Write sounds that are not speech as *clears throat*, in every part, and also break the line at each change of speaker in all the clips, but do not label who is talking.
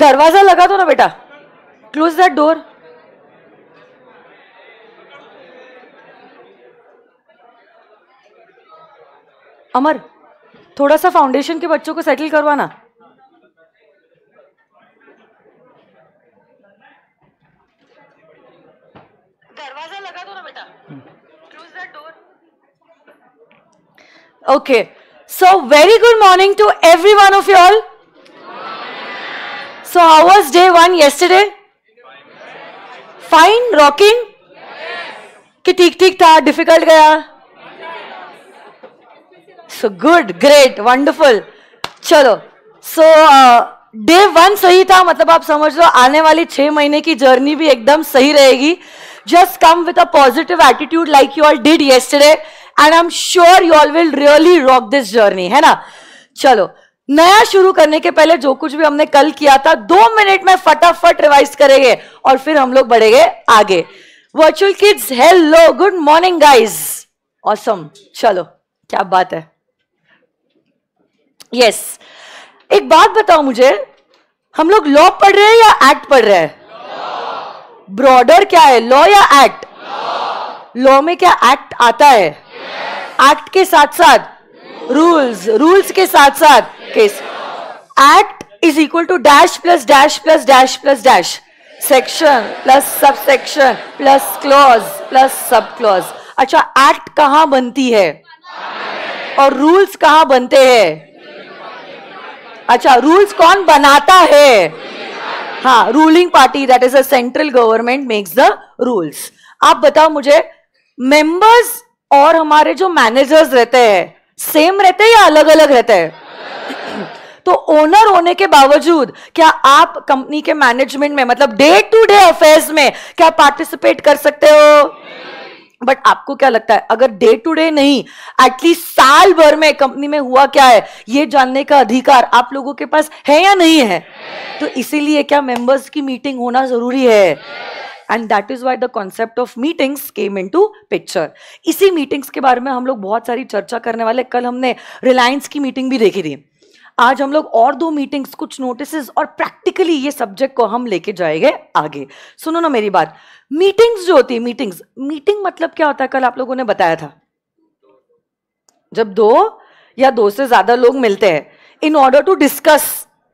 दरवाजा लगा दो ना बेटा क्लोज दैट डोर अमर थोड़ा सा फाउंडेशन के बच्चों को सेटल करवाना दरवाजा लगा दो ना बेटा close that door okay so very good morning to every one of you all So how was day one yesterday? Fine, rocking? कि ठीक ठीक था डिफिकल्ट गया सो गुड ग्रेट वंडरफुल चलो सो डे वन सही था मतलब आप समझ लो आने वाली छह महीने की जर्नी भी एकदम सही रहेगी just come with a positive attitude like you all did yesterday and I am sure you all will really rock this journey है ना चलो नया शुरू करने के पहले जो कुछ भी हमने कल किया था दो मिनट में फटाफट रिवाइज करेंगे और फिर हम लोग बढ़ेंगे आगे virtual kids hello good morning guys awesome चलो क्या बात है यस yes. एक बात बताओ मुझे हम लोग लॉ पढ़ रहे हैं या एक्ट पढ़ रहे हैं ब्रॉडर क्या है लॉ या एक्ट लॉ में क्या एक्ट आता है एक्ट yes. के साथ साथ रूल्स रूल्स के साथ साथ case act is equal to dash plus dash plus dash plus dash section plus sub section plus clause plus sub clause अच्छा एक्ट कहां बनती है और रूल्स कहां बनते हैं अच्छा रूल्स कौन बनाता है हाँ ruling party that is a central government makes the rules आप बताओ मुझे मेंबर्स और हमारे जो मैनेजर्स रहते हैं सेम रहते हैं या अलग अलग रहता है *clears throat* तो ओनर होने के बावजूद क्या आप कंपनी के मैनेजमेंट में मतलब डे टू डे अफेयर्स में क्या पार्टिसिपेट कर सकते हो बट आपको क्या लगता है अगर डे टू डे नहीं एटलीस्ट साल भर में कंपनी में हुआ क्या है ये जानने का अधिकार आप लोगों के पास है या नहीं है तो इसीलिए क्या मेंबर्स की मीटिंग होना जरूरी है and that is why the concept of meetings came in to picture इसी मीटिंग्स के बारे में हम लोग बहुत सारी चर्चा करने वाले कल हमने रिलायंस की मीटिंग भी देखी थी आज हम लोग और दो मीटिंग्स कुछ नोटिस और प्रैक्टिकली ये सब्जेक्ट को हम लेके जाएंगे आगे सुनो ना मेरी बात मीटिंग्स जो होती है मीटिंग्स मीटिंग मतलब क्या होता है कल आप लोगों ने बताया था जब दो या दो से ज्यादा लोग मिलते हैं in order to discuss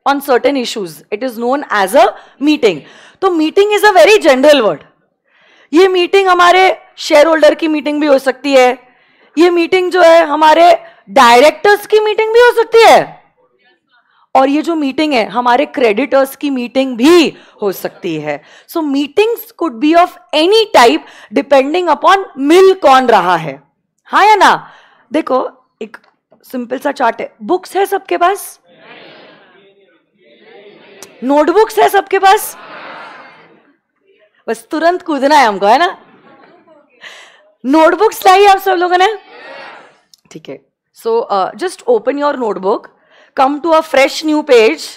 on certain issues. It is known as a meeting. तो meeting is a very general word. ये meeting हमारे shareholder की meeting भी हो सकती है ये meeting जो है हमारे directors की meeting भी हो सकती है और ये जो मीटिंग है हमारे क्रेडिटर्स की मीटिंग भी हो सकती है so meetings could be of any type depending upon मिल कौन रहा है हाँ या ना देखो एक सिंपल सा चार्ट है बुक्स है सबके पास नोटबुक्स है सबके पास बस तुरंत कूदना है हमको है ना नोटबुक्स लाई आप सब लोगों ने ठीक है so just open your notebook come to a fresh new page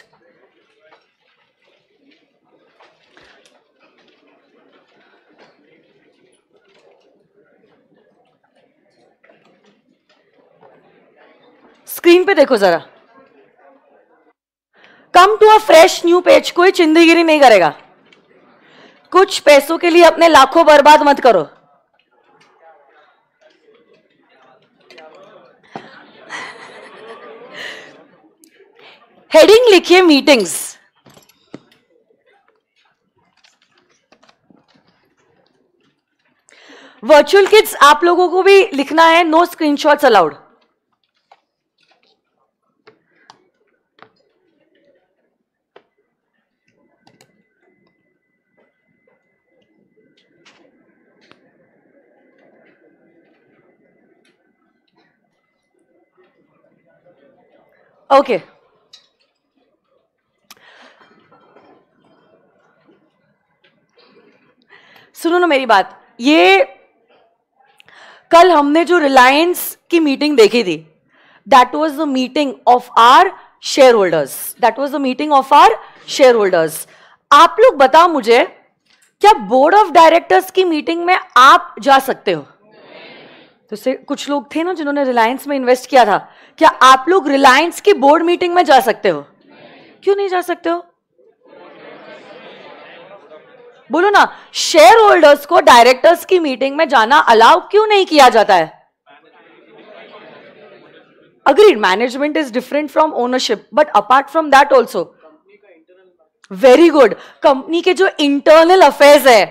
screen पे देखो जरा come to a fresh new page कोई चिंदीगिरी नहीं करेगा कुछ पैसों के लिए अपने लाखों बर्बाद मत करो हेडिंग लिखिए मीटिंग्स वर्चुअल किड्स आप लोगों को भी लिखना है नो स्क्रीनशॉट्स अलाउड Okay. सुनो ना मेरी बात ये कल हमने जो रिलायंस की मीटिंग देखी थी that was the meeting of our share holders that was the meeting of our share holders आप लोग बताओ मुझे क्या बोर्ड ऑफ डायरेक्टर्स की मीटिंग में आप जा सकते हो तो से कुछ लोग थे ना जिन्होंने रिलायंस में इन्वेस्ट किया था क्या आप लोग रिलायंस की बोर्ड मीटिंग में जा सकते हो क्यों नहीं जा सकते हो बोलो ना शेयर होल्डर्स को डायरेक्टर्स की मीटिंग में जाना अलाउ क्यों नहीं किया जाता है agreed management is different from ownership but apart from that also very good company के जो इंटरनल अफेयर्स है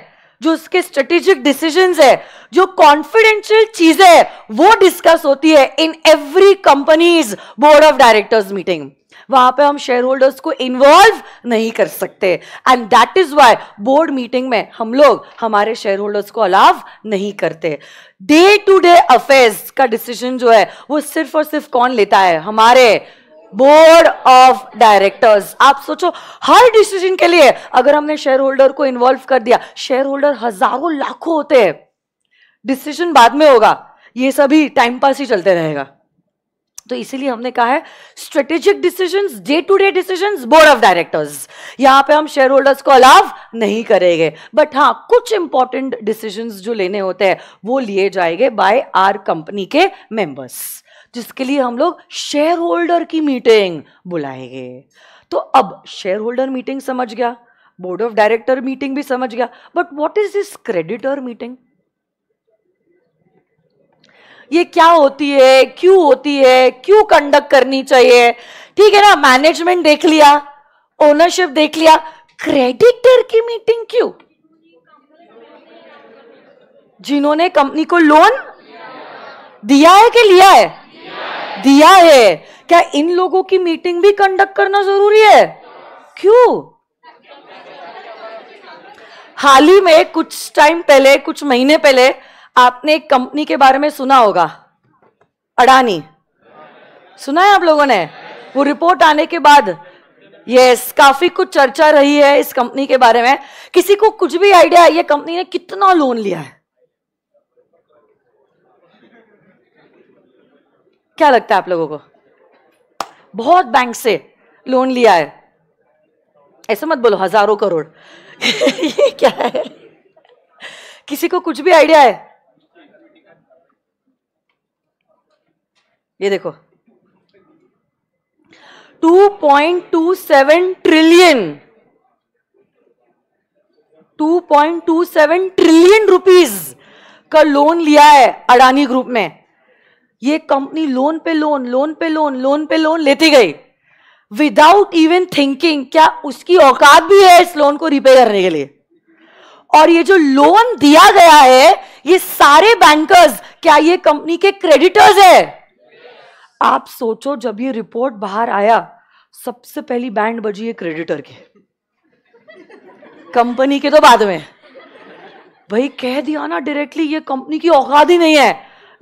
जो उसके स्ट्रेटेजिक डिसीजन है जो कॉन्फिडेंशियल चीजें है वो डिस्कस होती है in every companies board of directors meeting वहां पे हम शेयर होल्डर्स को इन्वॉल्व नहीं कर सकते and that is why board meeting में हम लोग हमारे शेयर होल्डर्स को अलाव नहीं करते डे टू डे अफेयर्स का डिसीजन जो है वो सिर्फ और सिर्फ कौन लेता है हमारे बोर्ड ऑफ डायरेक्टर्स आप सोचो हर डिसीजन के लिए अगर हमने शेयर होल्डर को इन्वॉल्व कर दिया शेयर होल्डर हजारों लाखों होते हैं डिसीजन बाद में होगा ये सभी टाइम पास ही चलते रहेगा तो इसीलिए हमने कहा है strategic decision day to day decision board of directors यहां पे हम शेयर होल्डर्स को अलाव नहीं करेंगे बट हां कुछ इंपॉर्टेंट डिसीजन जो लेने होते हैं वो लिए जाएंगे बाय आर कंपनी के मेंबर्स जिसके लिए हम लोग शेयर होल्डर की मीटिंग बुलाएंगे तो अब शेयर होल्डर मीटिंग समझ गया बोर्ड ऑफ डायरेक्टर मीटिंग भी समझ गया but what is this creditor meeting ये क्या होती है क्यों होती है क्यों कंडक्ट करनी चाहिए ठीक है ना मैनेजमेंट देख लिया ओनरशिप देख लिया क्रेडिटर की मीटिंग क्यों जिन्होंने कंपनी को लोन दिया है कि लिया है दिया है क्या इन लोगों की मीटिंग भी कंडक्ट करना जरूरी है क्यों हाल ही में कुछ टाइम पहले कुछ महीने पहले आपने एक कंपनी के बारे में सुना होगा अडानी सुना है आप लोगों ने वो रिपोर्ट आने के बाद यस काफी कुछ चर्चा रही है इस कंपनी के बारे में किसी को कुछ भी आइडिया है ये कंपनी ने कितना लोन लिया है क्या लगता है आप लोगों को बहुत बैंक से लोन लिया है ऐसे मत बोलो हजारों करोड़ *laughs* ये क्या है किसी को कुछ भी आइडिया है ये देखो 2.27 ट्रिलियन 2.27 ट्रिलियन रुपीस का लोन लिया है अडानी ग्रुप में ये कंपनी लोन पे लोन लोन पे लोन लोन पे लोन लेती गई विदाउट इवन थिंकिंग क्या उसकी औकात भी है इस लोन को रिपे करने के लिए और ये जो लोन दिया गया है ये सारे बैंकर्स क्या ये कंपनी के क्रेडिटर्स है आप सोचो जब ये रिपोर्ट बाहर आया सबसे पहली बैंड बजी है क्रेडिटर के कंपनी के तो बाद में भाई कह दिया ना डायरेक्टली ये कंपनी की औकात ही नहीं है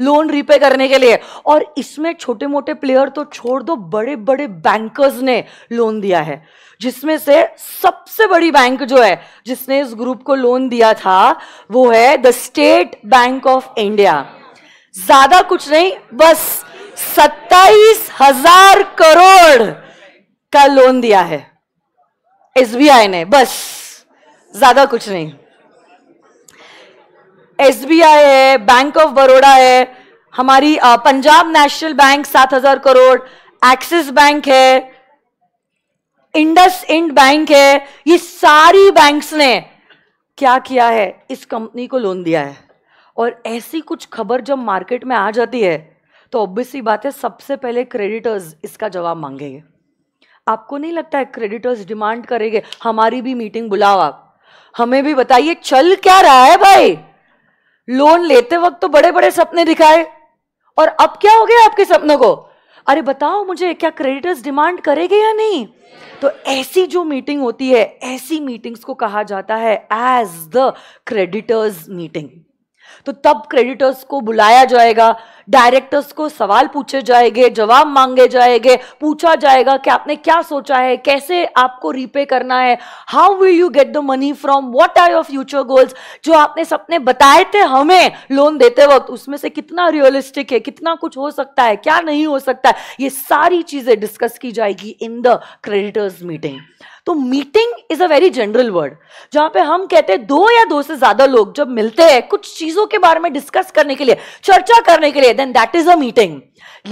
लोन रीपे करने के लिए और इसमें छोटे मोटे प्लेयर तो छोड़ दो बड़े बड़े बैंकर्स ने लोन दिया है जिसमें से सबसे बड़ी बैंक जो है जिसने इस ग्रुप को लोन दिया था वो है the State Bank of India ज्यादा कुछ नहीं बस सत्ताईस हजार करोड़ का लोन दिया है एसबीआई ने बस ज्यादा कुछ नहीं एसबीआई है बैंक ऑफ बड़ौदा है हमारी पंजाब नेशनल बैंक सात हजार करोड़ एक्सिस बैंक है इंडस इंड बैंक है ये सारी बैंक्स ने क्या किया है इस कंपनी को लोन दिया है और ऐसी कुछ खबर जब मार्केट में आ जाती है तो ऑब्वियसली बात है सबसे पहले क्रेडिटर्स इसका जवाब मांगेंगे आपको नहीं लगता है क्रेडिटर्स डिमांड करेंगे हमारी भी मीटिंग बुलाओ आप हमें भी बताइए चल क्या रहा है भाई लोन लेते वक्त तो बड़े बड़े सपने दिखाए और अब क्या हो गया आपके सपनों को अरे बताओ मुझे क्या क्रेडिटर्स डिमांड करेंगे या नहीं तो ऐसी जो मीटिंग होती है ऐसी मीटिंग्स को कहा जाता है एज द क्रेडिटर्स मीटिंग तो तब क्रेडिटर्स को बुलाया जाएगा डायरेक्टर्स को सवाल पूछे जाएंगे जवाब मांगे जाएंगे पूछा जाएगा कि आपने क्या सोचा है कैसे आपको रीपे करना है how will you get the money from what are your future goals जो आपने सपने बताए थे हमें लोन देते वक्त उसमें से कितना रियलिस्टिक है कितना कुछ हो सकता है क्या नहीं हो सकता है ये सारी चीजें डिस्कस की जाएगी इन द क्रेडिटर्स मीटिंग तो meeting is a very general word जहां पे हम कहते हैं दो या दो से ज्यादा लोग जब मिलते हैं कुछ चीजों के बारे में डिस्कस करने के लिए चर्चा करने के लिए then that is a meeting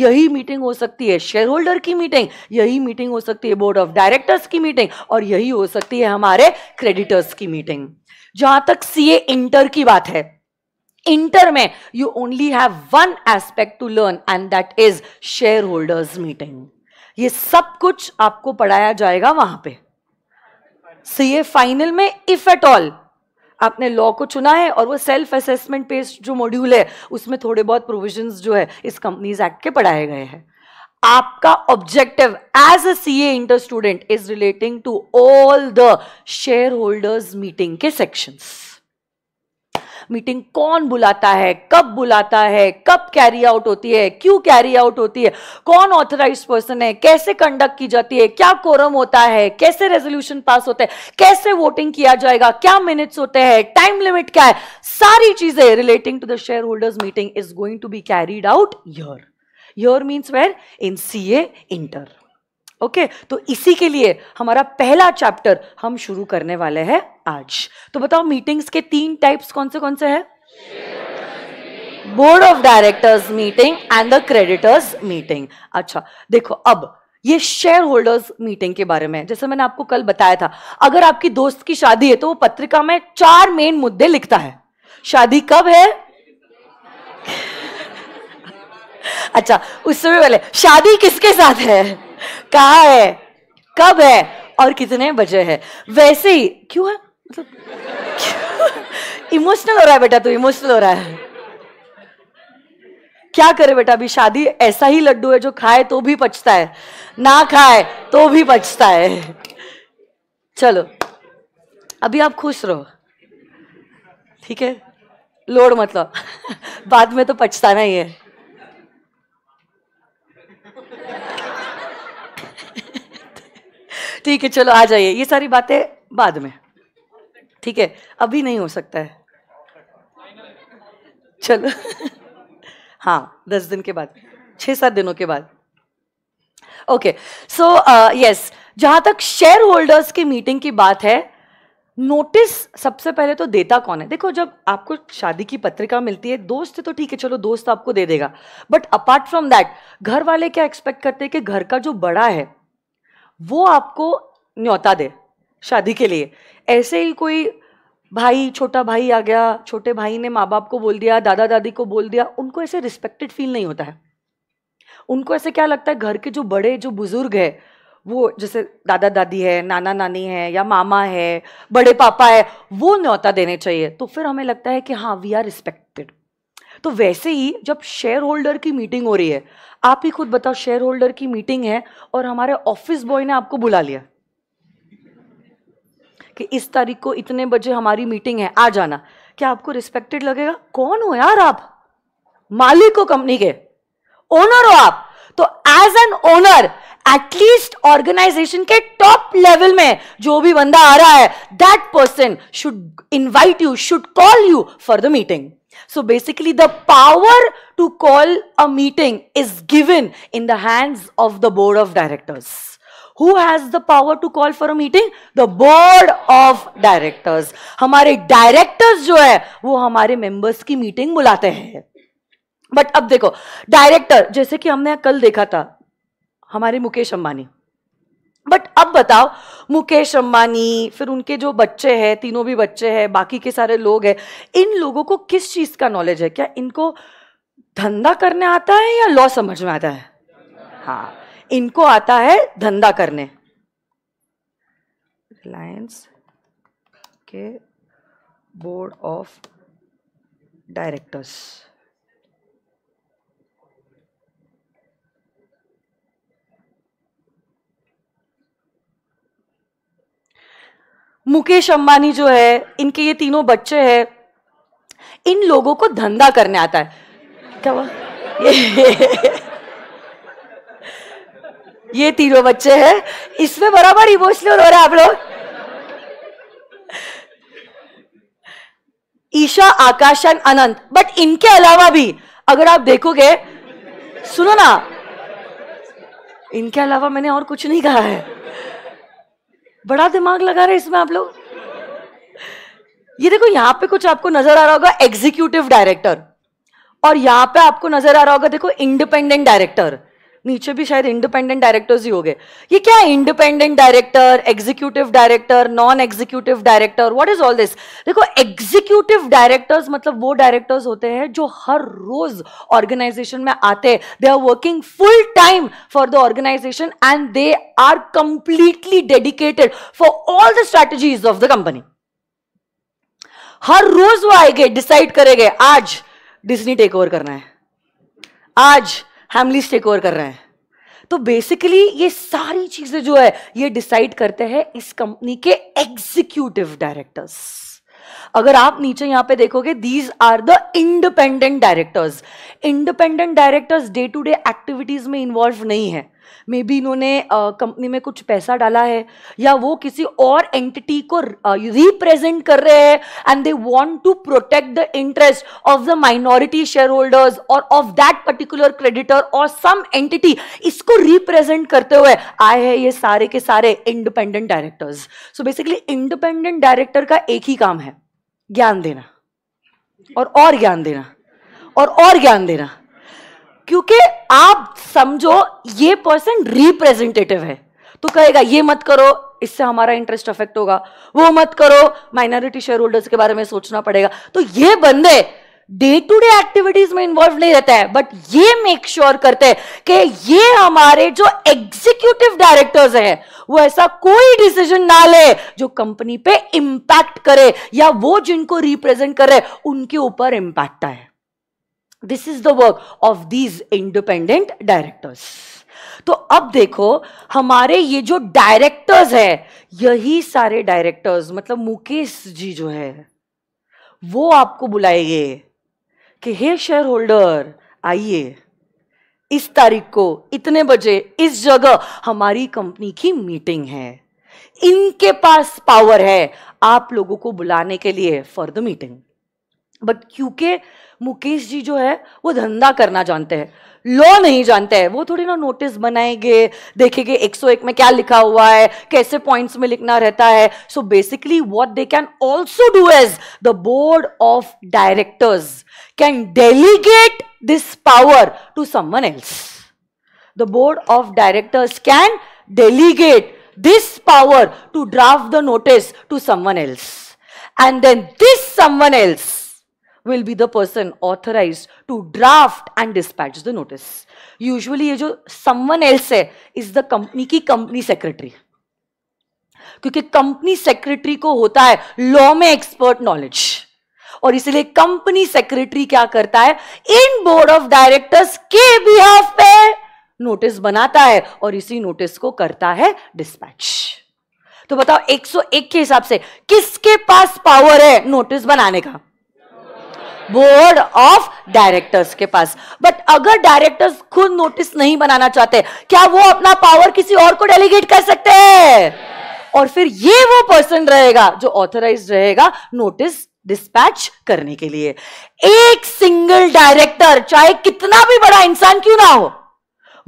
यही मीटिंग हो सकती है शेयर होल्डर की मीटिंग यही मीटिंग हो सकती है बोर्ड ऑफ डायरेक्टर्स की मीटिंग और यही हो सकती है हमारे क्रेडिटर्स की मीटिंग जहां तक सीए इंटर की बात है इंटर में you only have one aspect to learn and that is share holders meeting ये सब कुछ आपको पढ़ाया जाएगा वहां पे सो ये फाइनल में इफ एट ऑल आपने लॉ को चुना है और वो सेल्फ असेसमेंट बेस्ड जो मॉड्यूल है उसमें थोड़े बहुत प्रोविजंस जो है इस कंपनीज एक्ट के पढ़ाए गए हैं आपका objective as a C A inter student is relating to all the share holders meeting के सेक्शंस मीटिंग कौन बुलाता है कब बुलाता है कब कैरी आउट होती है क्यों कैरी आउट होती है कौन ऑथराइज पर्सन है कैसे कंडक्ट की जाती है क्या कोरम होता है कैसे रेजोल्यूशन पास होते हैं कैसे वोटिंग किया जाएगा क्या मिनट्स होते हैं टाइम लिमिट क्या है सारी चीजें relating to the share holders meeting is going to be carried out your your means where in C A inter okay okay, तो इसी के लिए हमारा पहला चैप्टर हम शुरू करने वाले हैं आज तो बताओ मीटिंग्स के तीन टाइप्स कौन से कौन से हैं board of directors meeting and the creditors meeting अच्छा देखो अब ये शेयर होल्डर्स मीटिंग के बारे में जैसे मैंने आपको कल बताया था अगर आपकी दोस्त की शादी है तो वो पत्रिका में चार मेन मुद्दे लिखता है शादी कब है *laughs* अच्छा उस समय पहले शादी किसके साथ है कहा है कब है और कितने बजे है वैसे ही क्यों है मतलब इमोशनल हो रहा है बेटा तू इमोशनल हो रहा है क्या करे बेटा अभी शादी ऐसा ही लड्डू है जो खाए तो भी पचता है ना खाए तो भी पचता है चलो अभी आप खुश रहो ठीक है लोड मतलब *laughs* बाद में तो पछताना ही है ठीक है चलो आ जाइए ये सारी बातें बाद में ठीक है अभी नहीं हो सकता है चलो हाँ दस दिन के बाद छह सात दिनों के बाद ओके सो यस जहां तक शेयर होल्डर्स की मीटिंग की बात है नोटिस सबसे पहले तो देता कौन है देखो जब आपको शादी की पत्रिका मिलती है दोस्त है तो ठीक है चलो दोस्त आपको दे देगा बट अपार्ट फ्रॉम दैट घर वाले क्या एक्सपेक्ट करते हैं कि घर का जो बड़ा है वो आपको न्योता दे शादी के लिए ऐसे ही कोई भाई छोटा भाई आ गया छोटे भाई ने माँ बाप को बोल दिया दादा दादी को बोल दिया उनको ऐसे रिस्पेक्टेड फील नहीं होता है उनको ऐसे क्या लगता है घर के जो बड़े जो बुजुर्ग है वो जैसे दादा दादी है नाना नानी है या मामा है बड़े पापा है वो न्योता देने चाहिए तो फिर हमें लगता है कि हाँ वी आर रिस्पेक्टेड तो वैसे ही जब शेयर होल्डर की मीटिंग हो रही है आप ही खुद बताओ शेयर होल्डर की मीटिंग है और हमारे ऑफिस बॉय ने आपको बुला लिया कि इस तारीख को इतने बजे हमारी मीटिंग है आ जाना क्या आपको रिस्पेक्टेड लगेगा कौन हो यार आप मालिक हो कंपनी के ओनर हो आप तो as an owner at least organisation के टॉप लेवल में जो भी बंदा आ रहा है that person should invite you should call you for the meeting So basically, the power to call a meeting is given in the hands of the board of directors. Who has the power to call for a meeting? The board of directors. hamare directors jo hai wo hamare members ki meeting bulate hain but ab dekho director jaise ki humne kal dekha tha hamare mukesh ambani but अब बताओ मुकेश अंबानी फिर उनके जो बच्चे हैं तीनों भी बच्चे हैं बाकी के सारे लोग हैं इन लोगों को किस चीज़ का नॉलेज है क्या इनको धंधा करने आता है या लॉ समझ में आता है हाँ इनको आता है धंधा करने रिलायंस के board of directors Mukesh Ambani जो है इनके ये तीनों बच्चे हैं इन लोगों को धंधा करने आता है क्या हुआ ये तीनों बच्चे हैं इसमें बराबर इमोशनल हो रहा है आप लोग ईशा आकाश एंड अनंत बट इनके अलावा भी अगर आप देखोगे सुनो ना इनके अलावा मैंने और कुछ नहीं कहा है बड़ा दिमाग लगा रहे इसमें आप लोग ये देखो यहां पे कुछ आपको नजर आ रहा होगा एग्जीक्यूटिव डायरेक्टर और यहां पे आपको नजर आ रहा होगा देखो इंडिपेंडेंट डायरेक्टर नीचे भी शायद इंडिपेंडेंट डायरेक्टर्स ही हो गए ये क्या independent director executive director non executive director what is all this देखो एग्जीक्यूटिव डायरेक्टर्स मतलब वो डायरेक्टर्स होते हैं जो हर रोज ऑर्गेनाइजेशन में आते हैं they are working full time for the organisation and they are completely dedicated for all the strategies of the company हर रोज वो आएंगे डिसाइड करेंगे आज डिजनी टेक ओवर करना है आज हम टेक ओवर कर रहे हैं तो बेसिकली ये सारी चीजें जो है ये डिसाइड करते हैं इस कंपनी के एग्जीक्यूटिव डायरेक्टर्स अगर आप नीचे यहां पे देखोगे these are the independent directors independent directors day to day activities में इन्वॉल्व नहीं है मे बी इन्होंने कंपनी में कुछ पैसा डाला है या वो किसी और एंटिटी को रिप्रेजेंट कर रहे हैं and they want to protect the interest of the minority shareholders और ऑफ दैट पर्टिकुलर क्रेडिटर और सम एंटिटी इसको रिप्रेजेंट करते हुए आए हैं ये सारे के सारे independent directors so basically independent director का एक ही काम है ज्ञान देना और और ज्ञान देना और और ज्ञान देना क्योंकि आप समझो ये पर्सन रिप्रेजेंटेटिव है तो कहेगा ये मत करो इससे हमारा इंटरेस्ट अफेक्ट होगा वो मत करो माइनॉरिटी शेयर होल्डर्स के बारे में सोचना पड़ेगा तो ये बंदे डे टू डे एक्टिविटीज में इन्वॉल्व नहीं रहता है बट ये मेक श्योर sure करते हैं कि ये हमारे जो एग्जीक्यूटिव डायरेक्टर्स हैं वो ऐसा कोई डिसीजन ना ले जो कंपनी पे इम्पैक्ट करे या वो जिनको रिप्रेजेंट करे उनके ऊपर इंपैक्ट आए this is the work of these independent directors तो अब देखो हमारे ये जो डायरेक्टर्स है यही सारे डायरेक्टर्स मतलब मुकेश जी जो है वो आपको बुलाएंगे कि हे शेयर होल्डर आइए इस तारीख को इतने बजे इस जगह हमारी कंपनी की मीटिंग है इनके पास पावर है आप लोगों को बुलाने के लिए फॉर द मीटिंग बट क्योंकि मुकेश जी जो है वो धंधा करना जानते हैं लॉ नहीं जानते हैं वो थोड़ी ना नोटिस बनाएंगे देखेंगे 101 में क्या लिखा हुआ है कैसे पॉइंट्स में लिखना रहता है so basically what they can also do as the board of directors can delegate this power to someone else the board of directors can delegate this power to draft the notice to someone else and then this someone else will be the person authorized to draft and dispatch the notice usually ये जो someone else है, is the company की company secretary क्योंकि company secretary को होता है law में expert knowledge. और इसलिए कंपनी सेक्रेटरी क्या करता है इन बोर्ड ऑफ डायरेक्टर्स के बिहाफ पे नोटिस बनाता है और इसी नोटिस को करता है डिस्पैच तो बताओ 101 के हिसाब से किसके पास पावर है नोटिस बनाने का बोर्ड ऑफ डायरेक्टर्स के पास बट अगर डायरेक्टर्स खुद नोटिस नहीं बनाना चाहते क्या वो अपना पावर किसी और को डेलीगेट कर सकते हैं और फिर ये वो पर्सन रहेगा जो ऑथराइज रहेगा नोटिस डिस्पैच करने के लिए एक सिंगल डायरेक्टर चाहे कितना भी बड़ा इंसान क्यों ना हो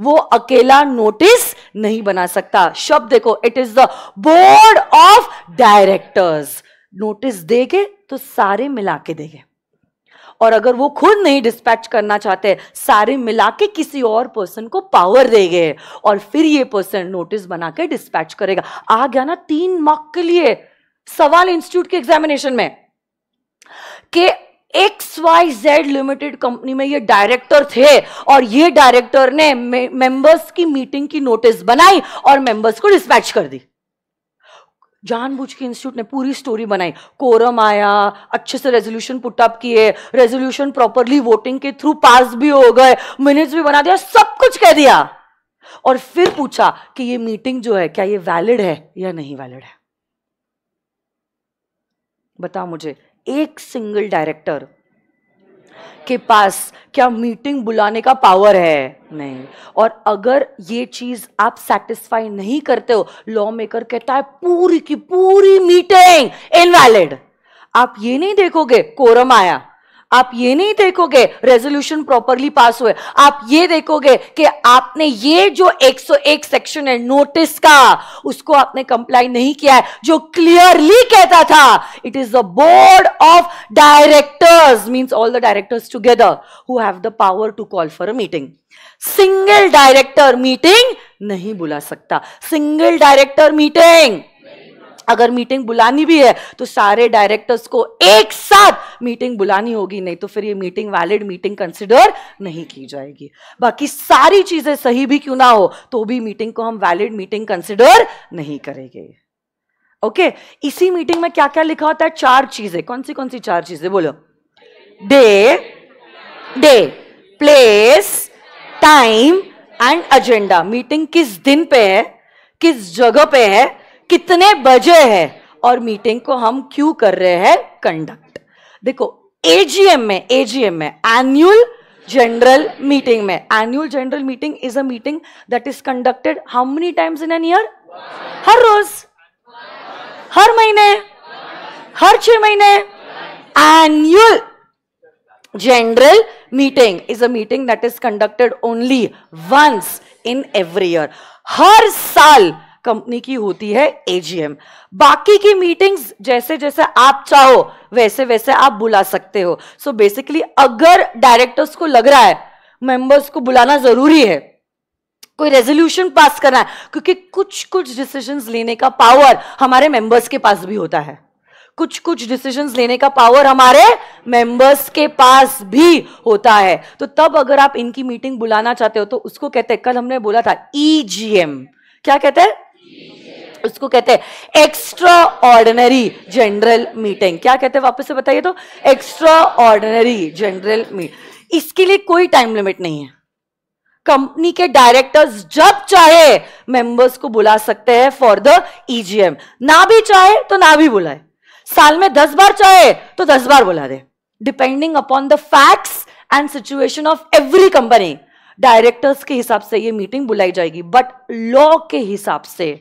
वो अकेला नोटिस नहीं बना सकता शब्द देखो it is the board of directors notice देंगे तो सारे मिला के देंगे और अगर वो खुद नहीं डिस्पैच करना चाहते सारे मिला के किसी और पर्सन को पावर दे गए और फिर ये पर्सन नोटिस बना के डिस्पैच करेगा आ गया ना तीन मार्क के लिए सवाल इंस्टीट्यूट के एग्जामिनेशन में के X Y Z limited company में ये डायरेक्टर थे और ये डायरेक्टर ने मेंबर्स की मीटिंग की नोटिस बनाई और मेंबर्स को डिस्पैच कर दी जानबूझ के इंस्टीट्यूट ने पूरी स्टोरी बनाई कोरम आया अच्छे से रेजोल्यूशन पुटअप किए रेजोल्यूशन प्रॉपरली वोटिंग के थ्रू पास भी हो गए मिनट्स भी बना दिया सब कुछ कह दिया और फिर पूछा कि ये मीटिंग जो है क्या ये वैलिड है या नहीं वैलिड है बताओ मुझे एक सिंगल डायरेक्टर के पास क्या मीटिंग बुलाने का पावर है नहीं और अगर ये चीज आप सेटिस्फाई नहीं करते हो लॉ मेकर कहता है पूरी की पूरी मीटिंग इनवैलिड आप ये नहीं देखोगे कोरम आया आप ये नहीं देखोगे रेजोल्यूशन प्रॉपरली पास हुए आप ये देखोगे कि आपने ये जो 101 सेक्शन है नोटिस का उसको आपने कंप्लाई नहीं किया है जो क्लियरली कहता था it is the board of directors means all the directors together who have the power to call for a meeting single director meeting नहीं बुला सकता सिंगल डायरेक्टर मीटिंग अगर मीटिंग बुलानी भी है तो सारे डायरेक्टर्स को एक साथ मीटिंग बुलानी होगी नहीं तो फिर ये मीटिंग वैलिड मीटिंग कंसिडर नहीं की जाएगी बाकी सारी चीजें सही भी क्यों ना हो तो भी मीटिंग को हम वैलिड मीटिंग कंसिडर नहीं करेंगे ओके okay? इसी मीटिंग में क्या क्या लिखा होता है चार चीजें कौन सी कौन सी चार चीजें बोलो day day place time and agenda meeting किस दिन पे है किस जगह पे है कितने बजे है और मीटिंग को हम क्यों कर रहे हैं कंडक्ट देखो एजीएम में एजीएम में एन्युअल जनरल मीटिंग में annual general meeting is a meeting that is conducted how many times in an year हर रोज हर महीने हर छह महीने annual general meeting is a meeting that is conducted only once in every year हर साल कंपनी की होती है एजीएम बाकी की मीटिंग्स जैसे जैसे आप चाहो वैसे वैसे आप बुला सकते हो सो so बेसिकली अगर डायरेक्टर्स को लग रहा है मेंबर्स को बुलाना जरूरी है कोई रेजोल्यूशन पास करना है क्योंकि कुछ कुछ डिसीजन लेने का पावर हमारे मेंबर्स के पास भी होता है कुछ कुछ डिसीजन लेने का पावर हमारे मेंबर्स के पास भी होता है तो तब अगर आप इनकी मीटिंग बुलाना चाहते हो तो उसको कहते हैं कल हमने बोला था ईजीएम e क्या कहते हैं उसको कहते हैं एक्स्ट्रा ऑर्डिनरी जनरल मीटिंग क्या कहते हैं वापस से बताइए तो एक्स्ट्रा ऑर्डिनरी जनरल मीट इसके लिए कोई टाइम लिमिट नहीं है कंपनी के डायरेक्टर्स जब चाहे मेंबर्स को बुला सकते हैं फॉर द ईजीएम ना भी चाहे तो ना भी बुलाए साल में दस बार चाहे तो दस बार बुला दे depending upon the facts and situation of every company directors के हिसाब से ये मीटिंग बुलाई जाएगी बट लॉ के हिसाब से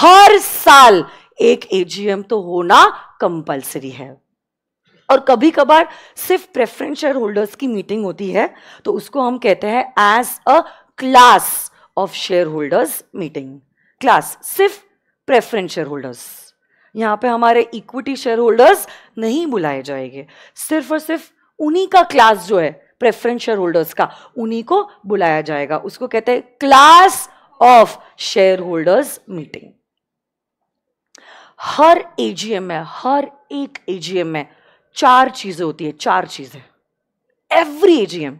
हर साल एक एजीएम तो होना कंपलसरी है और कभी कभार सिर्फ प्रेफरेंस शेयर होल्डर्स की मीटिंग होती है तो उसको हम कहते हैं as a class of share holders meeting class सिर्फ प्रेफरेंस शेयर होल्डर्स यहाँ पे हमारे इक्विटी शेयर होल्डर्स नहीं बुलाए जाएंगे सिर्फ और सिर्फ उन्हीं का क्लास जो है प्रेफरेंस शेयर होल्डर्स का उन्हीं को बुलाया जाएगा उसको कहते हैं class of share holders meeting हर एजीएम में हर एक एजीएम में चार चीजें होती है चार चीजें एवरी एजीएम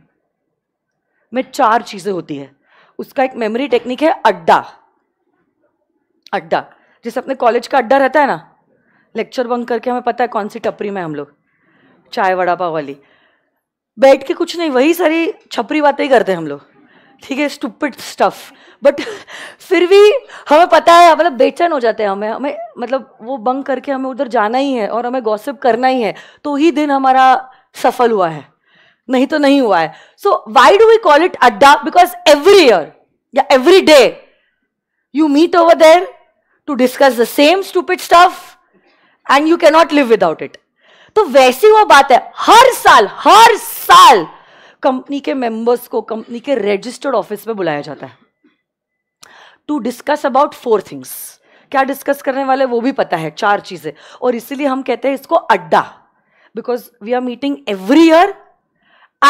में चार चीजें होती है उसका एक मेमोरी टेक्निक है अड्डा अड्डा जैसे अपने कॉलेज का अड्डा रहता है ना लेक्चर बंक करके हमें पता है कौन सी टपरी में हम लोग चाय वड़ा पाव वाली बैठ के कुछ नहीं वही सारी छपरी बातें ही करते हैं हम लोग ठीक है स्टूपिड स्टफ बट फिर भी हमें पता है मतलब बेचैन हो जाते हैं हमें हमें मतलब वो बंक करके हमें उधर जाना ही है और हमें गॉसिप करना ही है तो ही दिन हमारा सफल हुआ है नहीं तो नहीं हुआ है so why do we call it adda because every year या every day you meet over there to discuss the same stupid stuff and you cannot live without it तो वैसी वो बात है हर साल हर साल कंपनी के मेंबर्स को कंपनी के रजिस्टर्ड ऑफिस में बुलाया जाता है to discuss about four things क्या डिस्कस करने वाले वो भी पता है चार चीजें और इसीलिए हम कहते हैं इसको अड्डा because we are meeting every year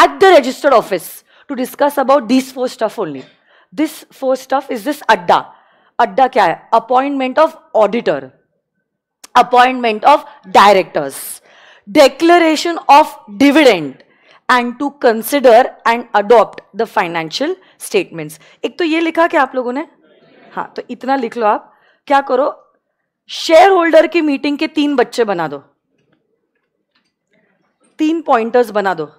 at the registered office to discuss about this four stuff only this four stuff is this adda अड्डा क्या है appointment of auditor appointment of directors declaration of dividend and to consider and adopt the financial statements एक तो ये लिखा क्या आप लोगों ने हाँ तो इतना लिख लो आप क्या करो शेयर होल्डर की मीटिंग के तीन बच्चे बना दो तीन पॉइंटर्स बना दो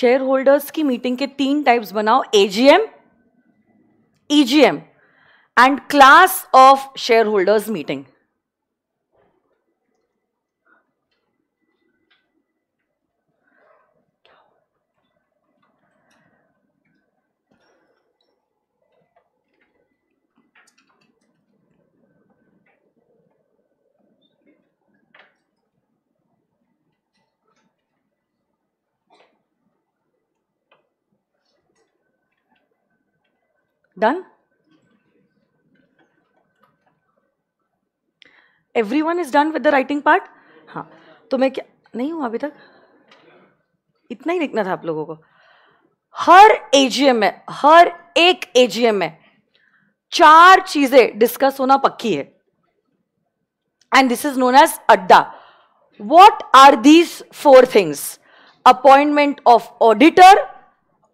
शेयर होल्डर्स की मीटिंग के तीन टाइप्स बनाओ AGM EGM and class of share holders meeting Done? Every one is done with the writing part हाँ तो मैं क्या नहीं हूं अभी तक इतना ही लिखना था आप लोगों को हर एजीएम में हर एक एजीएम में चार चीजें डिस्कस होना पक्की है and this is known as adda what are these four things appointment of auditor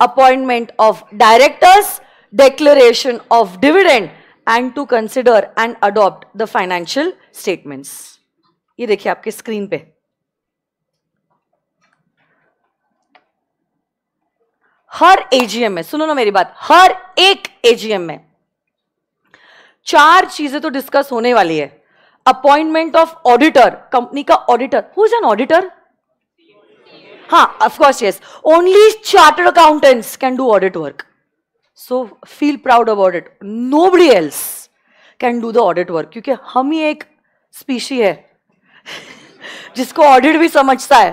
appointment of directors declaration of dividend and to consider and adopt the financial statements. ये देखिए आपके स्क्रीन पे हर एजीएम में सुनो ना मेरी बात हर एक एजीएम में चार चीजें तो डिस्कस होने वाली है अपॉइंटमेंट ऑफ ऑडिटर कंपनी का auditor who is an auditor हाँ of course yes only chartered accountants can do audit work so feel proud about it nobody else can do the audit work क्योंकि हम ही एक species है जिसको audit भी समझता है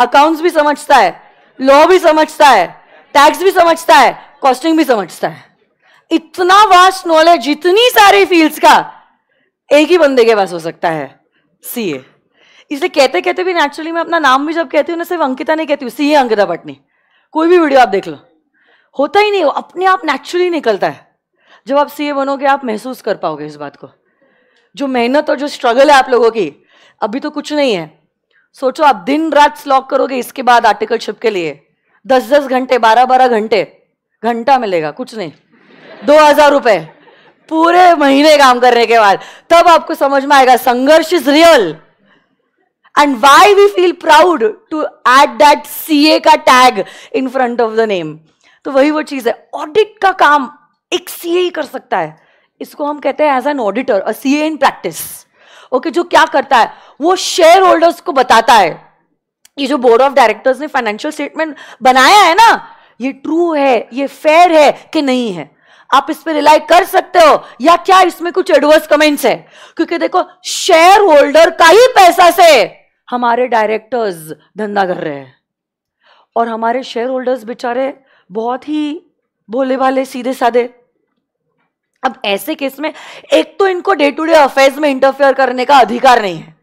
अकाउंट्स भी समझता है लॉ भी समझता है टैक्स भी समझता है कॉस्टिंग भी समझता है इतना वास्ट नॉलेज इतनी सारी फील्ड्स का एक ही बंदे के पास हो सकता है सीए इसलिए कहते कहते भी नेचुरली मैं अपना नाम भी जब कहती हूँ ना सिर्फ अंकिता नहीं कहती हूँ सीए अंकिता पटनी कोई भी वीडियो आप देख लो होता ही नहीं वो अपने आप नेचुरली निकलता है जब आप सीए बनोगे आप महसूस कर पाओगे इस बात को जो मेहनत और जो स्ट्रगल है आप लोगों की अभी तो कुछ नहीं है सोचो आप दिन रात स्लॉक करोगे इसके बाद आर्टिकल छिप के लिए दस दस घंटे बारह बारह घंटे घंटा मिलेगा कुछ नहीं दो हजार रुपए पूरे महीने काम करने के बाद तब आपको समझ में आएगा संघर्ष is real and why we feel proud to add that C A का tag in front of the name तो वही वो चीज़ है ऑडिट का काम एक सी ही कर सकता है इसको हम कहते हैं as an auditor a C in practice okay जो क्या करता है वो शेयर होल्डर्स को बताता है ये जो बोर्ड ऑफ डायरेक्टर्स ने फाइनेंशियल स्टेटमेंट बनाया है ना ये ट्रू है ये फेयर है कि नहीं है आप इस पर रिलाई कर सकते हो या क्या इसमें कुछ एडवर्स कमेंट्स है क्योंकि देखो शेयर होल्डर का ही पैसा से हमारे डायरेक्टर्स धंधा कर रहे हैं और हमारे शेयर होल्डर्स बेचारे बहुत ही भोले वाले सीधे साधे अब ऐसे केस में एक तो इनको डे टू डे अफेयर्स में इंटरफेयर करने का अधिकार नहीं है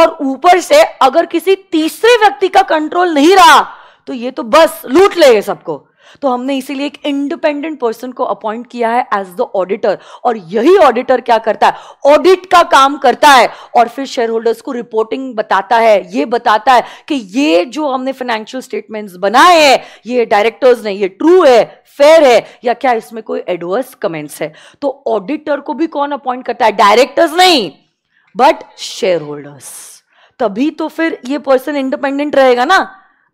और ऊपर से अगर किसी तीसरे व्यक्ति का कंट्रोल नहीं रहा तो ये तो बस लूट लेंगे सबको तो हमने इसीलिए एक इंडिपेंडेंट पर्सन को अपॉइंट किया है एज द ऑडिटर और यही ऑडिटर क्या करता है ऑडिट का काम करता है और फिर शेयर होल्डर्स को रिपोर्टिंग बताता है ये बताता है कि ये जो हमने फाइनेंशियल स्टेटमेंट्स बनाए हैं ये डायरेक्टर्स ने ये ट्रू है फेयर है या क्या इसमें कोई एडवर्स कमेंट्स है तो ऑडिटर को भी कौन अपॉइंट करता है डायरेक्टर्स नहीं बट शेयर होल्डर्स तभी तो फिर ये पर्सन इंडिपेंडेंट रहेगा ना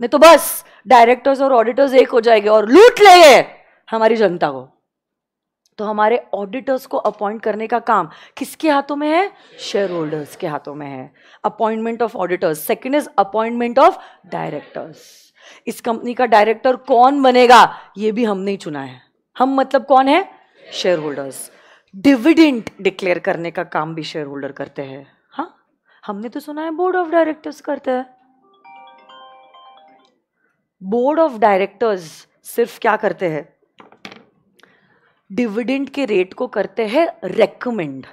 नहीं तो बस डायरेक्टर्स और ऑडिटर्स एक हो जाएंगे और लूट लेंगे हमारी जनता को तो हमारे ऑडिटर्स को अपॉइंट करने का काम किसके हाथों में है शेयर होल्डर्स के हाथों में है appointment of auditors second is appointment of directors इस कंपनी का डायरेक्टर कौन बनेगा ये भी हमने ही चुना है हम मतलब कौन है शेयर होल्डर्स डिविडेंट डिक्लेयर करने का काम भी शेयर होल्डर करते हैं हाँ हमने तो सुना है बोर्ड ऑफ डायरेक्टर्स करते हैं बोर्ड ऑफ डायरेक्टर्स सिर्फ क्या करते हैं डिविडेंड के रेट को करते हैं recommend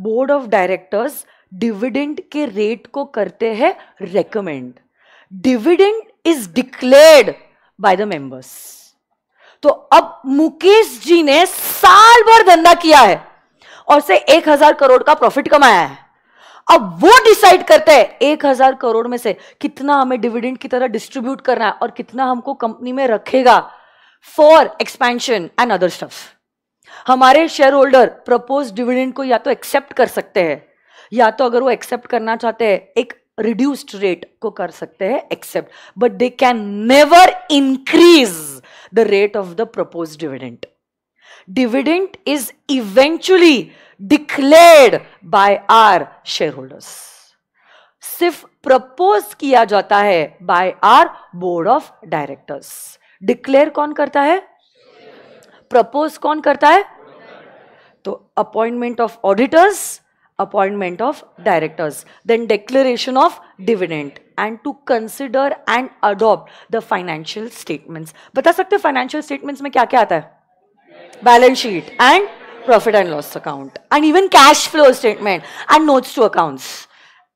board of directors dividend के रेट को करते हैं recommend dividend is declared by the members तो अब मुकेश जी ने साल भर धंधा किया है और से एक हजार करोड़ का प्रॉफिट कमाया है अब वो डिसाइड करता है एक हजार करोड़ में से कितना हमें डिविडेंड की तरह डिस्ट्रीब्यूट करना है और कितना हमको कंपनी में रखेगा for expansion and other stuff हमारे शेयर होल्डर प्रपोज डिविडेंड को या तो एक्सेप्ट कर सकते हैं या तो अगर वो एक्सेप्ट करना चाहते हैं एक रिड्यूस्ड रेट को कर सकते हैं accept but they can never increase the rate of the propose dividend is eventually eventually by our share shareholders सिर्फ प्रपोज किया जाता है by our board of directors declare कौन करता है प्रपोज कौन करता है तो appointment of auditors appointment of directors then declaration of dividend and to consider and adopt the financial statements बता सकते फाइनेंशियल स्टेटमेंट्स में क्या क्या आता है balance sheet and profit and loss account and even cash flow statement and notes to accounts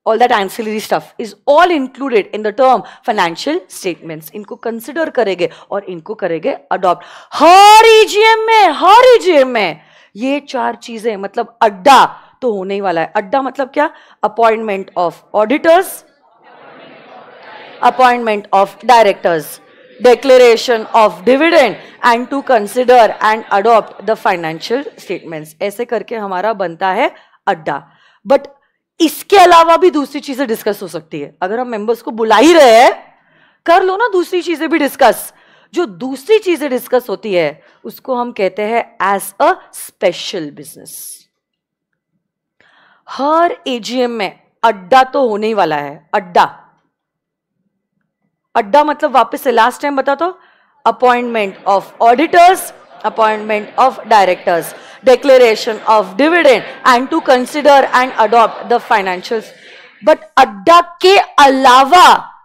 all that ancillary stuff is all included in the term financial statements inko consider karege aur inko karege adopt har egm mein हर EGM में ये चार चीजें मतलब अड्डा तो होने ही वाला है अड्डा मतलब क्या appointment of auditors appointment of directors. declaration of dividend and to consider and adopt the financial statements ऐसे करके हमारा बनता है अड्डा बट इसके अलावा भी दूसरी चीजें डिस्कस हो सकती है अगर हम मेंबर्स को बुला ही रहे हैं कर लो ना दूसरी चीजें भी डिस्कस जो दूसरी चीजें डिस्कस होती है उसको हम कहते हैं एज अ स्पेशल बिजनेस हर एजीएम में अड्डा तो होने ही वाला है अड्डा अड्डा मतलब वापस से लास्ट टाइम बता दो appointment of auditors appointment of directors declaration of dividend and to consider and adopt the financial but अड्डा के अलावा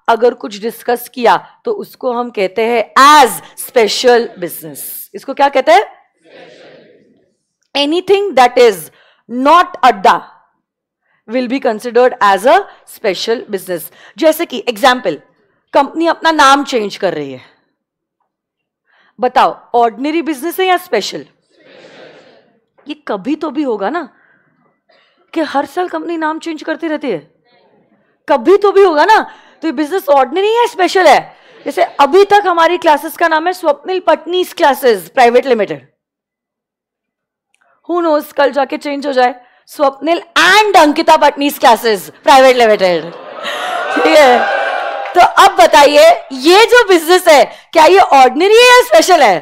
अगर कुछ डिस्कस किया तो उसको हम कहते हैं एज स्पेशल बिजनेस इसको क्या कहते हैं anything that is not adda will be considered as a special business जैसे कि एग्जाम्पल कंपनी अपना नाम चेंज कर रही है बताओ ऑर्डिनरी बिजनेस है या स्पेशल ये कभी तो भी होगा ना कि हर साल कंपनी नाम चेंज करती रहती है कभी तो भी होगा ना तो ये बिजनेस ऑर्डिनरी है स्पेशल है जैसे अभी तक हमारी क्लासेस का नाम है Swapnil Patnis classes private limited who knows कल जाके चेंज हो जाए Swapnil and Ankita Patnis classes private limited ठीक है तो अब बताइए ये जो बिजनेस है क्या ये ऑर्डिनरी है या स्पेशल है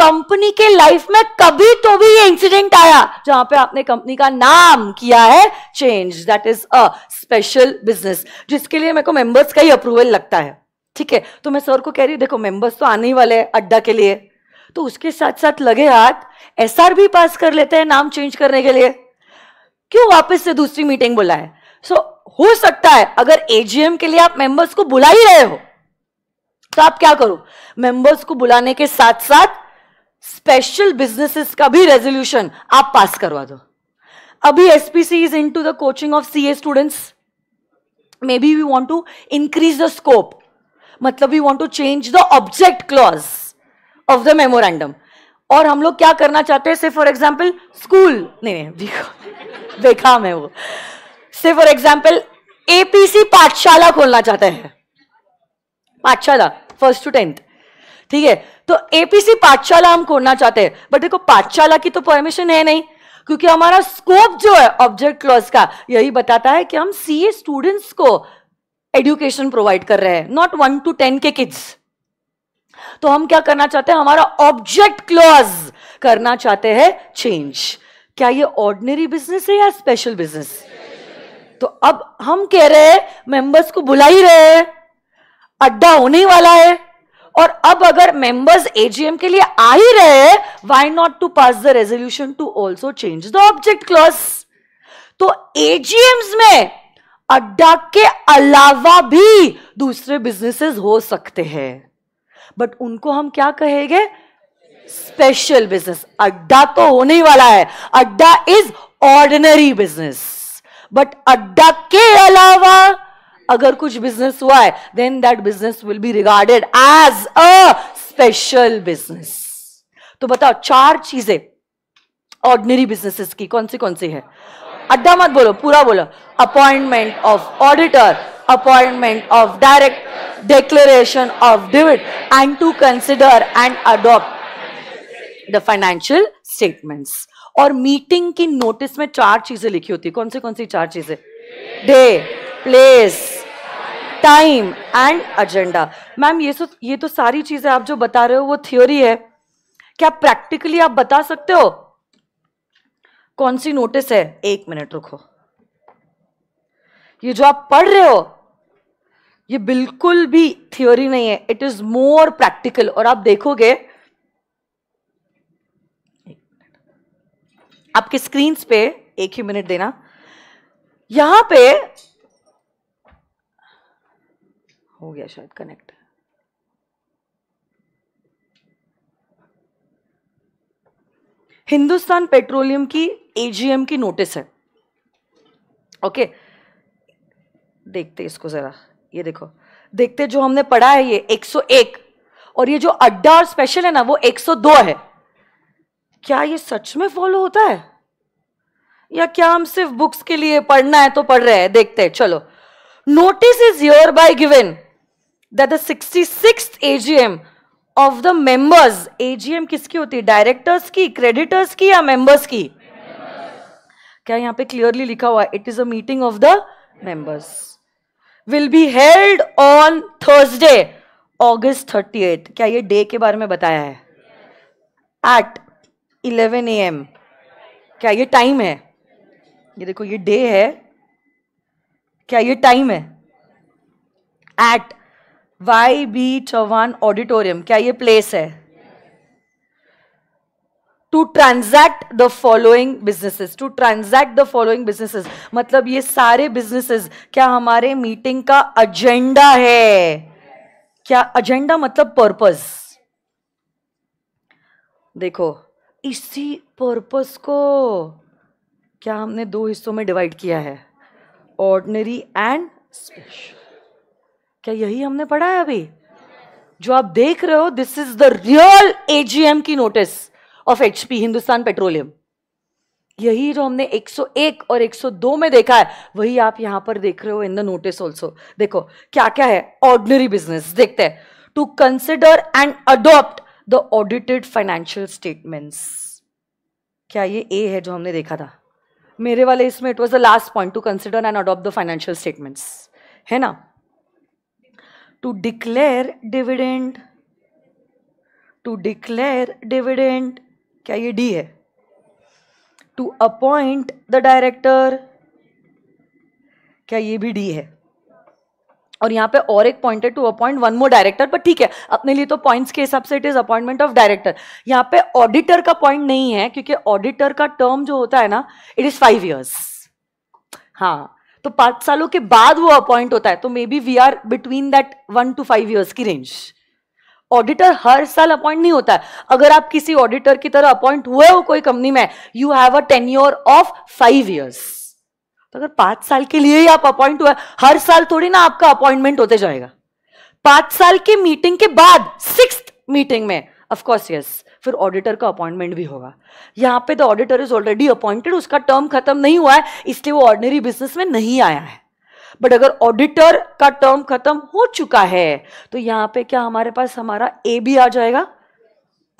कंपनी के लाइफ में कभी तो भी ये इंसिडेंट आया जहां पे आपने कंपनी का नाम किया है change that is a special business जिसके लिए मेरे को मेंबर्स का ही अप्रूवल लगता है ठीक है तो मैं सर को कह रही हूँ देखो मेंबर्स तो आने ही वाले हैं अड्डा के लिए तो उसके साथ साथ लगे हाथ एसआर भी पास कर लेते हैं नाम चेंज करने के लिए क्यों वापस से दूसरी मीटिंग बुलाए सो so, हो सकता है अगर एजीएम के लिए आप मेंबर्स को बुला ही रहे हो तो आप क्या करो मेंबर्स को बुलाने के साथ साथ स्पेशल बिजनेसेस का भी रेजोल्यूशन आप पास करवा दो अभी SPC is in to the coaching of C A students maybe we want to increase the scope मतलब we want to change the object clause of the memorandum और हम लोग क्या करना चाहते हैं से फॉर एग्जाम्पल स्कूल नहीं नहीं देखा *laughs* मैं वो से फॉर एग्जाम्पल एपीसी पाठशाला खोलना चाहते हैं पाठशाला फर्स्ट टू टेंथ ठीक है तो एपीसी पाठशाला हम खोलना चाहते हैं बट देखो पाठशाला की तो परमिशन है नहीं क्योंकि हमारा स्कोप जो है ऑब्जेक्ट क्लॉज का यही बताता है कि हम सीए स्टूडेंट्स को एडुकेशन प्रोवाइड कर रहे हैं नॉट वन टू टेन के किड्स तो हम क्या करना चाहते हैं हमारा ऑब्जेक्ट क्लॉज करना चाहते हैं चेंज क्या ये ऑर्डिनरी बिजनेस है या स्पेशल बिजनेस तो अब हम कह रहे हैं मेंबर्स को बुला ही रहे हैं अड्डा होने ही वाला है और अब अगर मेंबर्स एजीएम के लिए आ ही रहे why not to pass the resolution to also change the object clause तो एजीएम्स में अड्डा के अलावा भी दूसरे बिजनेसेस हो सकते हैं बट उनको हम क्या कहेंगे स्पेशल बिजनेस अड्डा तो होने ही वाला है अड्डा इज ऑर्डिनरी बिजनेस बट अड्डा के अलावा अगर कुछ बिजनेस हुआ है then that business will be regarded as a special business तो बताओ चार चीजें ऑर्डिनरी बिजनेसेस की कौन सी कौन सी है अड्डा मत बोलो पूरा बोलो appointment of auditor appointment of direct declaration of divid and to consider and adopt the financial statements और मीटिंग की नोटिस में चार चीजें लिखी होती है कौन सी कौन सी चार चीजें day place time and agenda ma'am ये सो ये तो सारी चीजें आप जो बता रहे हो वो थ्योरी है क्या प्रैक्टिकली आप बता सकते हो कौन सी नोटिस है एक मिनट रुको ये जो आप पढ़ रहे हो ये बिल्कुल भी थ्योरी नहीं है इट इज मोर प्रैक्टिकल और आप देखोगे आपके स्क्रीन पे एक ही मिनट देना यहां पे हो गया शायद कनेक्ट हिंदुस्तान पेट्रोलियम की एजीएम की नोटिस है ओके देखते इसको जरा ये देखो देखते जो हमने पढ़ा है ये 101 और ये जो अड्डा और स्पेशल है ना वो 102 है क्या ये सच में फॉलो होता है या क्या हम सिर्फ बुक्स के लिए पढ़ना है तो पढ़ रहे हैं देखते हैं चलो notice is your by given that the six AGM of the members AGM किसकी होती है डायरेक्टर्स की क्रेडिटर्स की या मेंबर्स की members. क्या यहां पे क्लियरली लिखा हुआ है it is a meeting of the members will be held on Thursday August thirty क्या ये डे के बारे में बताया है एट इलेवन ए एम क्या ये टाइम है ये देखो ये डे है क्या ये टाइम है at Y B Chauhan auditorium क्या ये प्लेस है to transact the following businesses to transact the following businesses मतलब ये सारे बिजनेसेस क्या हमारे मीटिंग का एजेंडा है क्या एजेंडा मतलब पर्पज देखो इसी पर्पस को क्या हमने दो हिस्सों में डिवाइड किया है ऑर्डनरी एंड स्पेशल क्या यही हमने पढ़ा है अभी जो आप देख रहे हो this is the real AGM की notice of HP Hindustan petroleum यही जो हमने 101 और 102 में देखा है वही आप यहां पर देख रहे हो इन द नोटिस ऑल्सो देखो क्या क्या है ऑर्डनरी बिजनेस देखते हैं to consider and adopt the audited financial statements क्या ये ए है जो हमने देखा था मेरे वाले इसमें it was the last point to consider and adopt the financial statements है ना to declare dividend to declare dividend क्या ये डी है टू अपॉइंट द डायरेक्टर क्या ये भी डी है और यहाँ पे और एक pointed to appoint one more director पर ठीक है अपने लिए तो पॉइंट्स के हिसाब से it is appointment of director यहाँ पे ऑडिटर का पॉइंट नहीं है क्योंकि ऑडिटर का टर्म जो होता है ना इट इज फाइव ईयर्स हाँ तो पांच सालों के बाद वो अपॉइंट होता है तो maybe we are between that one to five years की रेंज ऑडिटर हर साल अपॉइंट नहीं होता है अगर आप किसी ऑडिटर की तरह अपॉइंट हुए हो कोई कंपनी में you have a tenure of five years तो अगर पांच साल के लिए ही आप अपॉइंट हुआ हर साल थोड़ी ना आपका अपॉइंटमेंट होते जाएगा पांच साल के मीटिंग के बाद सिक्स मीटिंग में कोर्स यस फिर ऑडिटर का अपॉइंटमेंट भी होगा यहाँ पे the auditor is already appointed उसका टर्म खत्म नहीं हुआ है इसलिए वो ऑर्डिनरी बिजनेस में नहीं आया है बट अगर ऑडिटर का टर्म खत्म हो चुका है तो यहाँ पे क्या हमारे पास हमारा ए भी आ जाएगा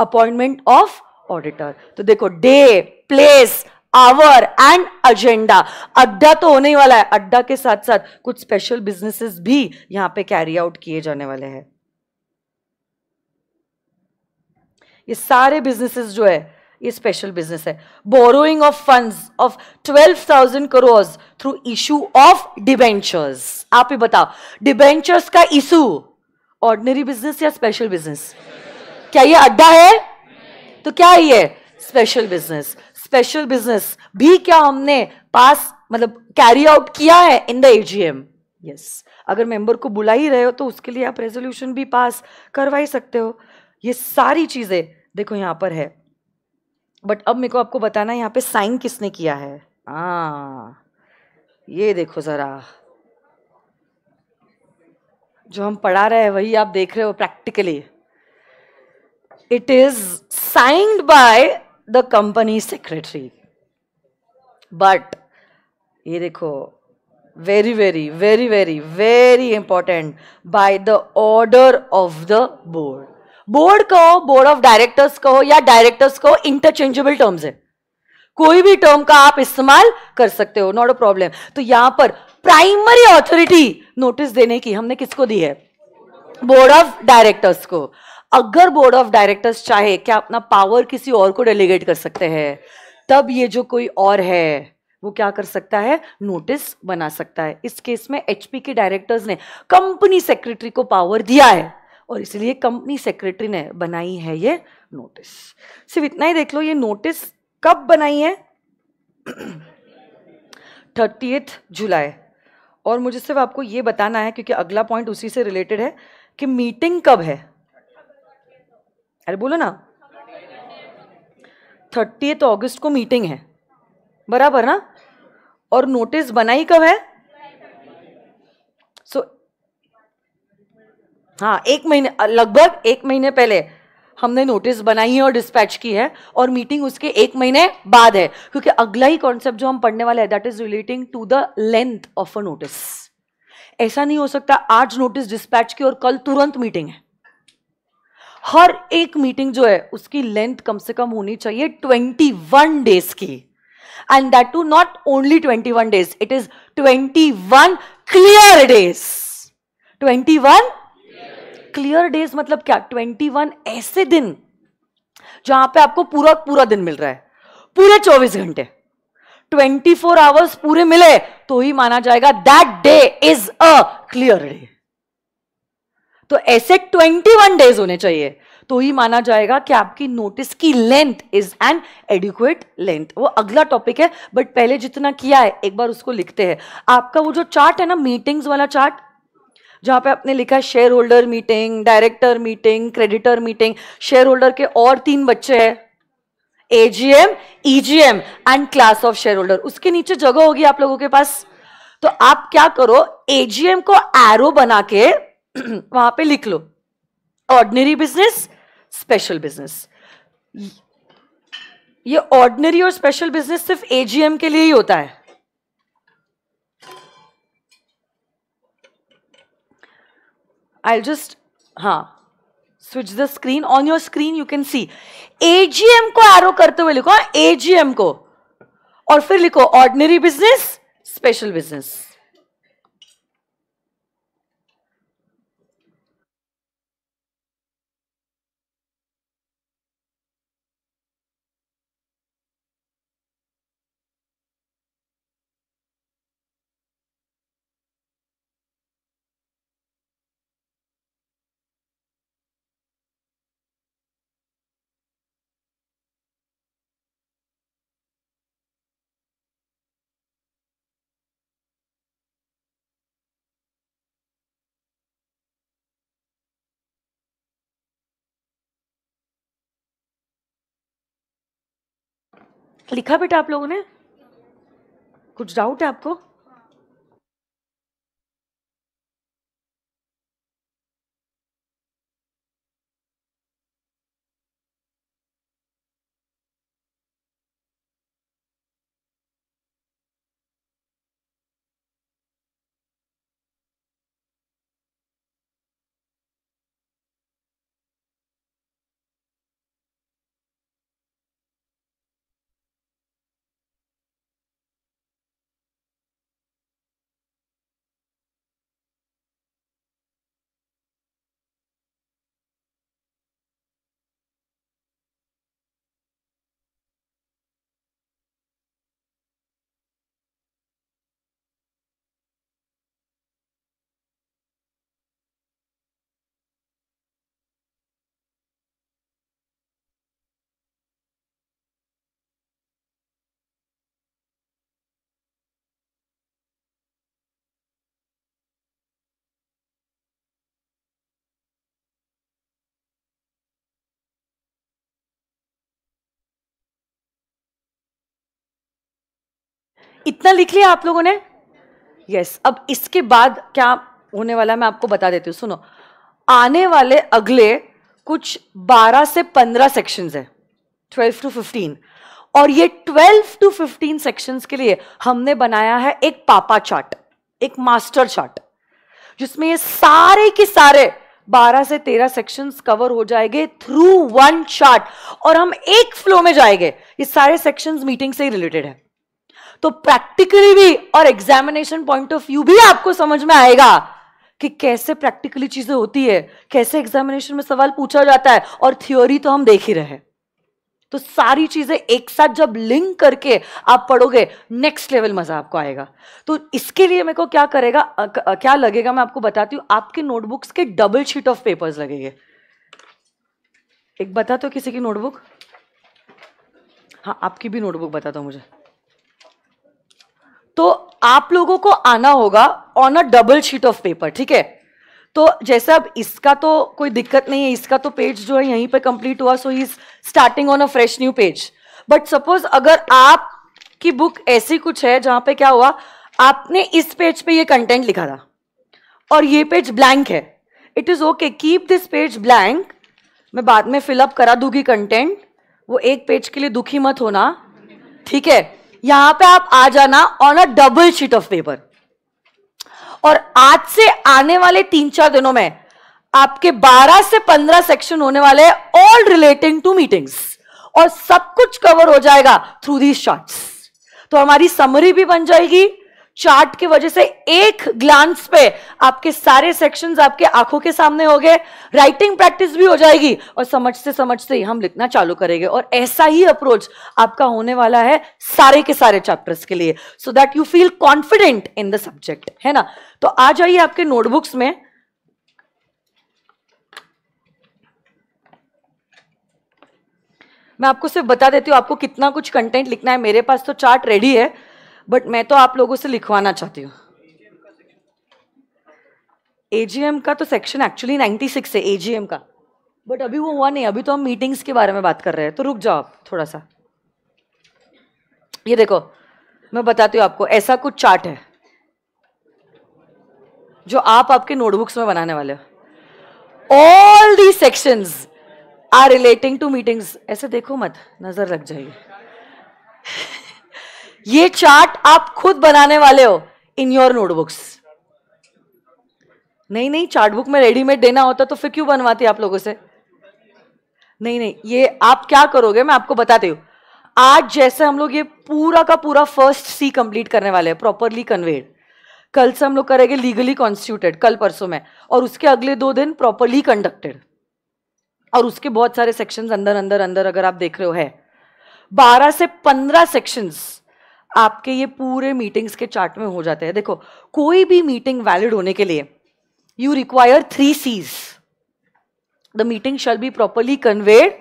अपॉइंटमेंट ऑफ ऑडिटर तो देखो day place hour and agenda अड्डा तो होने ही वाला है अड्डा के साथ साथ कुछ स्पेशल बिजनेसेस भी यहां पे कैरी आउट किए जाने वाले हैं ये सारे बिजनेसेस जो है ये स्पेशल बिजनेस है borrowing of funds of 12,000 crores through issue of debentures आप ही बताओ डिबेंचर्स का इशू ऑर्डिनरी बिजनेस या स्पेशल बिजनेस क्या ये अड्डा है तो क्या ये स्पेशल बिजनेस स्पेशल बिजनेस भी क्या हमने पास मतलब कैरी आउट किया है इन द एजीएम यस अगर मेंबर को बुला ही रहे हो तो उसके लिए आप रेजोल्यूशन भी पास करवा ही सकते हो ये सारी चीज़ें देखो यहाँ पर है बट अब मेरे को आपको बताना है यहाँ पे साइन किसने किया है आ, हाँ। ये देखो ज़रा जो हम पढ़ा रहे हैं वही आप देख रहे हो practically it is signed by the company secretary but ये देखो very very very very very important by the order of the board board कहो बोर्ड ऑफ डायरेक्टर्स कहो या डायरेक्टर्स कहो इंटरचेंजेबल टर्म्स है कोई भी टर्म का आप इस्तेमाल कर सकते हो नॉट अ प्रॉब्लम तो यहां पर प्राइमरी ऑथोरिटी नोटिस देने की हमने किसको दी है बोर्ड ऑफ डायरेक्टर्स को अगर बोर्ड ऑफ डायरेक्टर्स चाहे क्या अपना पावर किसी और को डेलीगेट कर सकते हैं तब ये जो कोई और है वो क्या कर सकता है नोटिस बना सकता है इस केस में एचपी के डायरेक्टर्स ने कंपनी सेक्रेटरी को पावर दिया है और इसलिए कंपनी सेक्रेटरी ने बनाई है ये नोटिस सिर्फ इतना ही देख लो ये नोटिस कब बनाई है थर्टी *clears throat* जुलाई और मुझे सिर्फ आपको ये बताना है क्योंकि अगला पॉइंट उसी से रिलेटेड है कि मीटिंग कब है अरे बोलो ना थर्टी तो अगस्त को मीटिंग है बराबर ना और नोटिस बनाई कब है सो so, हाँ एक महीने लगभग एक महीने पहले हमने नोटिस बनाई है और डिस्पैच की है और मीटिंग उसके एक महीने बाद है क्योंकि अगला ही कॉन्सेप्ट जो हम पढ़ने वाले हैं that is relating to the length of a notice ऐसा नहीं हो सकता आज नोटिस डिस्पैच की और कल तुरंत मीटिंग है हर एक मीटिंग जो है उसकी लेंथ कम से कम होनी चाहिए ट्वेंटी वन डेज की and that too not only twenty one days it is twenty one clear days twenty one clear days मतलब क्या ट्वेंटी वन ऐसे दिन जहां पे आपको पूरा पूरा दिन मिल रहा है पूरे चौबीस घंटे 24 फोर आवर्स पूरे मिले तो ही माना जाएगा that day is a clear day तो ऐसे 21 डेज होने चाहिए तो ही माना जाएगा कि आपकी नोटिस की length is an adequate length वो अगला टॉपिक है बट पहले जितना किया है एक बार उसको लिखते हैं आपका वो जो चार्ट है ना मीटिंग्स वाला चार्ट जहां पे आपने लिखा है share shareholder meeting director meeting creditor meeting shareholder के और तीन बच्चे हैं AGM EGM and class of shareholder उसके नीचे जगह होगी आप लोगों के पास तो आप क्या करो एजीएम को एरो बना के *clears throat* वहां पे लिख लो ऑर्डनरी बिजनेस स्पेशल बिजनेस ये ऑर्डनरी और स्पेशल बिजनेस सिर्फ एजीएम के लिए ही होता है आई जस्ट हाँ switch the screen on your screen you can see AGM को एरो करते हुए लिखो एजीएम हाँ, को और फिर लिखो ऑर्डनरी बिजनेस स्पेशल बिजनेस लिखा बेटा आप लोगों ने कुछ डाउट है आपको
इतना लिख लिया
आप लोगों ने यस yes. अब इसके बाद क्या होने वाला है मैं आपको बता देती हूँ सुनो आने वाले अगले कुछ 12 से 15 सेक्शंस है 12 टू 15 और ये 12 टू 15 सेक्शंस के लिए हमने बनाया है एक पापा चार्ट एक मास्टर चार्ट जिसमें ये सारे के सारे 12 से 13 सेक्शंस कवर हो जाएंगे थ्रू वन चार्ट और हम एक फ्लो में जाएंगे ये सारे सेक्शंस मीटिंग से ही रिलेटेड है तो प्रैक्टिकली भी और एग्जामिनेशन पॉइंट ऑफ व्यू भी आपको समझ में आएगा कि कैसे प्रैक्टिकली चीजें होती है कैसे एग्जामिनेशन में सवाल पूछा जाता है और थ्योरी तो हम देख ही रहे तो सारी चीजें एक साथ जब लिंक करके आप पढ़ोगे नेक्स्ट लेवल मजा आपको आएगा तो इसके लिए मेरे को क्या करेगा क्या लगेगा मैं आपको बताती हूँ आपके नोटबुक्स के डबल शीट ऑफ पेपर्स लगेंगे एक बता दो तो किसी की नोटबुक हाँ आपकी भी नोटबुक बता दो तो मुझे तो आप लोगों को आना होगा on a double sheet of paper ठीक है तो जैसे अब इसका तो कोई दिक्कत नहीं है इसका तो पेज जो है यहीं पे कंप्लीट हुआ so he is starting on a fresh new page but suppose अगर आप की बुक ऐसी कुछ है जहां पे क्या हुआ आपने इस पेज पे ये कंटेंट लिखा था और ये पेज ब्लैंक है it is okay keep this page blank मैं बाद में फिलअप करा दूंगी कंटेंट वो एक पेज के लिए दुखी मत होना ठीक है यहां पे आप आ जाना on a double sheet of paper और आज से आने वाले तीन चार दिनों में आपके 12 से 15 सेक्शन होने वाले हैं ऑल रिलेटिंग टू मीटिंग्स और सब कुछ कवर हो जाएगा थ्रू दीज शॉर्ट्स तो हमारी समरी भी बन जाएगी चार्ट की वजह से एक ग्लांस पे आपके सारे सेक्शंस आपके आंखों के सामने हो गए राइटिंग प्रैक्टिस भी हो जाएगी और समझते समझते ही हम लिखना चालू करेंगे और ऐसा ही अप्रोच आपका होने वाला है सारे के सारे चैप्टर्स के लिए so that you feel confident in the subject है ना तो आ जाइए आपके नोटबुक्स में मैं आपको सिर्फ बता देती हूँ आपको कितना कुछ कंटेंट लिखना है मेरे पास तो चार्ट रेडी है बट मैं तो आप लोगों से लिखवाना चाहती हूँ एजीएम का तो सेक्शन एक्चुअली 96 है एजीएम का बट अभी वो हुआ नहीं अभी तो हम मीटिंग्स के बारे में बात कर रहे हैं तो रुक जाओ आप थोड़ा सा ये देखो मैं बताती हूँ आपको ऐसा कुछ चार्ट है जो आप आपके नोटबुक्स में बनाने वाले हो all the section are relating to meetings ऐसे देखो मत नजर लग जाएगी ये चार्ट आप खुद बनाने वाले हो इन योर नोटबुक्स नहीं नहीं चार्ट बुक में रेडीमेड देना होता तो फिर क्यों बनवाती आप लोगों से नहीं नहीं ये आप क्या करोगे मैं आपको बताती हूँ आज जैसे हम लोग ये पूरा का पूरा फर्स्ट सी कंप्लीट करने वाले हैं प्रॉपरली कन्वेड कल से हम लोग करेंगे लीगली कॉन्स्टिट्यूटेड कल परसों में और उसके अगले दो दिन प्रॉपरली कंडक्टेड और उसके बहुत सारे सेक्शंस अंदर अंदर अंदर अगर आप देख रहे हो है बारह से पंद्रह सेक्शंस आपके ये पूरे मीटिंग्स के चार्ट में हो जाते हैं देखो कोई भी मीटिंग वैलिड होने के लिए you require three Cs the meeting shall be properly convened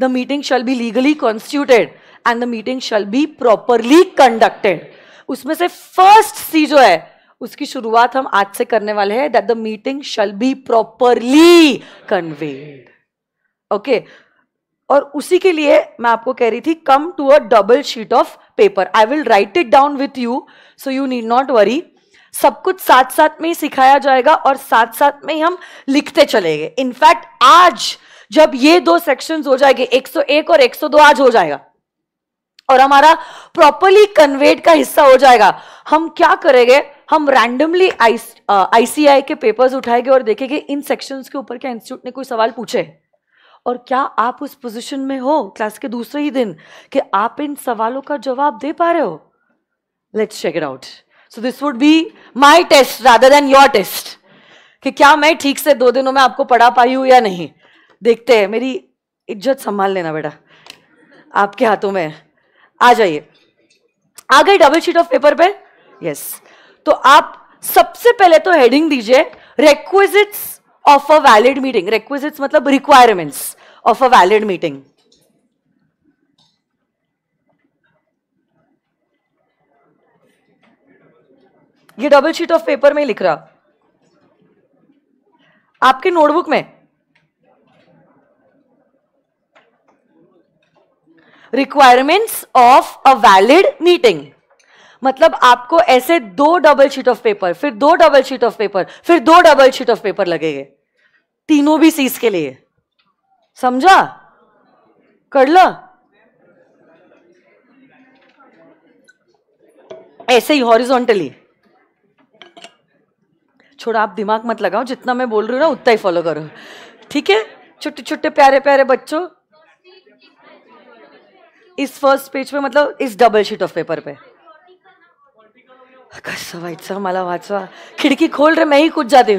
the meeting shall be legally constituted and the meeting shall be properly conducted उसमें से फर्स्ट सी जो है उसकी शुरुआत हम आज से करने वाले हैं that the meeting shall be properly convened okay और उसी के लिए मैं आपको कह रही थी come to a double sheet of paper I will write it down with you so you need not worry सब कुछ साथ साथ में ही सिखाया जाएगा और साथ साथ में ही हम लिखते गए इनफैक्ट आज जब ये दो सेक्शंस हो जाएंगे 101 और 102 आज हो जाएगा और हमारा प्रॉपरली कन्वेट का हिस्सा हो जाएगा हम क्या करेंगे हम रैंडमली आईसीआई uh, के पेपर्स उठाएंगे और देखेंगे इन सेक्शंस के ऊपर क्या इंस्टीट्यूट ने कोई सवाल पूछे और क्या आप उस पोजीशन में हो क्लास के दूसरे ही दिन कि आप इन सवालों का जवाब दे पा रहे हो let's check it out so this would be my test rather than your test कि क्या मैं ठीक से दो दिनों में आपको पढ़ा पाई हूं या नहीं देखते हैं मेरी इज्जत संभाल लेना बेटा आपके हाथों में आ जाइए आ गई डबल शीट ऑफ पेपर पे यस yes. तो आप सबसे पहले तो हेडिंग दीजिए requisites of a valid meeting requisites मतलब requirements of a valid meeting ये डबल शीट ऑफ पेपर में लिख रहा आपके नोटबुक में requirements of a valid meeting मतलब आपको ऐसे दो डबल शीट ऑफ पेपर फिर दो डबल शीट ऑफ पेपर फिर दो डबल शीट ऑफ पेपर लगेंगे तीनों भी सीज के लिए समझा कर लो ऐसे ही हॉरिजॉन्टली छोड़ा आप दिमाग मत लगाओ जितना मैं बोल रही हूं ना उतना ही फॉलो करो ठीक है छोटे छोटे प्यारे प्यारे बच्चों इस फर्स्ट पेज पे मतलब इस डबल शीट ऑफ पेपर पे कस व्हायचं मला वाचवा खिडकी खोल रे मीही कुठ जाते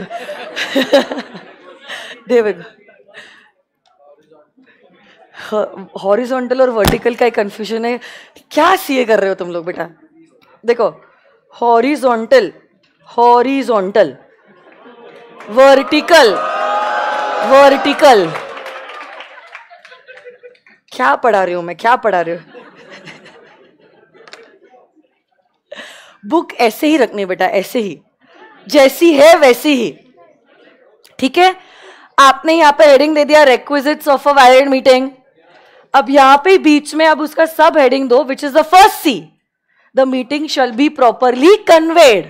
देव हॉरिजॉन्टल और वर्टिकल का एक कन्फ्यूजन है क्या सीए कर रहे हो तुम लोग बेटा देखो हॉरिजॉन्टल हॉरिजॉन्टल वर्टिकल वर्टिकल क्या पढ़ा रही हूँ मैं क्या पढ़ा रही हूँ बुक ऐसे ही रखनी बेटा ऐसे ही जैसी है वैसी ही ठीक है आपने यहां पे हेडिंग दे दिया requisites of a valid meeting अब यहां पे बीच में अब उसका सब हेडिंग दो which is the first C the meeting shall be properly convened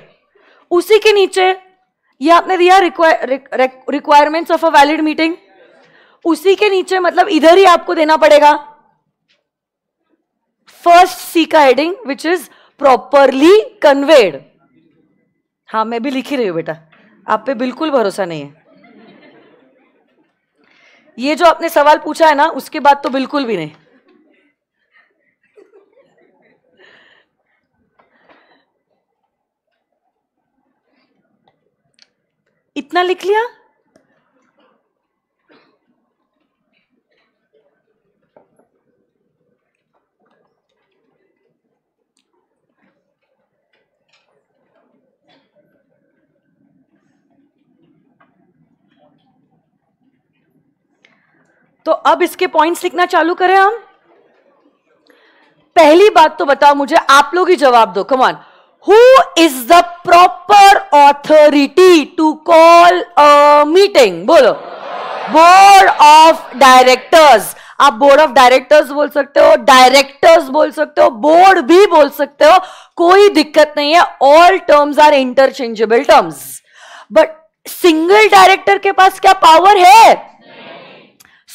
उसी के नीचे ये आपने दिया requirements of a valid meeting उसी के नीचे मतलब इधर ही आपको देना पड़ेगा फर्स्ट सी का heading which is properly convened हाँ मैं भी लिख ही रही हूं बेटा आप पे बिल्कुल भरोसा नहीं है ये जो आपने सवाल पूछा है ना उसके बाद तो बिल्कुल भी नहीं इतना लिख लिया तो अब इसके पॉइंट्स लिखना चालू करें हम पहली बात तो बताओ मुझे आप लोग ही जवाब दो come on who is the proper authority to call meeting बोलो बोर्ड ऑफ डायरेक्टर्स आप बोर्ड ऑफ डायरेक्टर्स बोल सकते हो डायरेक्टर्स बोल सकते हो बोर्ड भी बोल सकते हो कोई दिक्कत नहीं है all terms are interchangeable terms but single director के पास क्या पावर है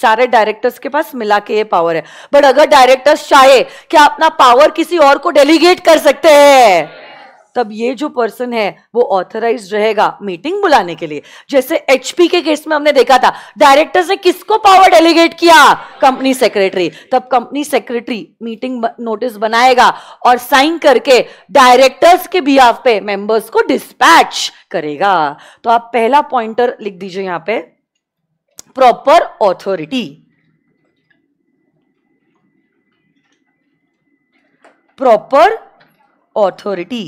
सारे डायरेक्टर्स के पास मिला के ये पावर है बट अगर डायरेक्टर्स चाहे कि अपना पावर किसी और को डेलीगेट कर सकते हैं तब ये जो पर्सन है वो ऑथराइज रहेगा मीटिंग बुलाने के लिए जैसे एचपी के केस में हमने देखा था डायरेक्टर्स ने किसको पावर डेलीगेट किया कंपनी सेक्रेटरी तब कंपनी सेक्रेटरी मीटिंग नोटिस बनाएगा और साइन करके डायरेक्टर्स के बिहाफ पे मेंबर्स को डिस्पैच करेगा तो आप पहला पॉइंटर लिख दीजिए यहां पे proper authority. Proper authority.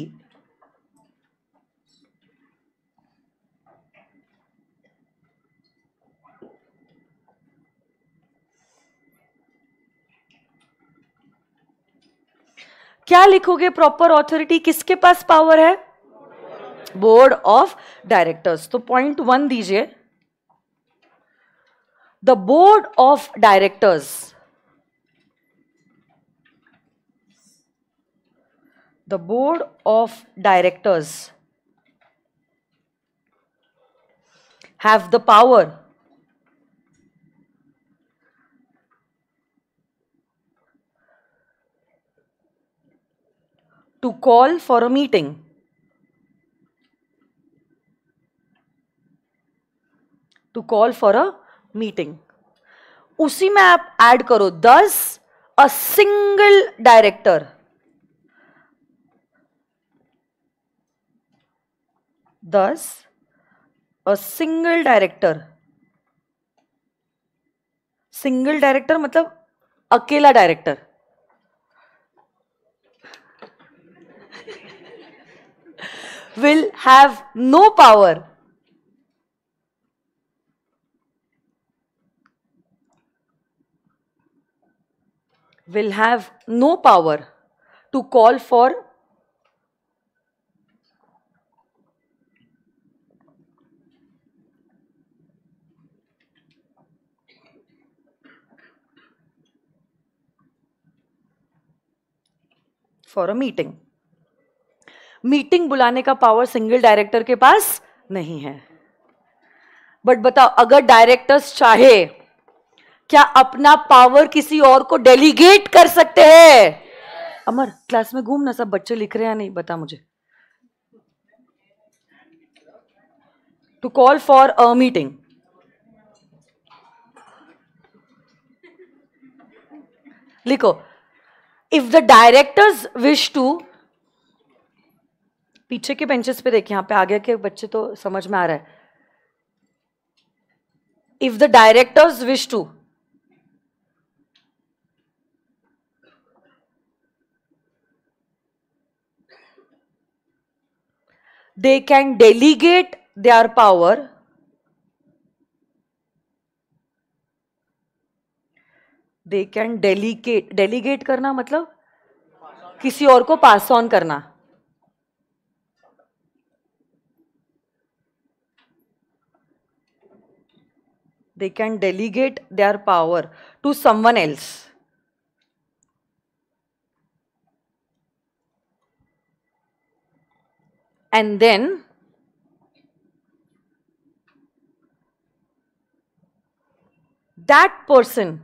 क्या लिखोगे प्रॉपर ऑथोरिटी किसके पास पावर है बोर्ड ऑफ डायरेक्टर्स तो पॉइंट वन दीजिए the board of directors the board of directors have the power to call for a meeting to call for a meeting उसी में आप ऐड करो दस अ सिंगल डायरेक्टर दस a single director single director मतलब अकेला director will have no power will have no power to call for for a meeting meeting बुलाने का पावर सिंगल डायरेक्टर के पास नहीं है बट बताओ अगर डायरेक्टर्स चाहे क्या अपना पावर किसी और को डेलीगेट कर सकते हैं अमर क्लास में घूम ना सब बच्चे लिख रहे हैं नहीं बता मुझे to call for a meeting लिखो if the directors wish to पीछे के बेंचेस पे देखिए यहां पे आगे के बच्चे तो समझ में आ रहा है if the directors wish to they can delegate their power they can delegate delegate करना मतलब किसी और को पास ऑन करना they can delegate their power to someone else and then that person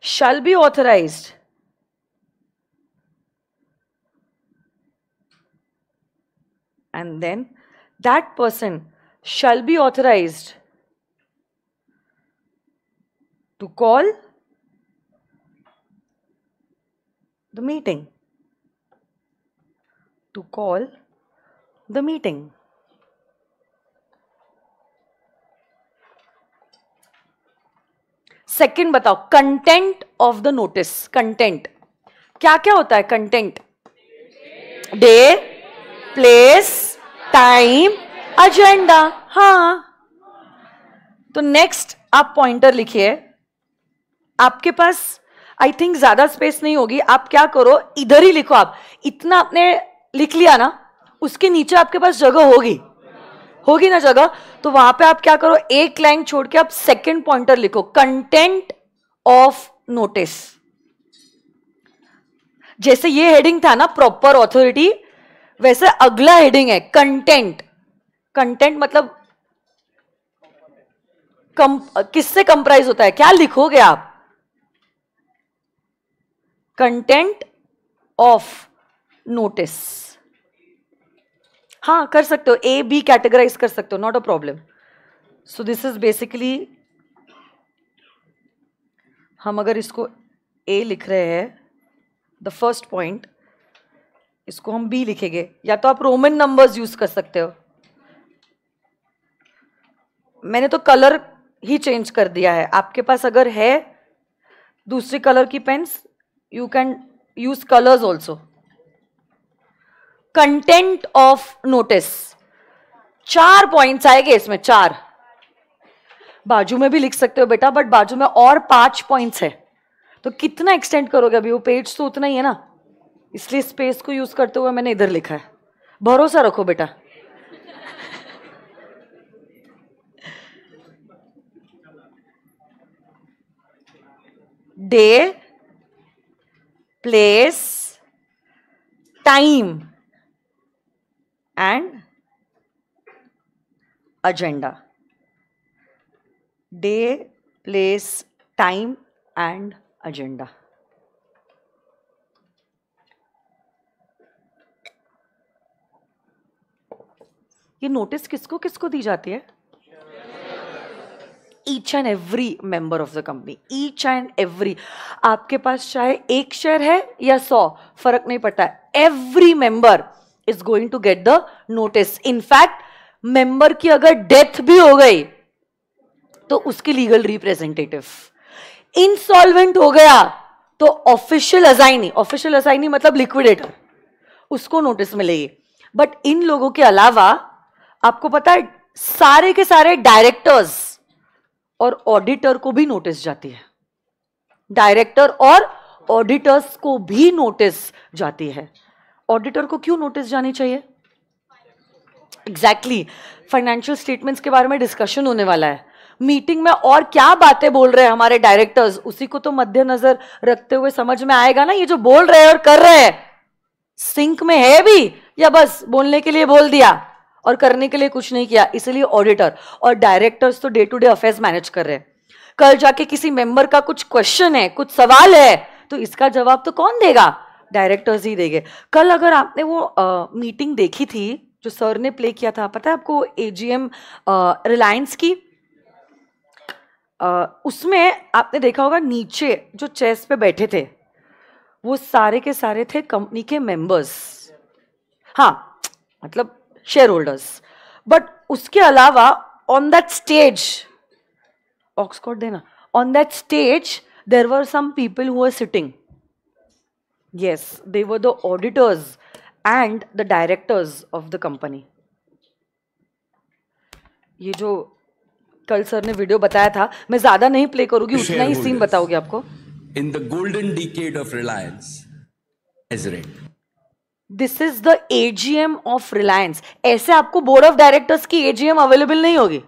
shall be authorized and then that person shall be authorized to call the meeting. To call the meeting. Second बताओ content of the notice content क्या क्या होता है content day place time agenda हा तो next आप pointer लिखिए आपके पास आई थिंक ज्यादा स्पेस नहीं होगी आप क्या करो इधर ही लिखो आप इतना आपने लिख लिया ना उसके नीचे आपके पास जगह होगी होगी ना जगह तो वहां पे आप क्या करो एक लाइन छोड़ के आप सेकंड पॉइंटर लिखो कंटेंट ऑफ नोटिस जैसे ये हेडिंग था ना प्रॉपर ऑथोरिटी वैसे अगला हेडिंग है कंटेंट कंटेंट मतलब कम, किससे कंप्राइज होता है क्या लिखोगे आप कंटेंट ऑफ नोटिस हाँ कर सकते हो ए बी कैटेगराइज कर सकते हो not a problem so this is basically हम अगर इसको ए लिख रहे हैं द फर्स्ट पॉइंट इसको हम बी लिखेंगे या तो आप रोमन नंबर्स यूज कर सकते हो मैंने तो कलर ही चेंज कर दिया है आपके पास अगर है दूसरे कलर की pens you can use colors also content of notice चार पॉइंट्स आएंगे इसमें चार बाजू में भी लिख सकते हो बेटा बट बाजू में और पांच पॉइंट्स है तो कितना एक्सटेंड करोगे अभी वो पेज तो उतना ही है ना इसलिए स्पेस को यूज करते हुए मैंने इधर लिखा है भरोसा रखो बेटा day place time and agenda day place time and agenda ये नोटिस किसको किसको दी जाती है each and every member of the company each and every आपके पास चाहे एक शेयर है या सौ फर्क नहीं पड़ता every member is going to get the notice in fact member की अगर डेथ भी हो गई तो उसकी लीगल रिप्रेजेंटेटिव इंसॉल्वेंट हो गया तो ऑफिशियल असाइनी ऑफिशियल असाइनी मतलब लिक्विडेटर उसको नोटिस मिलेगी बट इन लोगों के अलावा आपको पता है सारे के सारे डायरेक्टर्स और ऑडिटर को भी नोटिस जाती है डायरेक्टर और ऑडिटर्स को भी नोटिस जाती है ऑडिटर को क्यों नोटिस जानी चाहिए एग्जैक्टली फाइनेंशियल स्टेटमेंट्स के बारे में डिस्कशन होने वाला है मीटिंग में और क्या बातें बोल रहे हैं हमारे डायरेक्टर्स उसी को तो मद्देनजर रखते हुए समझ में आएगा ना ये जो बोल रहे हैं और कर रहे हैं सिंक में है भी या बस बोलने के लिए बोल दिया और करने के लिए कुछ नहीं किया इसलिए ऑडिटर और डायरेक्टर्स तो day to day affairs manage कर रहे हैं कल जाके किसी मेंबर का कुछ क्वेश्चन है कुछ सवाल है तो इसका जवाब तो कौन देगा डायरेक्टर्स ही देंगे कल अगर आपने वो आ, मीटिंग देखी थी जो सर ने प्ले किया था पता है आपको एजीएम रिलायंस की आ, उसमें आपने देखा होगा नीचे जो चेस पे बैठे थे वो सारे के सारे थे कंपनी के मेंबर्स हाँ मतलब शेयर होल्डर्स बट उसके अलावा ऑन दैट स्टेज ऑक्सकॉट देना on that stage there were some people who are sitting yes they were the auditors and the directors of the company ये जो कल सर ने वीडियो बताया था मैं ज्यादा नहीं प्ले करूंगी उतना ही सीन बताओगे आपको
in the golden decade of Reliance एज रेट
this is the AGM of Reliance ऐसे आपको बोर्ड ऑफ डायरेक्टर्स की एजीएम अवेलेबल नहीं होगी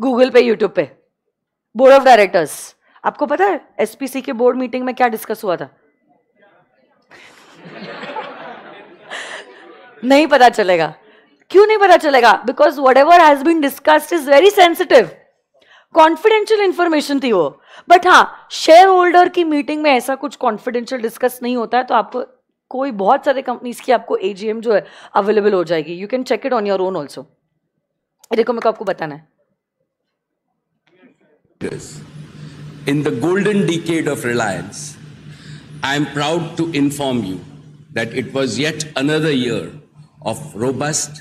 गूगल पे यूट्यूब पे बोर्ड ऑफ डायरेक्टर्स आपको पता है एसपीसी के बोर्ड मीटिंग में क्या डिस्कस हुआ था नहीं पता चलेगा क्यों नहीं पता चलेगा because whatever has been discussed is very sensitive confidential information थी वो बट हाँ शेयर होल्डर की मीटिंग में ऐसा कुछ कॉन्फिडेंशियल डिस्कस नहीं होता है तो आपको कोई बहुत सारे कंपनीज की आपको ए जो है अवेलेबल हो जाएगी you can check it on your own also देखो मेरे को आपको बताना
है in the golden decade of Reliance I am proud to inform you that it was yet another year of robust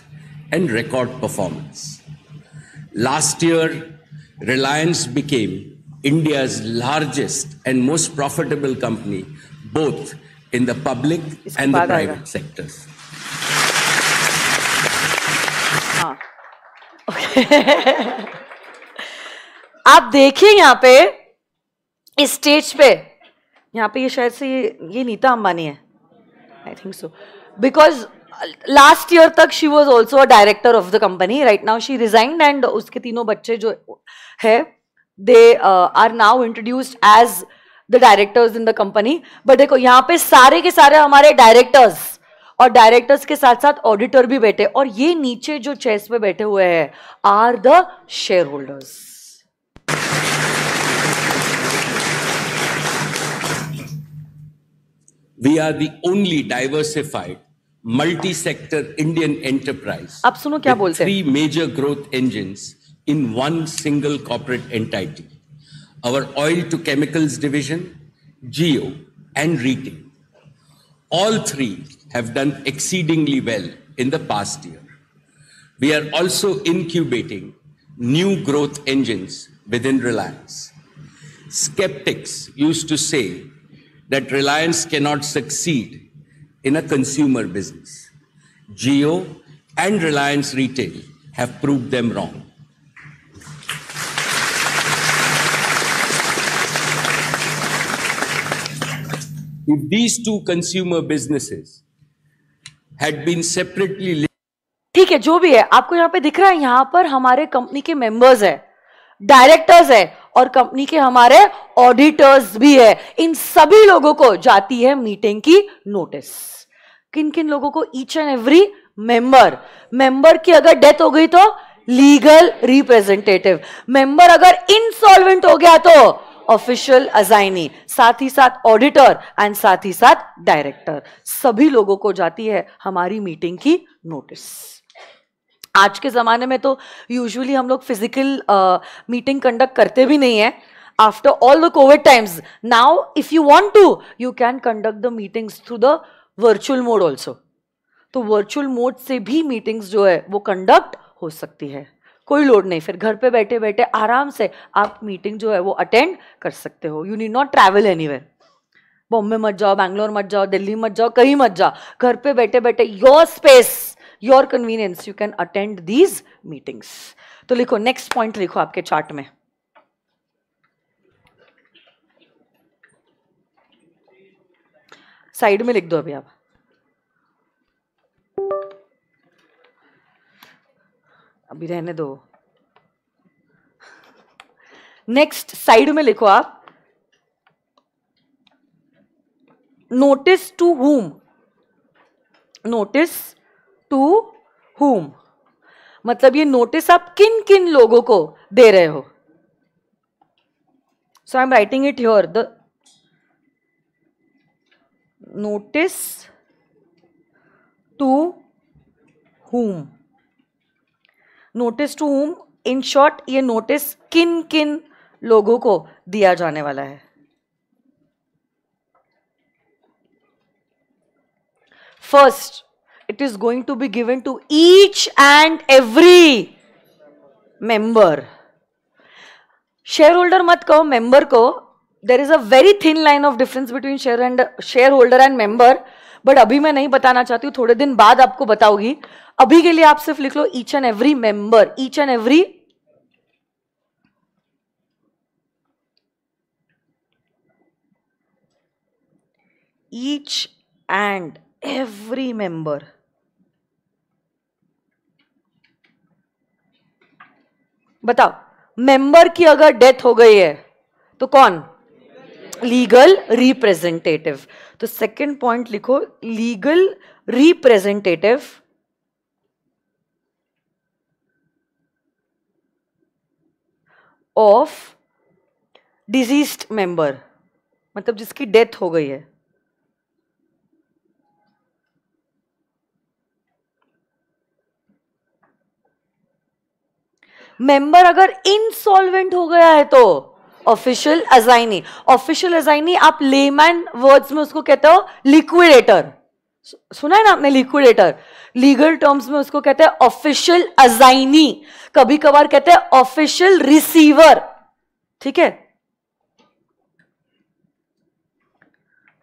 and record performance last year Reliance became India's largest and most profitable company both in the public and the private sectors.
हाँ okay. आप देखिए यहाँ पे इस stage पे यहाँ पे ये शायद से ये ये नीता अंबानी है I think so because last year तक she was also a director of the company right now she resigned and उसके तीनों बच्चे जो है they are now introduced as the directors in the company but देखो यहाँ पे सारे के सारे हमारे डायरेक्टर्स और डायरेक्टर्स के साथ साथ ऑडिटर भी बैठे और ये नीचे जो चेस पे बैठे हुए हैं are the share holders
we are the only diversified multi sector Indian enterprise आप सुनो क्या बोलते हैं three major growth engine in one single corporate entity our oil to chemicals division, geo, and retail. All three have done exceedingly well in the past year. We are also incubating new growth engines within Reliance. Skeptics used to say that Reliance cannot succeed in a consumer business. Geo and Reliance Retail have proved them wrong. if these two consumer businesses had been separately
ठीक है जो भी है आपको यहाँ पे दिख रहा है यहाँ पर हमारे कंपनी के मेंबर्स है डायरेक्टर्स है और कंपनी के हमारे ऑडिटर्स भी है इन सभी लोगों को जाती है मीटिंग की नोटिस किन किन लोगों को each and every member member की अगर डेथ हो गई तो लीगल रिप्रेजेंटेटिव मेंबर अगर इनसॉल्वेंट हो गया तो ऑफिशियल असाइनी साथ ही साथ ऑडिटर एंड साथ ही साथ डायरेक्टर सभी लोगों को जाती है हमारी मीटिंग की नोटिस आज के ज़माने में तो यूजुअली हम लोग फिजिकल मीटिंग कंडक्ट करते भी नहीं है after all the Covid times now if you want to you can conduct the meetings through the virtual mode also तो वर्चुअल मोड से भी मीटिंग्स जो है वो कंडक्ट हो सकती है कोई लोड नहीं फिर घर पे बैठे बैठे आराम से आप मीटिंग जो है वो अटेंड कर सकते हो you need not travel any Bombay मत जाओ बैंगलोर मत जाओ दिल्ली मत जाओ कहीं मत जाओ घर पे बैठे बैठे your space your convenience you can attend these meetings तो लिखो नेक्स्ट पॉइंट लिखो आपके चार्ट में साइड में लिख दो अभी आप अभी रहने दो नेक्स्ट साइड में लिखो आप notice to whom notice to whom मतलब ये नोटिस आप किन किन लोगों को दे रहे हो so I am writing it here the notice to whom notice to whom in short ये नोटिस किन किन लोगों को दिया जाने वाला है first it is going to be given to each and every member share holder मत कहो मेंबर को there is a very thin line of difference between share and share holder and member but अभी मैं नहीं बताना चाहती हूँ थोड़े दिन बाद आपको बताऊंगी अभी के लिए आप सिर्फ लिख लो each and every member each and every each and every member बताओ मेंबर की अगर डेथ हो गई है तो कौन लीगल रिप्रेजेंटेटिव तो सेकंड पॉइंट लिखो legal representative of deceased member मतलब जिसकी डेथ हो गई है मेंबर अगर इनसॉल्वेंट हो गया है तो ऑफिशियल अजाइनी ऑफिशियल अजाइनी आप लेमैन वर्ड्स में उसको कहते हो लिक्विडेटर सुना है ना आपने लिक्विडेटर लीगल टर्म्स में उसको कहते हैं ऑफिशियल अजाइनी कभी कभार कहते हैं ऑफिशियल रिसीवर ठीक है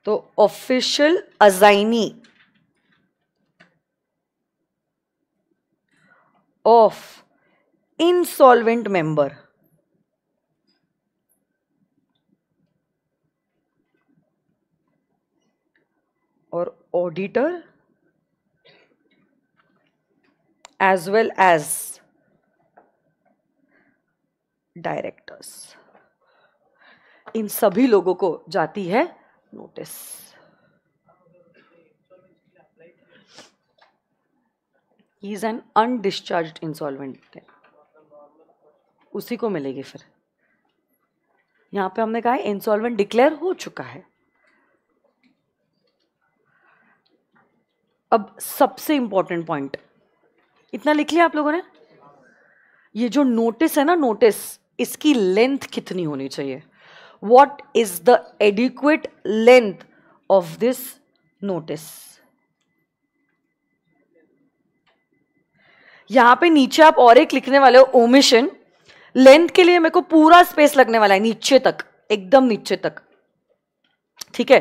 तो official assignee of insolvent member auditor as well as directors इन सभी लोगों को जाती है नोटिस ही इज एन अनडिस्चार्ज इंसॉल्वेंट उसी को मिलेगी फिर यहां पे हमने कहा इंसॉल्वेंट डिक्लेयर हो चुका है अब सबसे इंपॉर्टेंट पॉइंट इतना लिख लिया आप लोगों ने ये जो नोटिस है ना नोटिस इसकी लेंथ कितनी होनी चाहिए what is the adequate length of this notice यहां पे नीचे आप और एक लिखने वाले हो ओमिशन लेंथ के लिए मेरे को पूरा स्पेस लगने वाला है नीचे तक एकदम नीचे तक ठीक है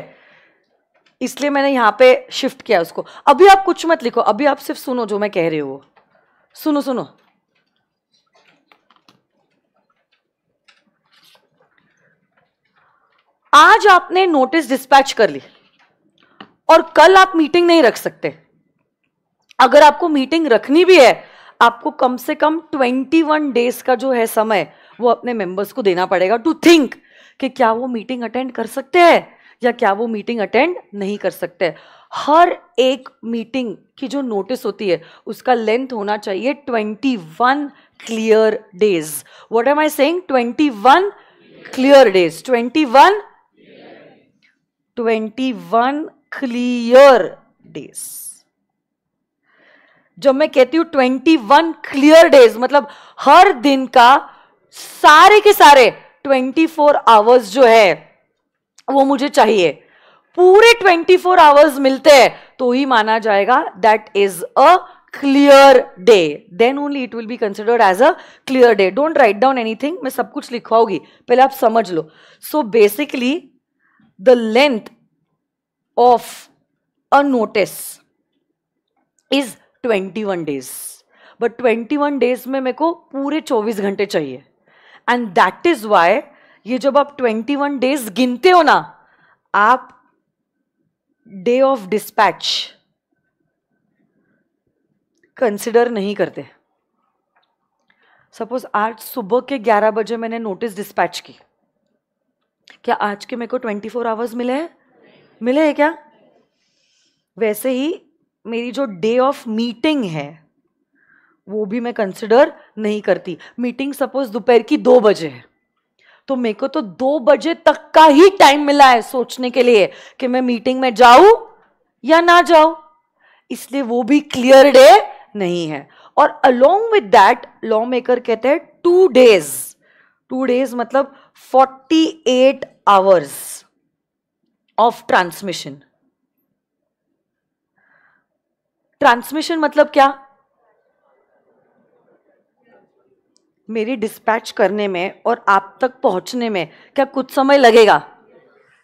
इसलिए मैंने यहाँ पे शिफ्ट किया उसको अभी आप कुछ मत लिखो अभी आप सिर्फ सुनो जो मैं कह रही हूँ सुनो सुनो आज आपने नोटिस डिस्पैच कर ली और कल आप मीटिंग नहीं रख सकते अगर आपको मीटिंग रखनी भी है आपको कम से कम 21 डेज का जो है समय वो अपने मेंबर्स को देना पड़ेगा टू थिंक कि क्या वो मीटिंग अटेंड कर सकते हैं या क्या वो मीटिंग अटेंड नहीं कर सकते हर एक मीटिंग की जो नोटिस होती है उसका लेंथ होना चाहिए twenty one clear days what am I saying twenty one clear days twenty one twenty one clear days जब मैं कहती हूं ट्वेंटी वन क्लियर डेज मतलब हर दिन का सारे के सारे ट्वेंटी फोर आवर्स जो है वो मुझे चाहिए पूरे 24 फोर आवर्स मिलते हैं तो ही माना जाएगा that is a clear day then only it will be considered as a clear day don't write down anything मैं सब कुछ लिखवाऊंगी पहले आप समझ लो so basically the length of a notice is 21 days but 21 days में मेरे को पूरे 24 घंटे चाहिए एंड दैट इज वाई ये जब आप 21 डेज गिनते हो ना आप डे ऑफ डिस्पैच कंसिडर नहीं करते सपोज आज सुबह के 11 बजे मैंने नोटिस डिस्पैच की क्या आज के मेरे को 24 फोर आवर्स मिले हैं मिले हैं क्या वैसे ही मेरी जो डे ऑफ मीटिंग है वो भी मैं कंसिडर नहीं करती मीटिंग सपोज दोपहर की दो बजे है तो मेरे को तो दो बजे तक का ही टाइम मिला है सोचने के लिए कि मैं मीटिंग में जाऊं या ना जाऊं इसलिए वो भी क्लियर डे नहीं है और along with that law maker कहते हैं टू डेज टू डेज मतलब 48 आवर्स ऑफ ट्रांसमिशन ट्रांसमिशन मतलब क्या मेरी डिस्पैच करने में और आप तक पहुंचने में क्या कुछ समय लगेगा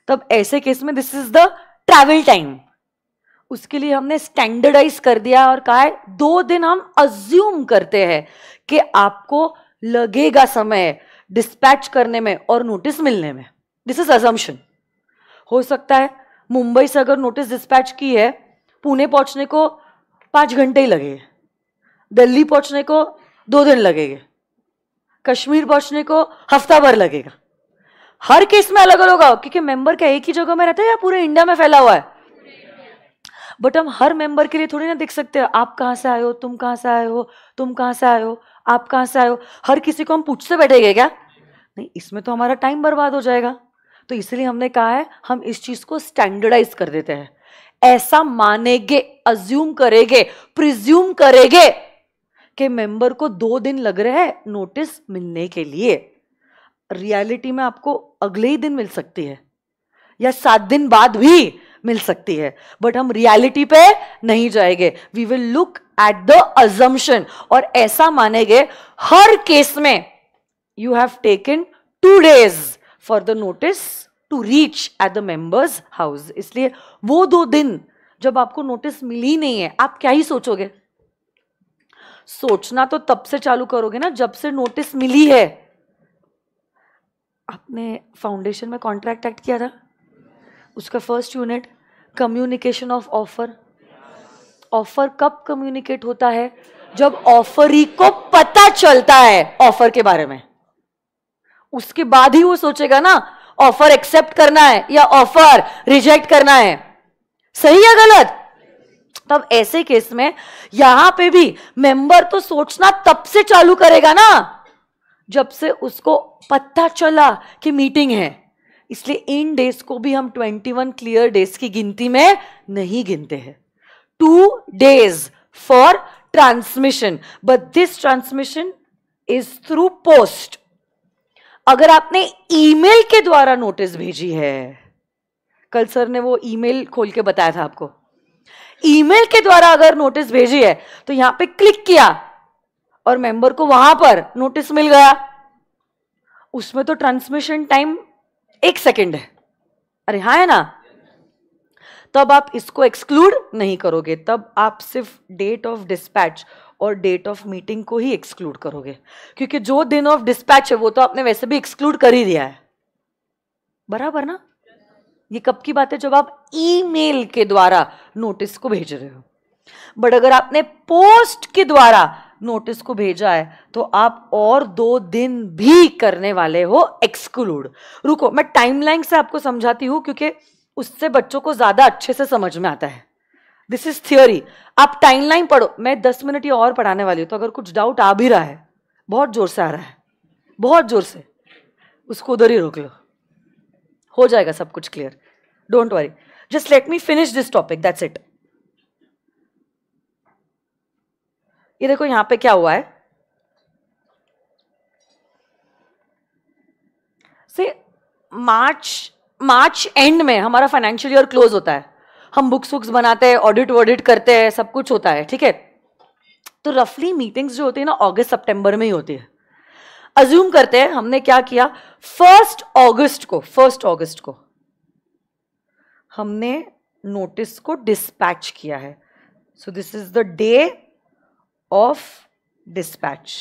तब ऐसे केस में this is the travel time उसके लिए हमने स्टैंडर्डाइज कर दिया और कहा है दो दिन हम अज्यूम करते हैं कि आपको लगेगा समय डिस्पैच करने में और नोटिस मिलने में दिस इज अजम्पन हो सकता है मुंबई से अगर नोटिस डिस्पैच की है पुणे पहुंचने को पाँच घंटे ही लगे दिल्ली पहुंचने को दो दिन लगेंगे कश्मीर पहुंचने को हफ्ता भर लगेगा हर केस में अलग अलग होगा क्योंकि मेंबर क्या एक ही जगह में रहता है या पूरे इंडिया में फैला हुआ है बट हम हर मेंबर के लिए थोड़ी ना देख सकते हैं आप कहाँ से आए हो तुम कहाँ से आए हो तुम कहाँ से आए हो आप कहाँ से आए हो हर किसी को हम पूछते बैठेंगे क्या नहीं इसमें तो हमारा टाइम बर्बाद हो जाएगा तो इसलिए हमने कहा है हम इस चीज को स्टैंडर्डाइज कर देते हैं ऐसा मानेंगे अज्यूम करेंगे प्रिज्यूम करेंगे कि मेंबर को दो दिन लग रहे हैं नोटिस मिलने के लिए रियलिटी में आपको अगले ही दिन मिल सकती है या सात दिन बाद भी मिल सकती है बट हम रियलिटी पे नहीं जाएंगे we will look at the assumption और ऐसा मानेंगे हर केस में you have taken two days for the notice to reach at the members house इसलिए वो दो दिन जब आपको नोटिस मिली नहीं है आप क्या ही सोचोगे सोचना तो तब से चालू करोगे ना जब से नोटिस मिली है आपने फाउंडेशन में कॉन्ट्रैक्ट एक्ट किया था उसका first unit communication of offer offer कब कम्युनिकेट होता है जब ऑफरी को पता चलता है ऑफर के बारे में उसके बाद ही वो सोचेगा ना ऑफर एक्सेप्ट करना है या ऑफर रिजेक्ट करना है सही या गलत तब ऐसे केस में यहां पे भी मेंबर तो सोचना तब से चालू करेगा ना जब से उसको पता चला कि मीटिंग है इसलिए इन डेज को भी हम 21 क्लियर डेज की गिनती में नहीं गिनते हैं two days for transmission but this transmission is through post अगर आपने ईमेल के द्वारा नोटिस भेजी है कल सर ने वो ईमेल खोल के बताया था आपको ईमेल के द्वारा अगर नोटिस भेजी है तो यहां पे क्लिक किया और मेंबर को वहां पर नोटिस मिल गया उसमें तो ट्रांसमिशन टाइम एक सेकेंड है अरे हा है ना तब आप इसको एक्सक्लूड नहीं करोगे तब आप सिर्फ डेट ऑफ डिस्पैच और डेट ऑफ मीटिंग को ही एक्सक्लूड करोगे क्योंकि जो दिन ऑफ डिस्पैच है वो तो आपने वैसे भी एक्सक्लूड कर ही दिया है बराबर ना ये कब की बात है जब आप ईमेल के द्वारा नोटिस को भेज रहे हो बट अगर आपने पोस्ट के द्वारा नोटिस को भेजा है तो आप और दो दिन भी करने वाले हो एक्सक्लूड रुको मैं टाइमलाइन से आपको समझाती हूं क्योंकि उससे बच्चों को ज़्यादा अच्छे से समझ में आता है दिस इज थियोरी आप टाइमलाइन पढ़ो मैं दस मिनट ही और पढ़ाने वाली हूं तो अगर कुछ डाउट आ भी रहा है बहुत जोर से आ रहा है बहुत जोर से उसको उधर ही रोक लो हो जाएगा सब कुछ clear don't worry just let me finish this topic that's it ये देखो यहां पे क्या हुआ है से मार्च मार्च एंड में हमारा फाइनेंशियल ईयर क्लोज होता है हम बुक्स वुक्स बनाते हैं ऑडिट वॉडिट करते हैं सब कुछ होता है ठीक है तो रफली मीटिंग्स जो होती है ना अगस्त सितंबर में ही होती है अज्यूम करते हैं हमने क्या किया फर्स्ट अगस्त को फर्स्ट अगस्त को हमने नोटिस को डिस्पैच किया है so this is the day of dispatch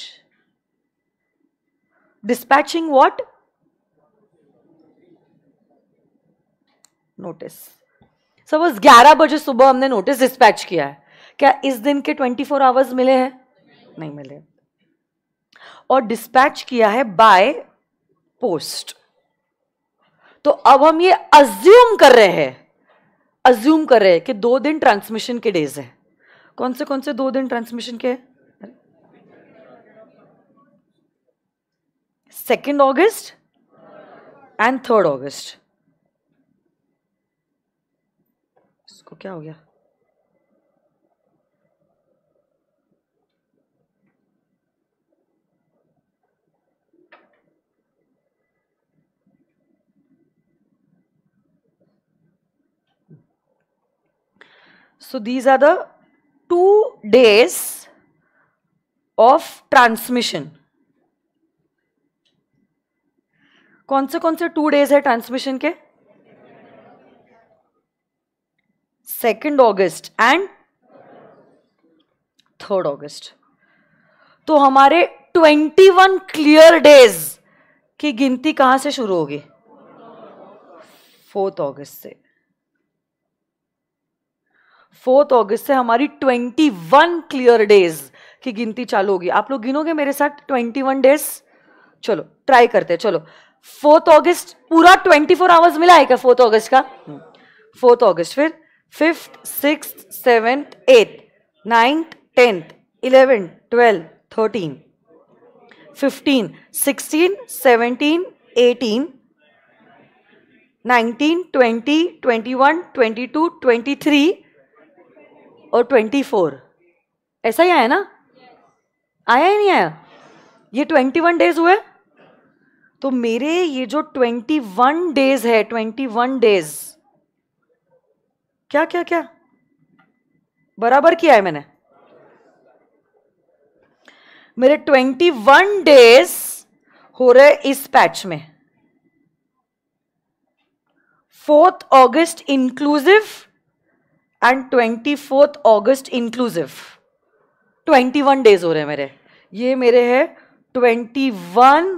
dispatching what notice suppose ग्यारह बजे सुबह हमने नोटिस डिस्पैच किया है क्या इस दिन के ट्वेंटी फोर आवर्स मिले हैं नहीं मिले और डिस्पैच किया है बाय पोस्ट तो अब हम ये अज्यूम कर रहे हैं अज्यूम कर रहे हैं कि दो दिन ट्रांसमिशन के डेज है कौन से कौन से दो दिन ट्रांसमिशन के second August and third August इसको क्या हो गया So these are the two days of transmission. कौन से कौन से टू डेज है ट्रांसमिशन के second August and third August तो हमारे ट्वेंटी वन क्लियर डेज की गिनती कहां से शुरू होगी फोर्थ ऑगस्ट से फोर्थ ऑगस्ट से हमारी ट्वेंटी वन क्लियर डेज की गिनती चालू होगी आप लोग गिनोगे मेरे साथ ट्वेंटी वन डेज चलो ट्राई करते हैं चलो फोर्थ ऑगस्ट पूरा ट्वेंटी फोर आवर्स मिला है क्या फोर्थ ऑगस्ट का हम्म। फोर्थ ऑगस्ट फिर fifth six seventh eighth ninth tenth eleventh twelfth thirteen fifteen sixteen seventeen eighteen nineteen twenty twenty one twenty two twenty three और ट्वेंटी फोर ऐसा ही आया ना आया ही नहीं आया ये ट्वेंटी वन डेज हुए तो मेरे ये जो ट्वेंटी वन डेज है ट्वेंटी वन डेज क्या क्या क्या बराबर किया है मैंने मेरे ट्वेंटी वन डेज हो रहे इस पैच में fourth August inclusive and twenty fourth August inclusive twenty one days हो रहे हैं मेरे ये मेरे हैं ट्वेंटी वन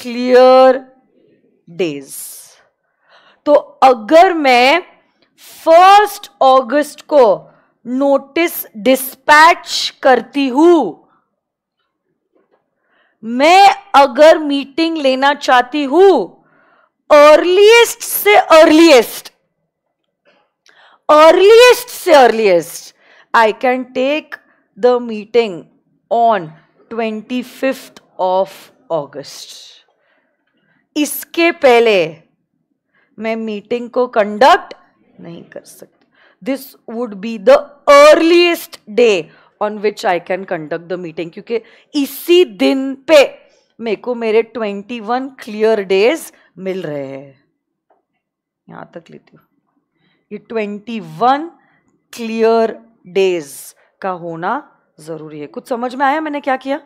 क्लियर डेज तो अगर मैं फर्स्ट अगस्त को नोटिस डिस्पैच करती हूं मैं अगर मीटिंग लेना चाहती हूं अर्लीएस्ट से अर्लीएस्ट अर्लिएस्ट से earliest I can take the meeting on twenty fifth of August इसके पहले मैं मीटिंग को कंडक्ट नहीं कर सकती this would be the earliest day on which I can conduct the meeting क्योंकि इसी दिन पे मेरे को मेरे ट्वेंटी वन क्लियर डेज मिल रहे हैं यहां तक लेती हूँ ये ट्वेंटी वन क्लियर डेज का होना ज़रूरी है कुछ समझ में आया मैंने क्या किया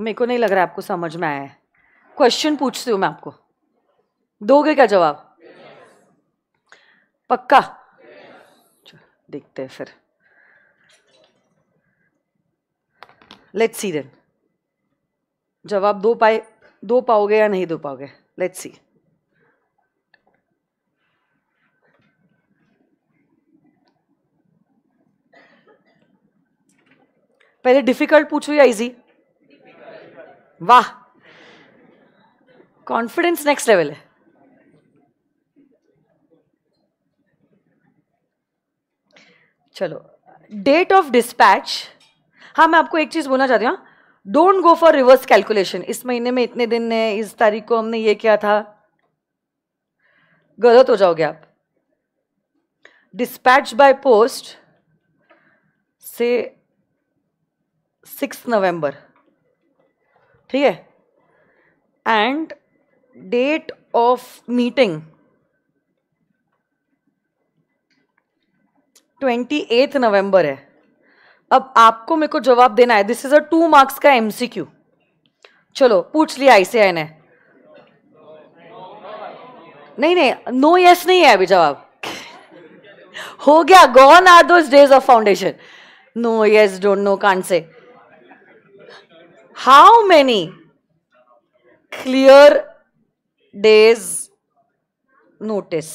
मेरे को नहीं लग रहा है आपको समझ में आया है क्वेश्चन पूछती हूँ मैं आपको दोगे क्या जवाब पक्का देखते हैं फिर लेट्स सी देन जवाब दो पाए दो पाओगे या नहीं दो पाओगे लेट्स सी पहले डिफिकल्ट पूछो या इजी वाह कॉन्फिडेंस नेक्स्ट लेवल है चलो डेट ऑफ डिस्पैच हाँ मैं आपको एक चीज़ बोलना चाहती हूँ don't go for reverse calculation इस महीने में इतने दिन है इस तारीख को हमने ये किया था गलत हो जाओगे आप डिस्पैच बाय पोस्ट से सिक्स नवंबर ठीक है and date of meeting twenty eighth November है अब आपको मेरे को जवाब देना है this is a two marks का एमसीक्यू चलो पूछ लिया आईसीआई ने नहीं नहीं नो यस नहीं है अभी जवाब *laughs* हो गया gone are those days of foundation no yes don't know can't say how many clear days notice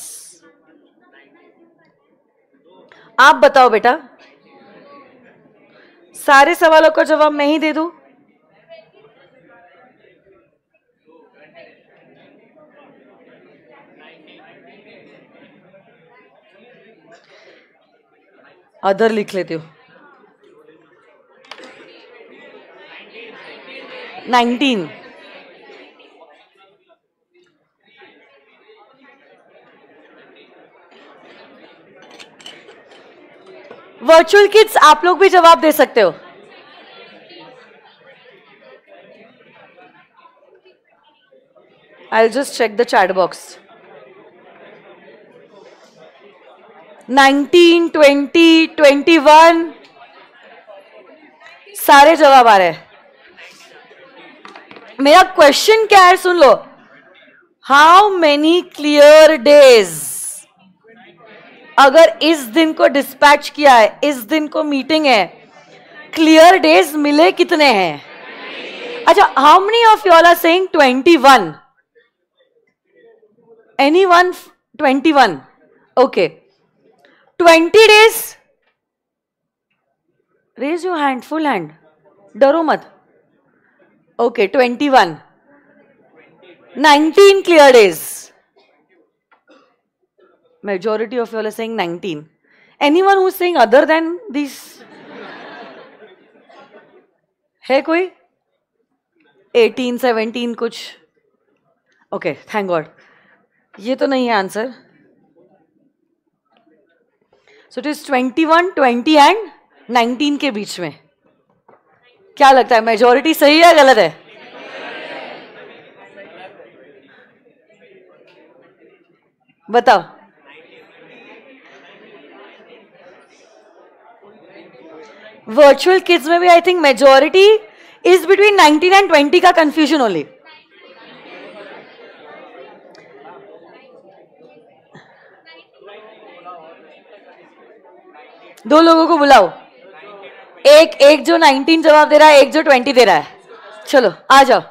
आप बताओ बेटा सारे सवालों का जवाब मैं ही दे दू अदर लिख लेते हो 19 वर्चुअल किट्स आप लोग भी जवाब दे सकते हो I just check the chat box 19, 20, 21 सारे जवाब आ रहे हैं मेरा क्वेश्चन क्या है सुन लो हाउ मेनी क्लियर डेज अगर इस दिन को डिस्पैच किया है इस दिन को मीटिंग है क्लियर डेज मिले कितने हैं अच्छा how many of you all are saying twenty one anyone twenty one okay twenty days raise your hand full hand डरो मत Okay, 21. 19 clear days. Majority of you all are saying 19. Anyone who's saying other than these? है कोई 18, 17 कुछ okay thank God ये तो नहीं है answer so it is 21, 20 and 19 के बीच में क्या लगता है मेजोरिटी सही है गलत है बताओ वर्चुअल किड्स में भी I think majority is between 19 and 20 का कंफ्यूजन ओनली दो लोगों को बुलाओ एक एक जो 19 जवाब दे रहा है एक जो 20 दे रहा है चलो आ जाओ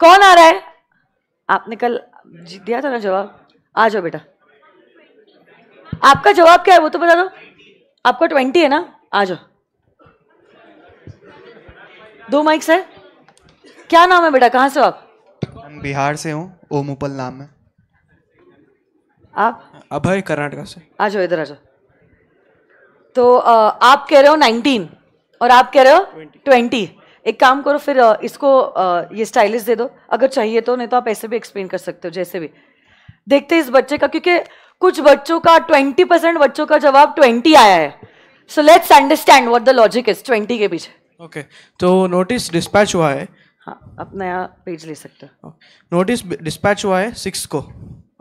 कौन आ रहा है आपने कल दिया था ना जवाब आ जाओ बेटा आपका जवाब क्या है वो तो बता दो आपका ट्वेंटी है ना आ जाओ दो माइक्स है क्या नाम है बेटा कहाँ से हो आप बिहार से हूँ उपल नाम है आप अभय कर्नाटका से आ जाओ इधर आ जाओ तो आप कह रहे हो नाइनटीन और आप कह रहे हो ट्वेंटी एक काम करो फिर इसको ये स्टाइलिश दे दो अगर चाहिए तो नहीं तो आप ऐसे भी एक्सप्लेन कर सकते हो जैसे भी देखते इस बच्चे का क्योंकि कुछ बच्चों का ट्वेंटी परसेंट बच्चों का जवाब ट्वेंटी आया है so let's understand what the logic is twenty के पीछे ओके तो नोटिस डिस्पैच हुआ है हाँ आप नया पेज ले सकते हो नोटिस oh, डिस्पैच हुआ है सिक्स को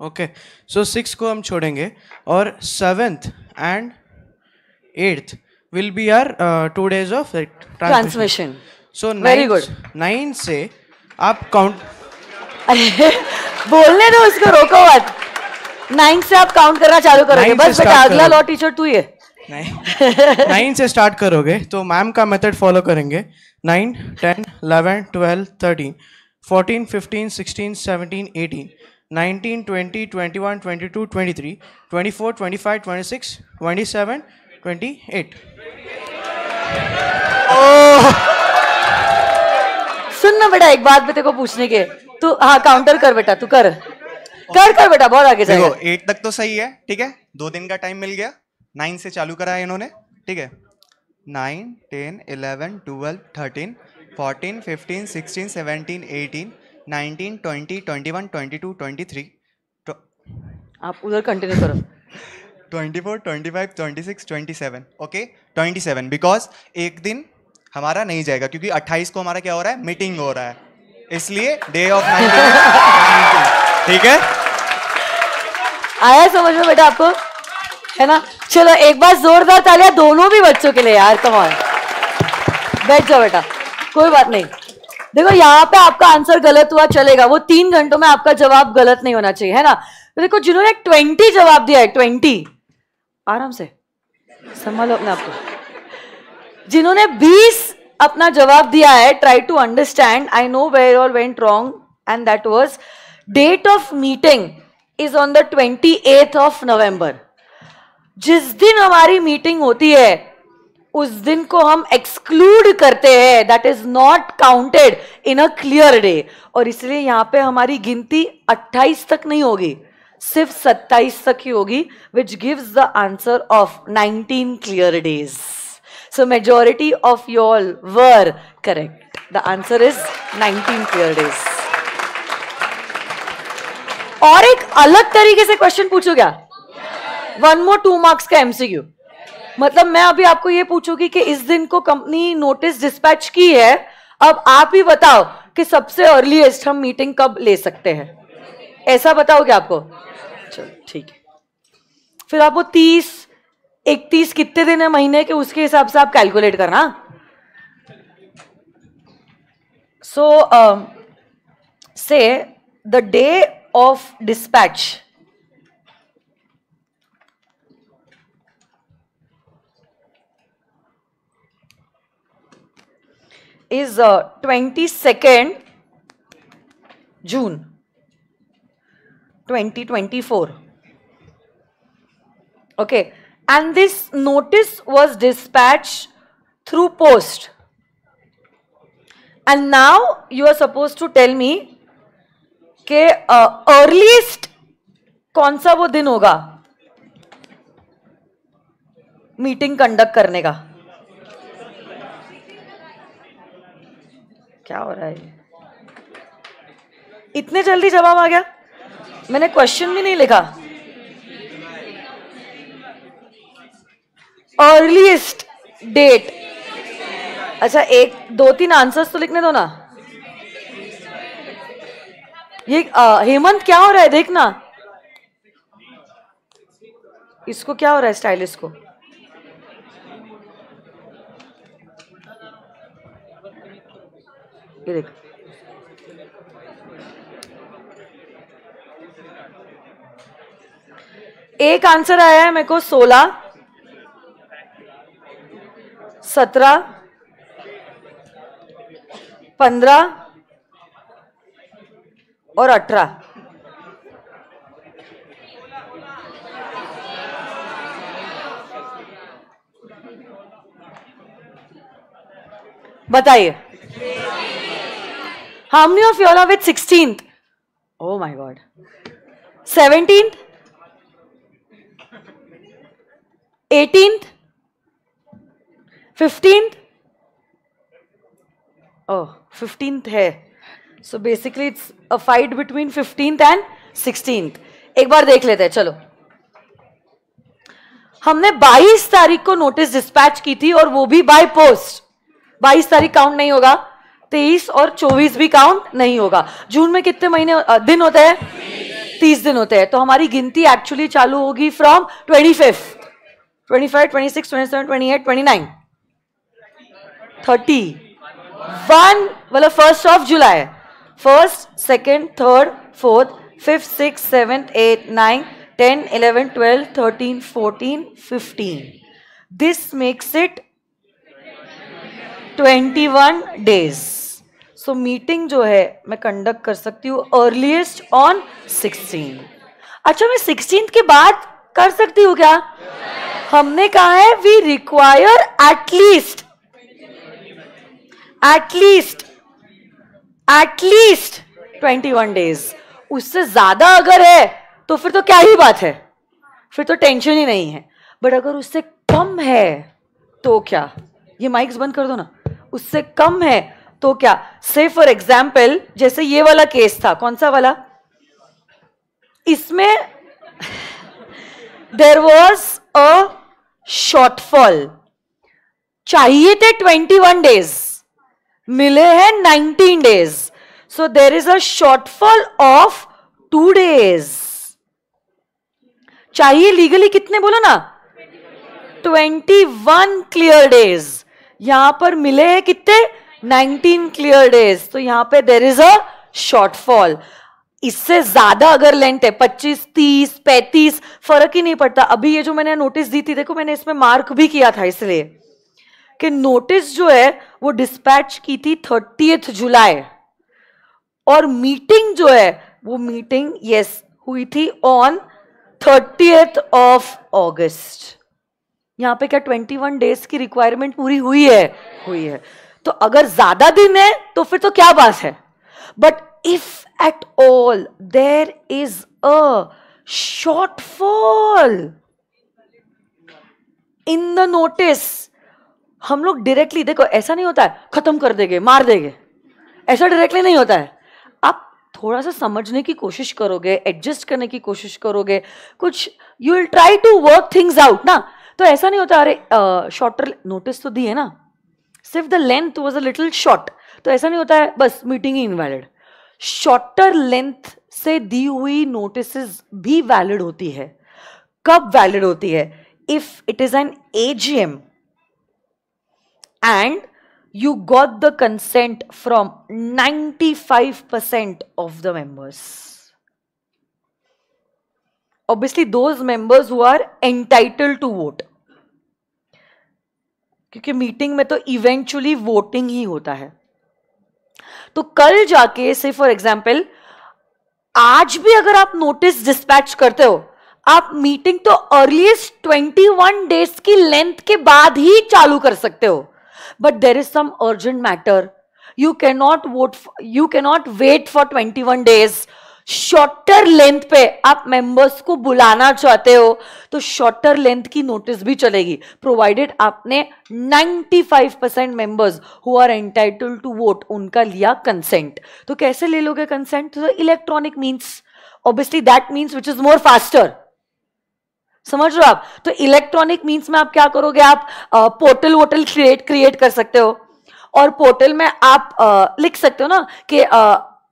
ओके सो सिक्स को हम छोड़ेंगे और seventh and 8th will be our uh, two days of uh, transmission. transmission. So Very good. Nine से आप count *laughs* बोलने दो इसको रोको मत नाइन से आप count करना चालू करोगे बस बेटा अगला law teacher तू ही है. नहीं नाइन से स्टार्ट करोगे तो मैम का मेथड फॉलो करेंगे nine ten eleven twelve thirteen fourteen fifteen sixteen seventeen eighteen nineteen twenty twenty one twenty two twenty three twenty four twenty five twenty six twenty seven twenty eight सुन ना बेटा एक बात बेटे को पूछने के तू हाँ काउंटर कर बेटा तू कर कर कर बेटा बहुत आगे देखो
एट तक तो सही है ठीक है दो दिन का टाइम मिल गया नाइन से चालू कराया इन्होंने ठीक है nine ten eleven twelve thirteen fourteen fifteen sixteen seventeen eighteen nineteen twenty twenty one twenty two twenty three आप उधर कंटिन्यू करो 24, 25, 26, 27, ओके 27 बिकॉज एक दिन हमारा नहीं जाएगा क्योंकि 28 को हमारा क्या हो रहा है मीटिंग हो रहा है इसलिए डे ऑफ ठीक है
आया समझ में बेटा आपको है ना चलो एक बार जोरदार तालिया दोनों भी बच्चों के लिए यार कमाल बैठ जाओ बेटा कोई बात नहीं देखो यहाँ पे आपका आंसर गलत हुआ चलेगा वो तीन घंटों में आपका जवाब गलत नहीं होना चाहिए है ना तो देखो जिन्होंने ट्वेंटी जवाब दिया है ट्वेंटी आराम से संभालो अपने आप को जिन्होंने 20 अपना जवाब दिया है try to understand I know where all went wrong and that was date of meeting is on the twenty eighth of November जिस दिन हमारी मीटिंग होती है उस दिन को हम एक्सक्लूड करते हैं that is not counted in a clear day और इसलिए यहां पे हमारी गिनती 28 तक नहीं होगी सिर्फ 27 तक ही होगी which gives the answer of 19 clear days so majority of you all were correct the answer is 19 clear days और एक अलग तरीके से क्वेश्चन पूछो क्या वन मोर टू मार्क्स का एमसीक्यू मतलब मैं अभी आपको ये पूछूंगी कि इस दिन को कंपनी नोटिस डिस्पैच की है अब आप ही बताओ कि सबसे अर्लीएस्ट हम मीटिंग कब ले सकते हैं ऐसा बताओगे आपको चलो ठीक है फिर आपको तीस इकतीस कितने दिन है महीने के उसके हिसाब से आप कैलकुलेट करना so say the day of dispatch is twenty second June 2024. Okay, and this notice was dispatched through post. And now you are supposed to tell me के अर्लीस्ट कौन सा वो दिन होगा मीटिंग कंडक्ट करने का क्या हो रहा है इतने जल्दी जवाब आ गया मैंने क्वेश्चन भी नहीं लिखा अर्लीस्ट डेट अच्छा एक दो तीन आंसर्स तो लिखने दो ना ये हेमंत क्या हो रहा है देखना इसको क्या हो रहा है स्टाइलिस्ट को ये देख एक आंसर आया है मेरे को सोलह सत्रह पंद्रह और अठारह बताइए how many of you're with it sixteenth oh my god seventeenth eighteenth fifteenth fifteenth है so basically it's a fight between fifteenth and sixteenth एक बार देख लेते हैं चलो हमने 22 तारीख को नोटिस डिस्पैच की थी और वो भी बाय पोस्ट 22 तारीख काउंट नहीं होगा 23 और 24 भी काउंट नहीं होगा जून में कितने महीने दिन होते हैं 30 दिन होते हैं तो हमारी गिनती एक्चुअली चालू होगी from twenty fifth twenty five twenty six twenty seven twenty thirty one मतलब first of July first second third fourth fifth six seventh eight nine ten eleven twelve thirteen fourteen fifteen this makes it twenty one days so meeting जो है मैं conduct कर सकती हूँ earliest on sixteen अच्छा मैं sixteen के बाद कर सकती हूँ क्या हमने कहा है we require at least at least at least twenty one days उससे ज्यादा अगर है तो फिर तो क्या ही बात है फिर तो टेंशन ही नहीं है बट अगर उससे कम है तो क्या ये माइक्स बंद कर दो ना उससे कम है तो क्या से फॉर एग्जाम्पल जैसे ये वाला केस था कौन सा वाला इसमें देर वॉज अ शॉर्टफॉल चाहिए थे 21 डेज मिले हैं 19 days so there is a shortfall of two days चाहिए लीगली कितने बोलो ना 21 क्लियर डेज यहां पर मिले हैं कितने 19 क्लियर डेज तो यहां पे देर इज अ शॉर्टफॉल इससे ज्यादा अगर लेंथ है 25, 30, 35 फर्क ही नहीं पड़ता अभी ये जो मैंने नोटिस दी थी देखो मैंने इसमें मार्क भी किया था इसलिए कि नोटिस जो है वो डिस्पैच की थी थर्टी जुलाई और मीटिंग जो है वो मीटिंग यस हुई थी ऑन थर्टी ऑफ ऑगस्ट यहां पे क्या 21 डेज की रिक्वायरमेंट पूरी हुई है हुई है तो अगर ज्यादा दिन है तो फिर तो क्या बात है but if at all there is a shortfall in the notice हम लोग डायरेक्टली देखो ऐसा नहीं होता है खत्म कर देंगे मार देंगे ऐसा डायरेक्टली नहीं होता है आप थोड़ा सा समझने की कोशिश करोगे एडजस्ट करने की कोशिश करोगे कुछ you will try to work things out ना तो ऐसा नहीं होता अरे शॉर्टर नोटिस तो दी है ना सिर्फ the length was a little short तो ऐसा नहीं होता है बस मीटिंग ही इनवैलिड शॉर्टर लेंथ से दी हुई नोटिस भी वैलिड होती है कब वैलिड होती है if it is an AGM and you got the consent from 95% percent of the members obviously those members who are entitle to vote क्योंकि मीटिंग में तो इवेंचुअली वोटिंग ही होता है तो कल जाके से फॉर एग्जाम्पल आज भी अगर आप नोटिस डिस्पैच करते हो आप मीटिंग तो अर्लीस्ट ट्वेंटी वन डेज की लेंथ के बाद ही चालू कर सकते हो but there is some urgent matter you can not vote you can not wait for twenty one days shorter length पे आप मेंबर्स को बुलाना चाहते हो तो शॉर्टर लेंथ की नोटिस भी चलेगी प्रोवाइडेड आपने 95 percent members who are entitle to vote उनका लिया कंसेंट तो कैसे ले लोगे consent electronic means obviously that means which is more faster समझ रहे हो आप तो इलेक्ट्रॉनिक मीन्स में आप क्या करोगे आप पोर्टल वोटल क्रिएट क्रिएट कर सकते हो और पोर्टल में आप आ, लिख सकते हो ना कि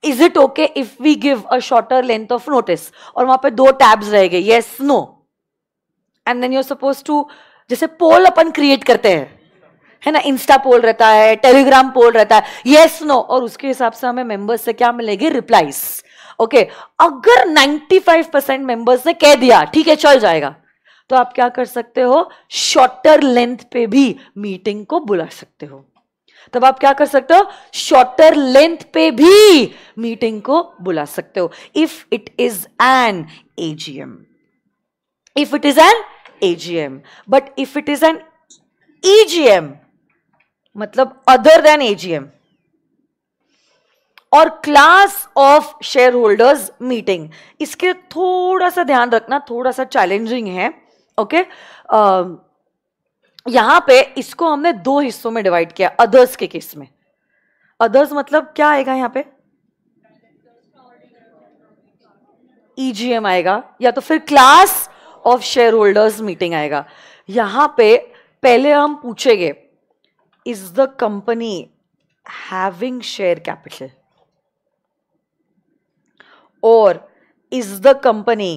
is it okay if we give a shorter length of notice और वहां पे दो टैब्स रह गए yes no and then you're suppose to जैसे पोल अपन क्रिएट करते हैं है ना इंस्टा पोल रहता है टेलीग्राम पोल रहता है येस नो और उसके हिसाब से हमें मेंबर्स से क्या मिलेगी रिप्लाइज ओके अगर 95 परसेंट मेंबर्स ने कह दिया ठीक है चल जाएगा तो आप क्या कर सकते हो शॉर्टर लेंथ पे भी मीटिंग को बुला सकते हो तब आप क्या कर सकते हो शॉर्टर लेंथ पे भी मीटिंग को बुला सकते हो if it is an AGM if it is an AGM but if it is an EGM मतलब अदर देन एजीएम और class of share holders meeting इसके थोड़ा सा ध्यान रखना थोड़ा सा चैलेंजिंग है ओके okay? uh, यहां पे इसको हमने दो हिस्सों में डिवाइड किया अदर्स के केस में अदर्स मतलब क्या आएगा यहां पे ईजीएम e आएगा या तो फिर class of share holders meeting आएगा यहां पे पहले हम पूछेंगे is the company having share capital और is the company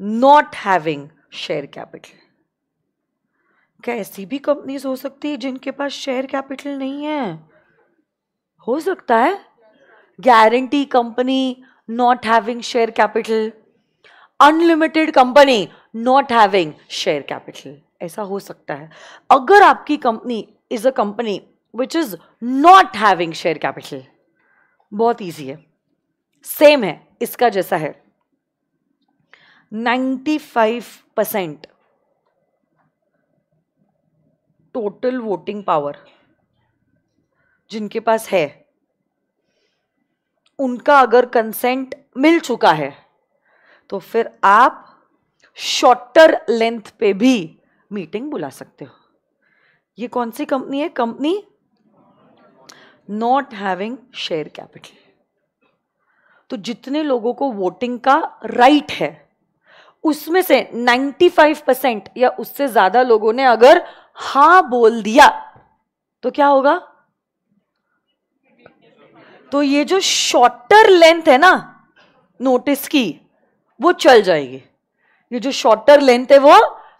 not having share capital क्या ऐसी भी कंपनीज हो सकती है जिनके पास शेयर कैपिटल नहीं है हो सकता है guarantee company not having share capital unlimited company not having share capital ऐसा हो सकता है अगर आपकी company is a company which is not having share capital बहुत ईजी है सेम है इसका जैसा है 95 परसेंट टोटल वोटिंग पावर जिनके पास है उनका अगर कंसेंट मिल चुका है तो फिर आप शॉर्टर लेंथ पे भी मीटिंग बुला सकते हो ये कौन सी कंपनी है company not having share capital तो जितने लोगों को वोटिंग का राइट है उसमें से 95 परसेंट या उससे ज्यादा लोगों ने अगर हां बोल दिया तो क्या होगा तो ये जो शॉर्टर लेंथ है ना नोटिस की वो चल जाएगी ये जो शॉर्टर लेंथ है वो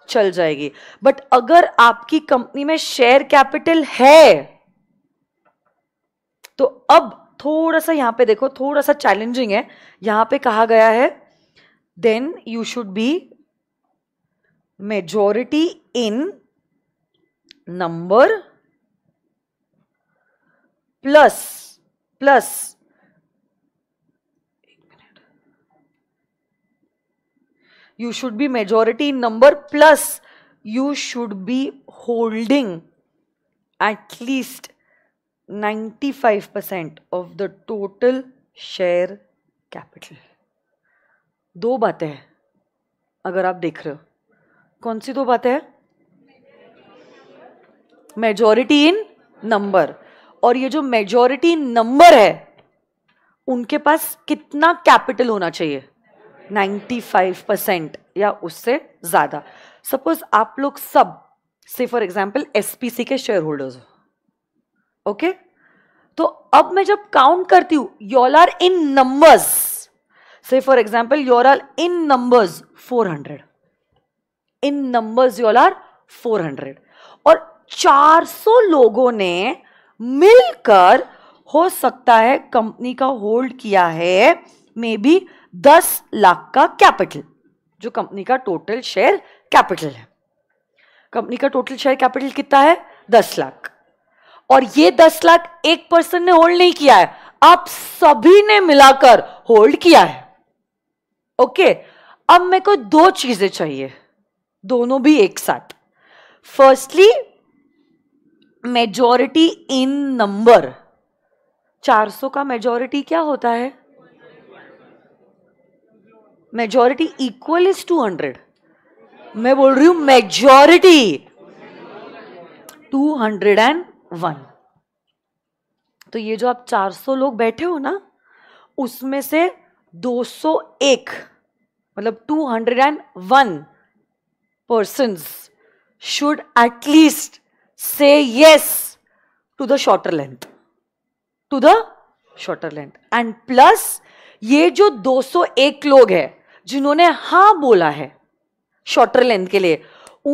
चल जाएगी बट अगर आपकी कंपनी में शेयर कैपिटल है तो अब थोड़ा सा यहां पे देखो थोड़ा सा चैलेंजिंग है यहां पे कहा गया है then you should be majority in number plus plus you should be majority in number plus you should be holding at least 95% of the total share capital दो बातें हैं अगर आप देख रहे हो कौन सी दो बातें हैं मेजोरिटी इन नंबर और ये जो मेजोरिटी नंबर है उनके पास कितना कैपिटल होना चाहिए 95 परसेंट या उससे ज़्यादा सपोज आप लोग सब से फॉर एग्जाम्पल एसपीसी के शेयर होल्डर्स हो ओके तो अब मैं जब काउंट करती हूं योल आर इन नंबर्स से for example your are in numbers 400 in numbers you'll are 400 400 लोगों ने मिलकर हो सकता है कंपनी का होल्ड किया है मे बी दस लाख का कैपिटल जो कंपनी का टोटल शेयर कैपिटल है कंपनी का टोटल शेयर कैपिटल कितना है दस लाख और ये दस लाख एक पर्सन ने होल्ड नहीं किया है आप सभी ने मिलाकर होल्ड किया है ओके अब मेरे को दो चीजें चाहिए दोनों भी एक साथ फर्स्टली मेजॉरिटी इन नंबर 400 का मेजॉरिटी क्या होता है majority equal is to hundred मैं बोल रही हूं majority two hundred and one तो ये जो आप 400 लोग बैठे हो ना उसमें से 201 मतलब 201 person should at least say yes to the shorter length to the shorter length and plus ये जो 201 लोग हैं जिन्होंने हा बोला है शॉर्टर लेंथ के लिए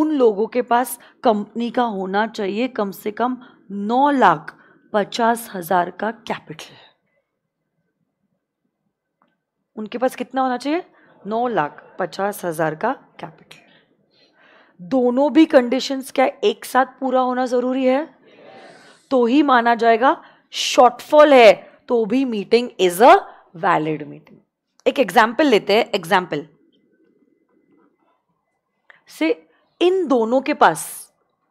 उन लोगों के पास कंपनी का होना चाहिए कम से कम नौ लाख पचास हजार का कैपिटल उनके पास कितना होना चाहिए नौ लाख पचास हजार का कैपिटल दोनों भी कंडीशंस क्या एक साथ पूरा होना ज़रूरी है तो ही माना जाएगा शॉर्टफॉल है तो भी meeting is a valid meeting एक एग्जाम्पल लेते हैं एग्जाम्पल से इन दोनों के पास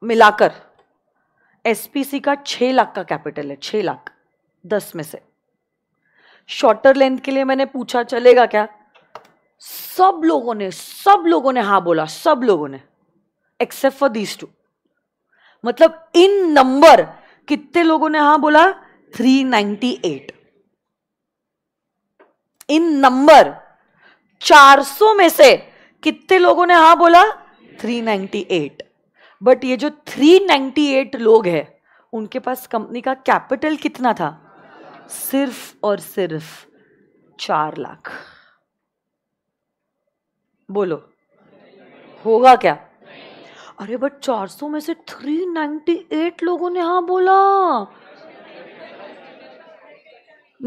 मिलाकर एसपीसी का छह लाख का कैपिटल है छह लाख दस में से शॉर्टर लेंथ के लिए मैंने पूछा चलेगा क्या सब लोगों ने सब लोगों ने हा बोला सब लोगों ने एक्सेप्ट फॉर दीज टू मतलब इन नंबर कितने लोगों ने हा बोला 398 इन नंबर 400 में से कितने लोगों ने हा बोला 398 बट ये जो 398 लोग हैं उनके पास कंपनी का कैपिटल कितना था सिर्फ और सिर्फ चार लाख बोलो होगा क्या अरे बट 400 में से 398 लोगों ने हाँ बोला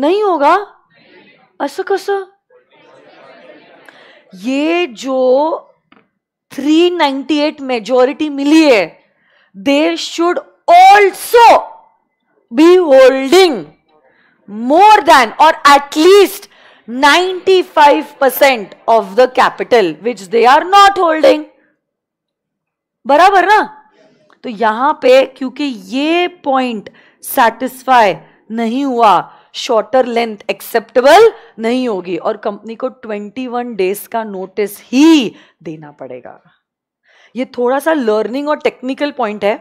नहीं होगा ऐसा कस ये जो 398 मेजोरिटी मिली है they should also be holding more than और at least 95% of the capital which they are not holding बराबर ना तो यहां पे क्योंकि ये पॉइंट सेटिस्फाई नहीं हुआ शॉर्टर लेंथ एक्सेप्टेबल नहीं होगी और कंपनी को 21 डेज का नोटिस ही देना पड़ेगा ये थोड़ा सा लर्निंग और टेक्निकल पॉइंट है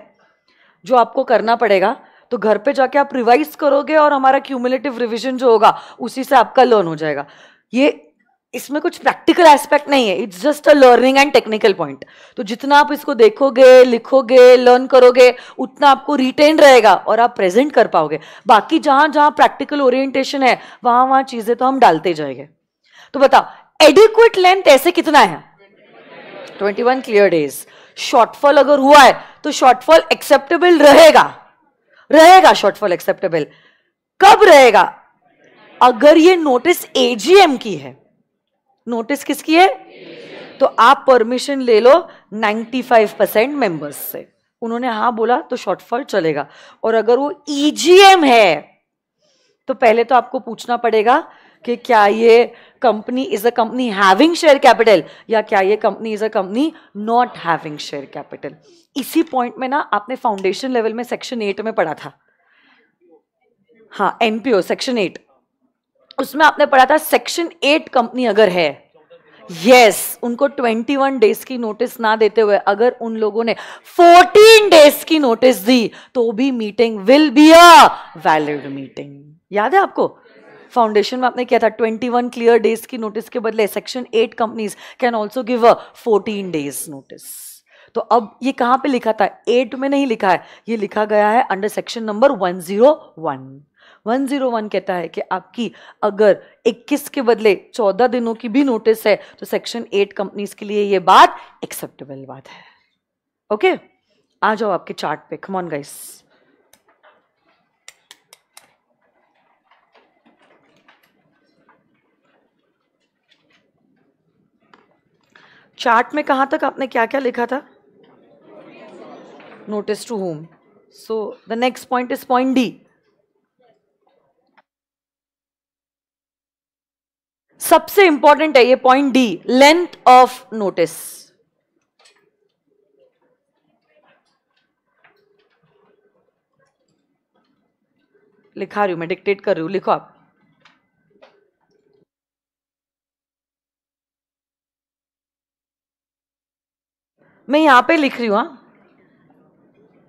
जो आपको करना पड़ेगा तो घर पे जाके आप रिवाइज करोगे और हमारा क्यूमुलेटिव रिविजन जो होगा उसी से आपका लर्न हो जाएगा ये इसमें कुछ प्रैक्टिकल एस्पेक्ट नहीं है it's just a learning and technical point तो जितना आप इसको देखोगे लिखोगे लर्न करोगे उतना आपको रिटेन रहेगा और आप प्रेजेंट कर पाओगे बाकी जहां जहां प्रैक्टिकल ओरिएंटेशन है वहां वहां चीज़ें तो हम डालते जाएंगे तो बताओ एडिक्वेट लेंथ ऐसे कितना है twenty one clear days shortfall अगर हुआ है तो शॉर्टफॉल एक्सेप्टेबल रहेगा रहेगा शॉर्टफॉल एक्सेप्टेबल कब रहेगा अगर ये नोटिस एजीएम की है नोटिस किसकी है तो आप परमिशन ले लो 95 परसेंट मेंबर्स से उन्होंने हाँ बोला तो शॉर्टफॉल चलेगा और अगर वो ईजीएम e है तो पहले तो आपको पूछना पड़ेगा कि क्या ये company is a company having share capital या क्या ये company is a company not having share capital इसी पॉइंट में ना आपने फाउंडेशन लेवल में सेक्शन एट में पढ़ा था हाँ एनपीओ सेक्शन एट उसमें आपने पढ़ा था सेक्शन एट कंपनी अगर है यस yes, उनको 21 डेज की नोटिस ना देते हुए अगर उन लोगों ने 14 डेज की नोटिस दी तो भी meeting will be a valid meeting याद है आपको फाउंडेशन में आपने किया था 21 क्लियर डेज की नोटिस के बदले section eight companies can also give a 14 days notice तो अब ये कहां पे लिखा था एट में नहीं लिखा है ये लिखा गया है अंडर सेक्शन नंबर 101 101 कहता है कि आपकी अगर 21 के बदले 14 दिनों की भी नोटिस है तो सेक्शन 8 कंपनीज के लिए ये बात एक्सेप्टेबल बात है ओके okay? आ जाओ आपके चार्ट पे कमॉन गाइस चार्ट में कहां तक आपने क्या क्या लिखा था notice to whom so the next point is point D सबसे इंपॉर्टेंट है ये point D length of notice लिखा रही हूं मैं डिक्टेट कर रही हूं लिखो आप मैं यहां पे लिख रही हूं हा?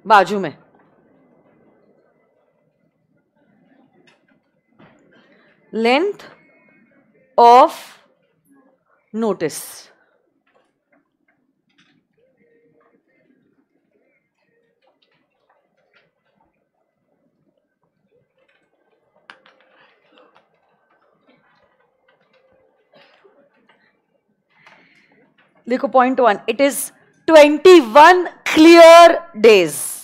बाजू में length of notice. Look, point one. It is 21 clear days.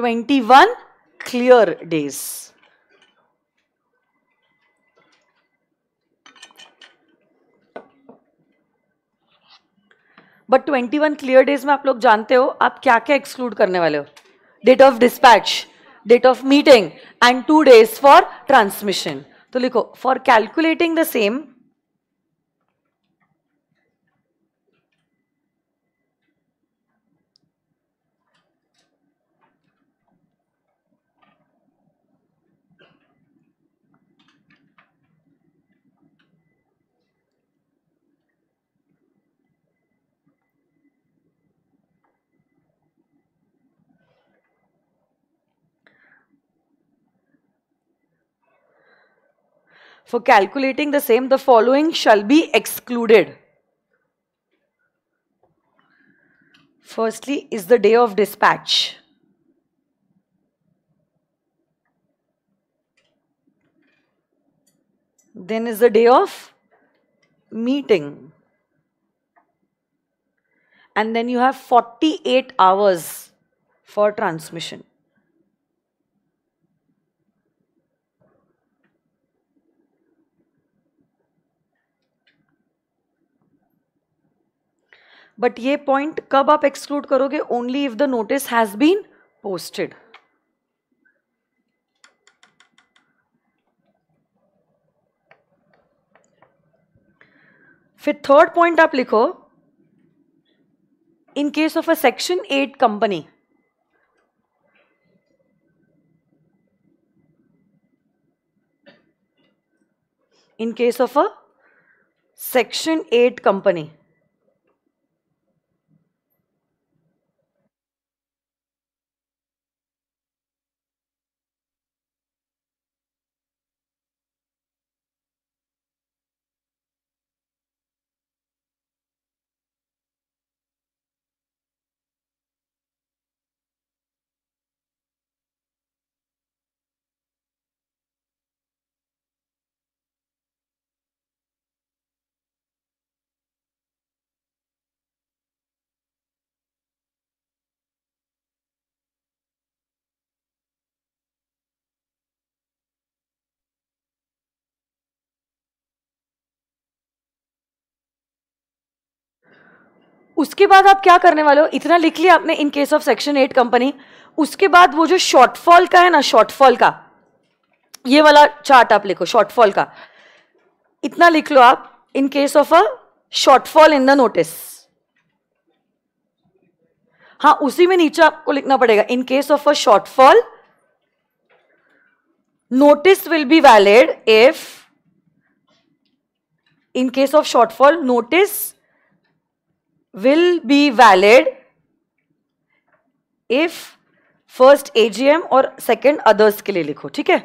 21 clear days. But twenty one clear days में आप लोग जानते हो आप क्या क्या एक्सक्लूड करने वाले हो date of dispatch date of meeting and two days for transmission तो लिखो for calculating the same For calculating the same, the following shall be excluded. Firstly is the day of dispatch. Then is the day of meeting. And then you have 48 hours for transmission. But ये point कब आप exclude करोगे only if the notice has been posted फिर third point आप लिखो in case of a section eight company in case of a section eight company उसके बाद आप क्या करने वाले हो इतना लिख लिया आपने in case of section eight company उसके बाद वो जो शॉर्टफॉल का है ना शॉर्टफॉल का ये वाला चार्ट आप लिखो शॉर्टफॉल का इतना लिख लो आप in case of a shortfall in the notice हाँ उसी में नीचे आपको लिखना पड़ेगा in case of a shortfall notice will be valid if in case of shortfall notice will be valid if first AGM or second others के लिए लिखो ठीक है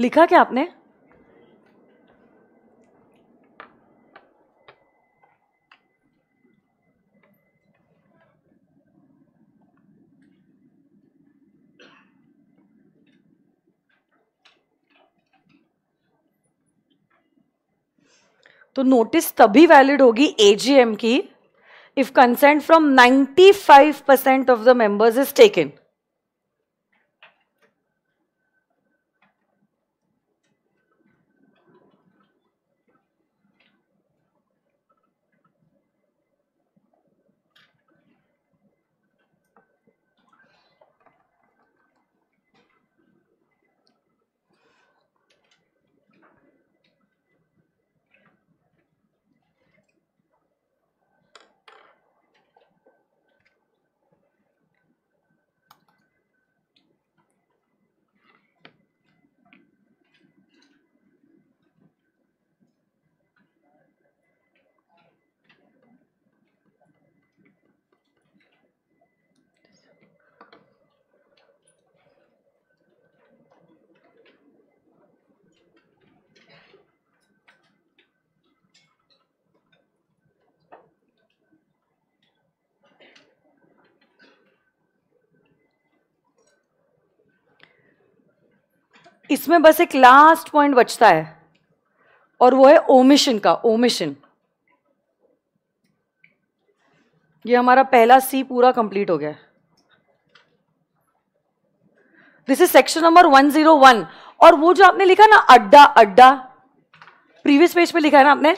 लिखा क्या आपने तो नोटिस तभी वैलिड होगी एजीएम की if consent from 95 percent of the members is taken इसमें बस एक लास्ट पॉइंट बचता है और वो है ओमिशन का ओमिशन ये हमारा पहला सी पूरा कंप्लीट हो गया दिस इज सेक्शन नंबर 101 और वो जो आपने लिखा ना अड्डा अड्डा प्रीवियस पेज पे लिखा है ना आपने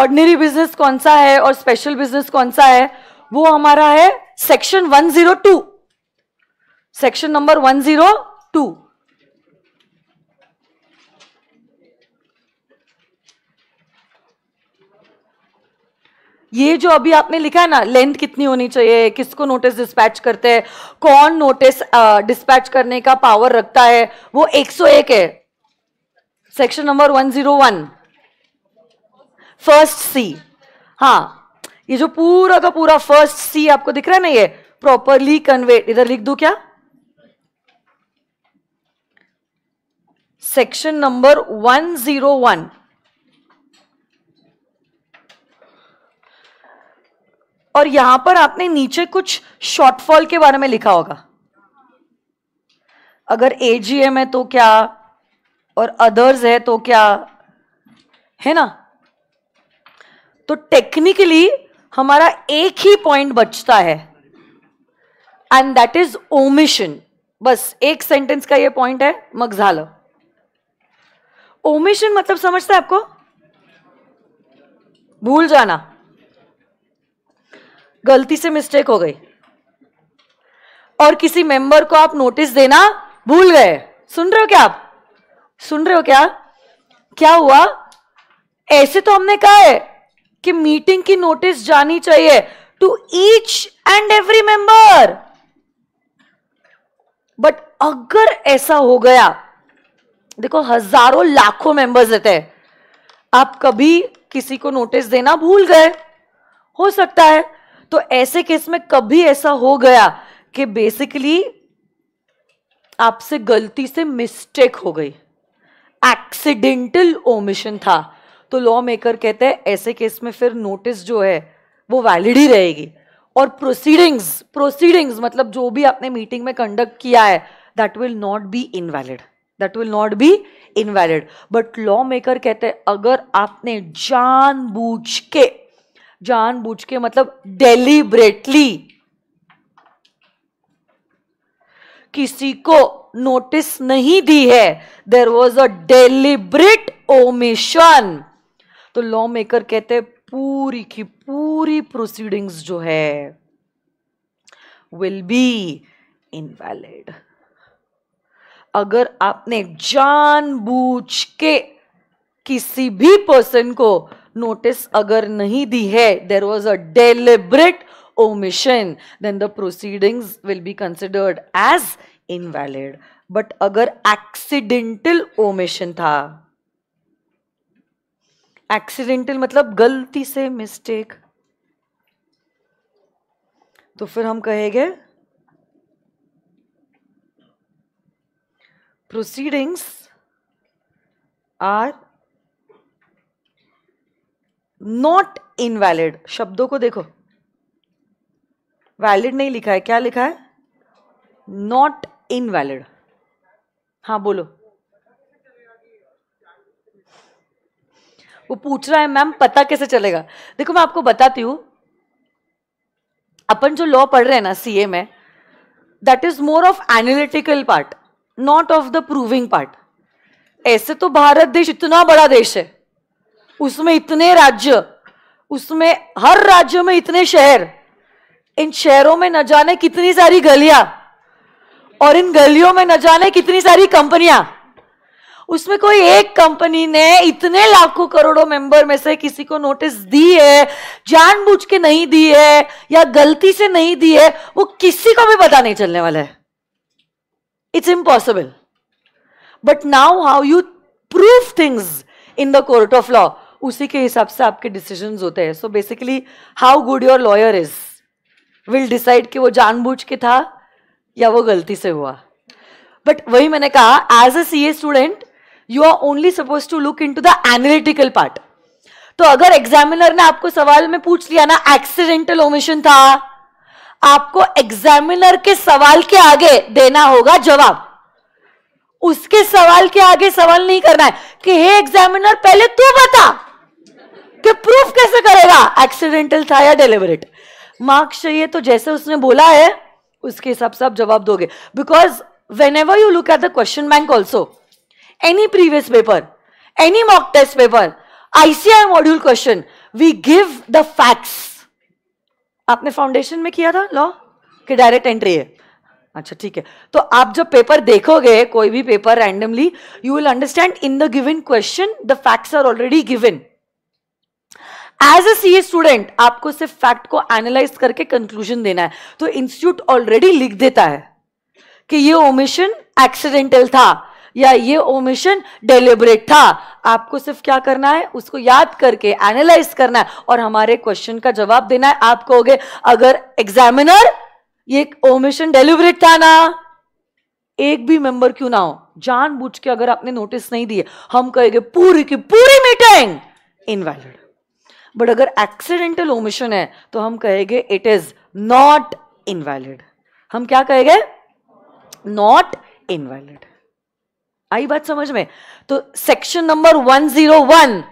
ऑर्डिनरी बिजनेस कौन सा है और स्पेशल बिजनेस कौन सा है वो हमारा है सेक्शन 102 सेक्शन नंबर 102 ये जो अभी आपने लिखा है ना लेंथ कितनी होनी चाहिए किसको नोटिस डिस्पैच करते हैं कौन नोटिस डिस्पैच करने का पावर रखता है वो 101 है सेक्शन नंबर 101 फर्स्ट सी हाँ ये जो पूरा का पूरा फर्स्ट सी आपको दिख रहा है ना ये प्रॉपरली कन्वे इधर लिख दू क्या सेक्शन नंबर 101 और यहां पर आपने नीचे कुछ शॉर्टफॉल के बारे में लिखा होगा अगर एजीएम है तो क्या और अदर्स है तो क्या है ना तो टेक्निकली हमारा एक ही पॉइंट बचता है एंड दैट इज ओमिशन बस एक सेंटेंस का ये पॉइंट है मगझाल ओमिशन मतलब समझता है आपको भूल जाना गलती से मिस्टेक हो गई और किसी मेंबर को आप नोटिस देना भूल गए सुन रहे हो क्या आप सुन रहे हो क्या क्या हुआ ऐसे तो हमने कहा है कि मीटिंग की नोटिस जानी चाहिए to each and every member but अगर ऐसा हो गया देखो हजारों लाखों मेंबर्स रहते हैं आप कभी किसी को नोटिस देना भूल गए हो सकता है तो ऐसे केस में कभी ऐसा हो गया कि बेसिकली आपसे गलती से मिस्टेक हो गई एक्सीडेंटल ओमिशन था तो लॉ मेकर कहते हैं ऐसे केस में फिर नोटिस जो है वो वैलिड ही रहेगी और प्रोसीडिंग्स प्रोसीडिंग्स मतलब जो भी आपने मीटिंग में कंडक्ट किया है that will not be invalid that will not be invalid but law maker कहते हैं अगर आपने जानबूझ के जानबूझ के मतलब डेलीबरेटली किसी को नोटिस नहीं दी है there was a deliberate omission तो लॉ मेकर कहते हैं पूरी की पूरी प्रोसीडिंग्स जो है विल बी इनवैलिड अगर आपने जानबूझ के किसी भी पर्सन को नोटिस अगर नहीं दी है there was a deliberate omission then the proceedings will be considered as invalid but अगर एक्सीडेंटल ओमिशन था एक्सीडेंटल मतलब गलती से मिस्टेक तो फिर हम कहेंगे प्रोसीडिंग्स आर नॉट इनवैलिड शब्दों को देखो वैलिड नहीं लिखा है क्या लिखा है नॉट इनवैलिड हाँ बोलो वो पूछ रहा है मैम पता कैसे चलेगा देखो मैं आपको बताती हूं अपन जो लॉ पढ़ रहे हैं ना सीए में that is more of analytical part not of the proving part ऐसे तो भारत देश इतना बड़ा देश है उसमें इतने राज्य उसमें हर राज्य में इतने शहर इन शहरों में न जाने कितनी सारी गलियां और इन गलियों में न जाने कितनी सारी कंपनियां उसमें कोई एक कंपनी ने इतने लाखों करोड़ों मेंबर में से किसी को नोटिस दी है जानबूझ के नहीं दी है या गलती से नहीं दी है वो किसी को भी पता नहीं चलने वाला है it's impossible but now how you prove things in the court of law उसी के हिसाब से आपके डिसीजन होते हैं so basically how good your lawyer is will decide कि वो जानबूझ के था या वो गलती से हुआ बट वही मैंने कहा as a C A student you are only suppose to look in to the analytical part तो अगर एग्जामिनर ने आपको सवाल में पूछ लिया ना एक्सीडेंटल ओमिशन था आपको एग्जामिनर के सवाल के आगे देना होगा जवाब उसके सवाल के आगे सवाल नहीं करना है कि हे एग्जामिनर पहले तू बता ये प्रूफ कैसे करेगा एक्सीडेंटल था या डिलीवरेट मार्क्स चाहिए तो जैसे उसने बोला है उसके हिसाब से आप जवाब दोगे because whenever you look at the question bank also any previous paper any mock test paper ICI module question we give the facts आपने फाउंडेशन में किया था लॉ कि डायरेक्ट एंट्री है अच्छा ठीक है तो आप जब पेपर देखोगे कोई भी paper randomly you will understand in the given question the facts are already given as a C student आपको सिर्फ फैक्ट को एनालाइज करके कंक्लूजन देना है तो इंस्टीट्यूट ऑलरेडी लिख देता है कि ये ओमिशन एक्सीडेंटल था या ये ओमिशन डेलिबरेट था आपको सिर्फ क्या करना है उसको याद करके एनालाइज करना है और हमारे क्वेश्चन का जवाब देना है आप कहोगे अगर एग्जामिनर ये ओमिशन डेलिबरेट था ना एक भी मेंबर क्यों ना हो जानबूझ के अगर आपने नोटिस नहीं दिए हम कहेंगे पूरी की पूरी मीटिंग इनवैलिड बट अगर एक्सीडेंटल ओमिशन है तो हम कहेंगे इट इज नॉट इनवैलिड हम क्या कहेंगे नॉट इनवैलिड आई बात समझ में तो सेक्शन नंबर 101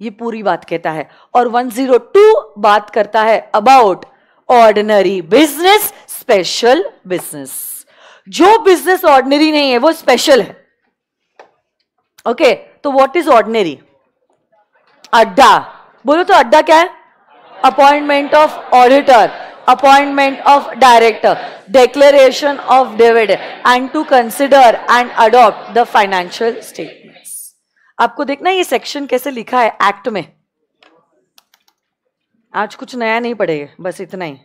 ये पूरी बात कहता है और 102 बात करता है about ordinary business special business जो बिजनेस ऑर्डिनरी नहीं है वो स्पेशल है ओके okay, तो व्हाट इज ऑर्डिनरी अड्डा बोलो तो अड्डा क्या है appointment of auditor appointment of director declaration of डेविड and to consider and adopt the financial statement आपको देखना ये सेक्शन कैसे लिखा है एक्ट में आज कुछ नया नहीं पड़ेगा बस इतना ही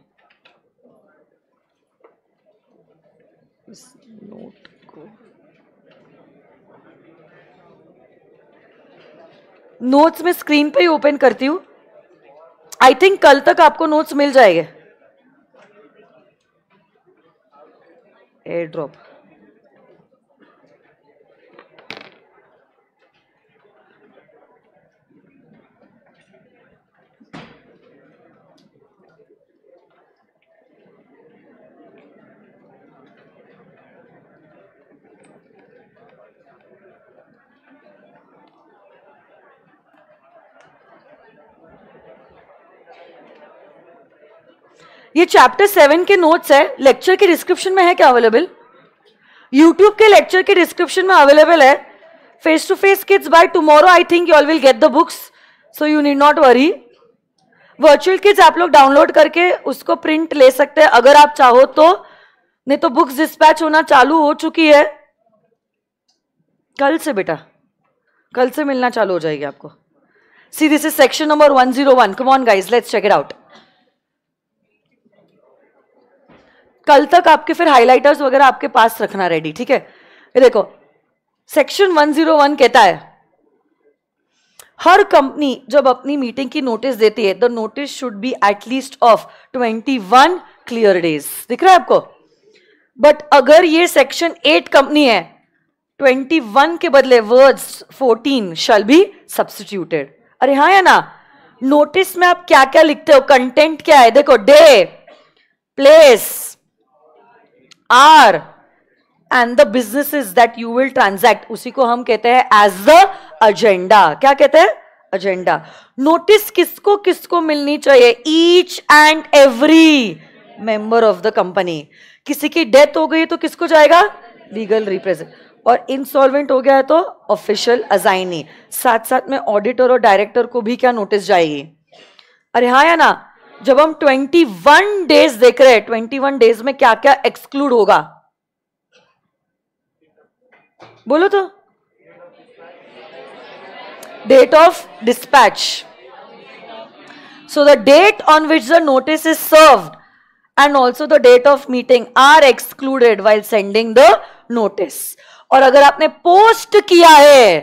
नोट्स में स्क्रीन पे ही ओपन करती हूँ आई थिंक कल तक आपको नोट्स मिल जाएंगे एयर ड्रॉप ये चैप्टर सेवन के नोट्स है लेक्चर के डिस्क्रिप्शन में है क्या अवेलेबल यूट्यूब के लेक्चर के डिस्क्रिप्शन में अवेलेबल है face to face kits by tomorrow I think you all will get the books so you need not worry virtual kits आप लोग डाउनलोड करके उसको प्रिंट ले सकते हैं अगर आप चाहो तो नहीं तो बुक्स डिस्पैच होना चालू हो चुकी है कल से बेटा कल से मिलना चालू हो जाएगी आपको see this is section number one come on guys let's check it out कल तक आपके फिर हाइलाइटर्स वगैरह आपके पास रखना रेडी ठीक है ये देखो सेक्शन 101 कहता है हर कंपनी जब अपनी मीटिंग की नोटिस देती है the notice should be at least of 21 clear days दिख रहा है आपको बट अगर ये सेक्शन 8 कंपनी है 21 के बदले वर्ड्स 14 शल बी सब्सटीट्यूटेड अरे हाँ या ना नोटिस में आप क्या क्या लिखते हो कंटेंट क्या है देखो day place hour and the is that you will transact उसी को हम कहते हैं एज द एजेंडा क्या कहते हैं एजेंडा नोटिस किसको किसको मिलनी चाहिए each and every member of the company किसी की डेथ हो गई तो किसको जाएगा लीगल रिप्रेजेंट और इंसॉल्वेंट हो गया है तो ऑफिशियल अजाइनी साथ साथ में ऑडिटर और डायरेक्टर को भी क्या नोटिस जाएगी अरे हाँ या ना जब हम 21 डेज देख रहे हैं 21 डेज में क्या क्या एक्सक्लूड होगा बोलो तो date of dispatch so the date on which the notice is serve and also the date of meeting are excluded while sending the notice और अगर आपने पोस्ट किया है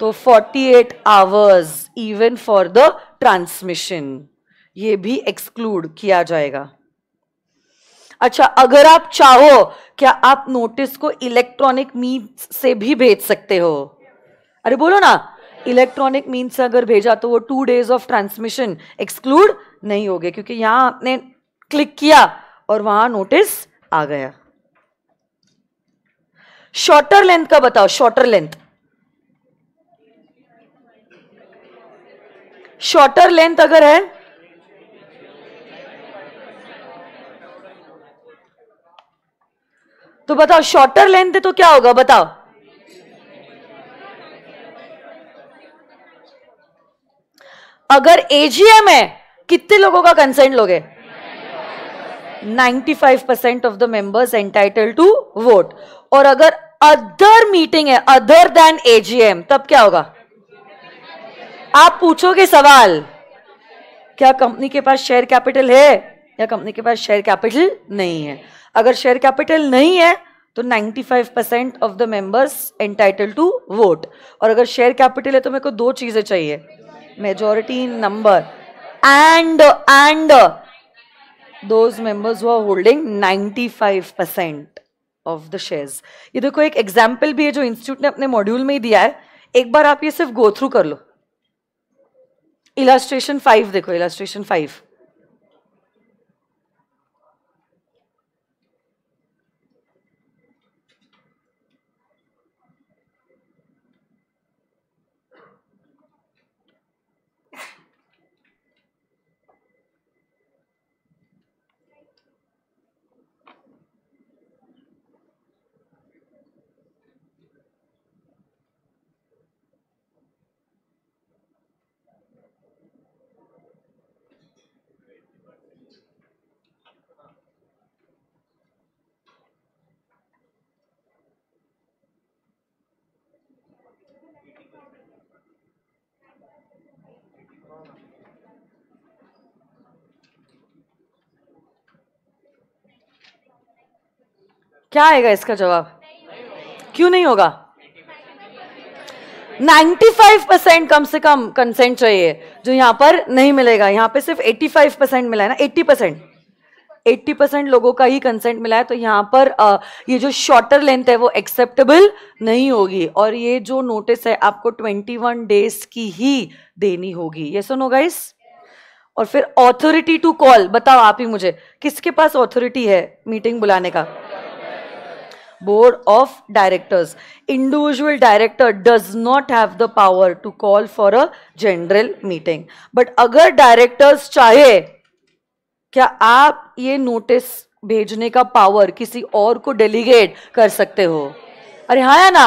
तो 48 hours even for the transmission ये भी एक्सक्लूड किया जाएगा अच्छा अगर आप चाहो क्या आप नोटिस को इलेक्ट्रॉनिक मीन से भी भेज सकते हो अरे बोलो ना इलेक्ट्रॉनिक मीन से अगर भेजा तो वो two days of transmission exclude नहीं हो क्योंकि यहां आपने क्लिक किया और वहां नोटिस आ गया शॉर्टर लेंथ का बताओ शॉर्टर लेंथ शॉर्टर लेंथ अगर है तो बताओ शॉर्टर लेंथ है तो क्या होगा बताओ अगर एजीएम है कितने लोगों का कंसेंट लोगे 95 percent of the members entitle to vote और अगर अदर मीटिंग है अदर देन एजीएम तब क्या होगा आप पूछोगे सवाल क्या कंपनी के पास शेयर कैपिटल है या कंपनी के पास शेयर कैपिटल नहीं है अगर शेयर कैपिटल नहीं है तो 95 percent of the members entitle to vote और अगर शेयर कैपिटल है तो मेरे को दो चीजें चाहिए majority in number and and those members who holding 95 percent of the shares ये देखो एक एग्जाम्पल भी है जो इंस्टीट्यूट ने अपने मॉड्यूल में ही दिया है एक बार आप ये सिर्फ गो थ्रू कर लो इलास्ट्रेशन फाइव देखो इलास्ट्रेशन फाइव क्या आएगा इसका जवाब क्यों नहीं होगा 95 परसेंट कम से कम कंसेंट चाहिए जो यहां पर नहीं मिलेगा यहां पे सिर्फ 85 परसेंट मिला है ना 80 परसेंट 80 परसेंट लोगों का ही कंसेंट मिला है तो यहां पर आ, ये जो शॉर्टर लेंथ है वो एक्सेप्टेबल नहीं होगी और ये जो नोटिस है आपको ट्वेंटी वन डेज की ही देनी होगी ये सुनो गाइस और फिर ऑथोरिटी टू कॉल बताओ आप ही मुझे किसके पास ऑथोरिटी है मीटिंग बुलाने का board of directors. Individual director does not have the power to call for a general meeting. But agar directors chahe kya aap ye notice भेजने का power किसी और को delegate कर सकते हो अरे हाँ या ना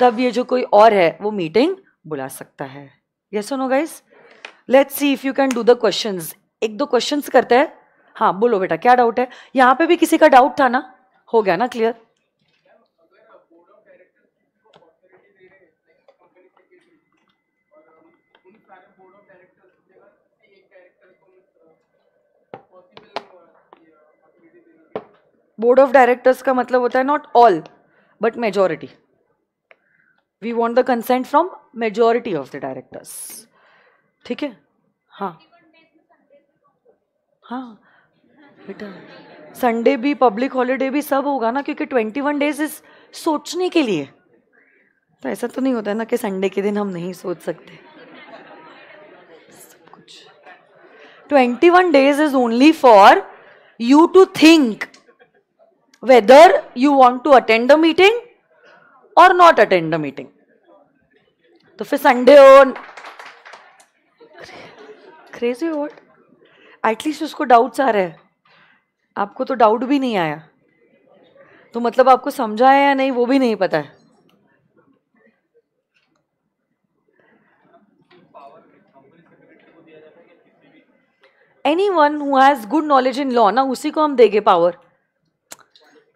तब ये जो कोई और है वो मीटिंग बुला सकता है yes no guys let's see if you can do the questions एक दो क्वेश्चंस करते हैं हाँ बोलो बेटा क्या डाउट है यहाँ पे भी किसी का डाउट था ना हो गया ना क्लियर बोर्ड ऑफ डायरेक्टर्स का मतलब होता है not all but majority we want the consent from majority of the directors ठीक है हाँ हाँ बेटा संडे भी पब्लिक हॉलीडे भी सब होगा ना क्योंकि ट्वेंटी वन डेज इज सोचने के लिए तो ऐसा तो नहीं होता ना कि संडे के दिन हम नहीं सोच सकते सब कुछ twenty one days is only for you to think whether you want to attend the meeting और नॉट अटेंड द मीटिंग तो फिर संडे हो क्रेजी वॉट एटलीस्ट उसको डाउट्स आ रहे हैं आपको तो डाउट भी नहीं आया तो मतलब आपको समझा है या नहीं वो भी नहीं पता है anyone who has good knowledge in law ना उसी को हम देंगे पावर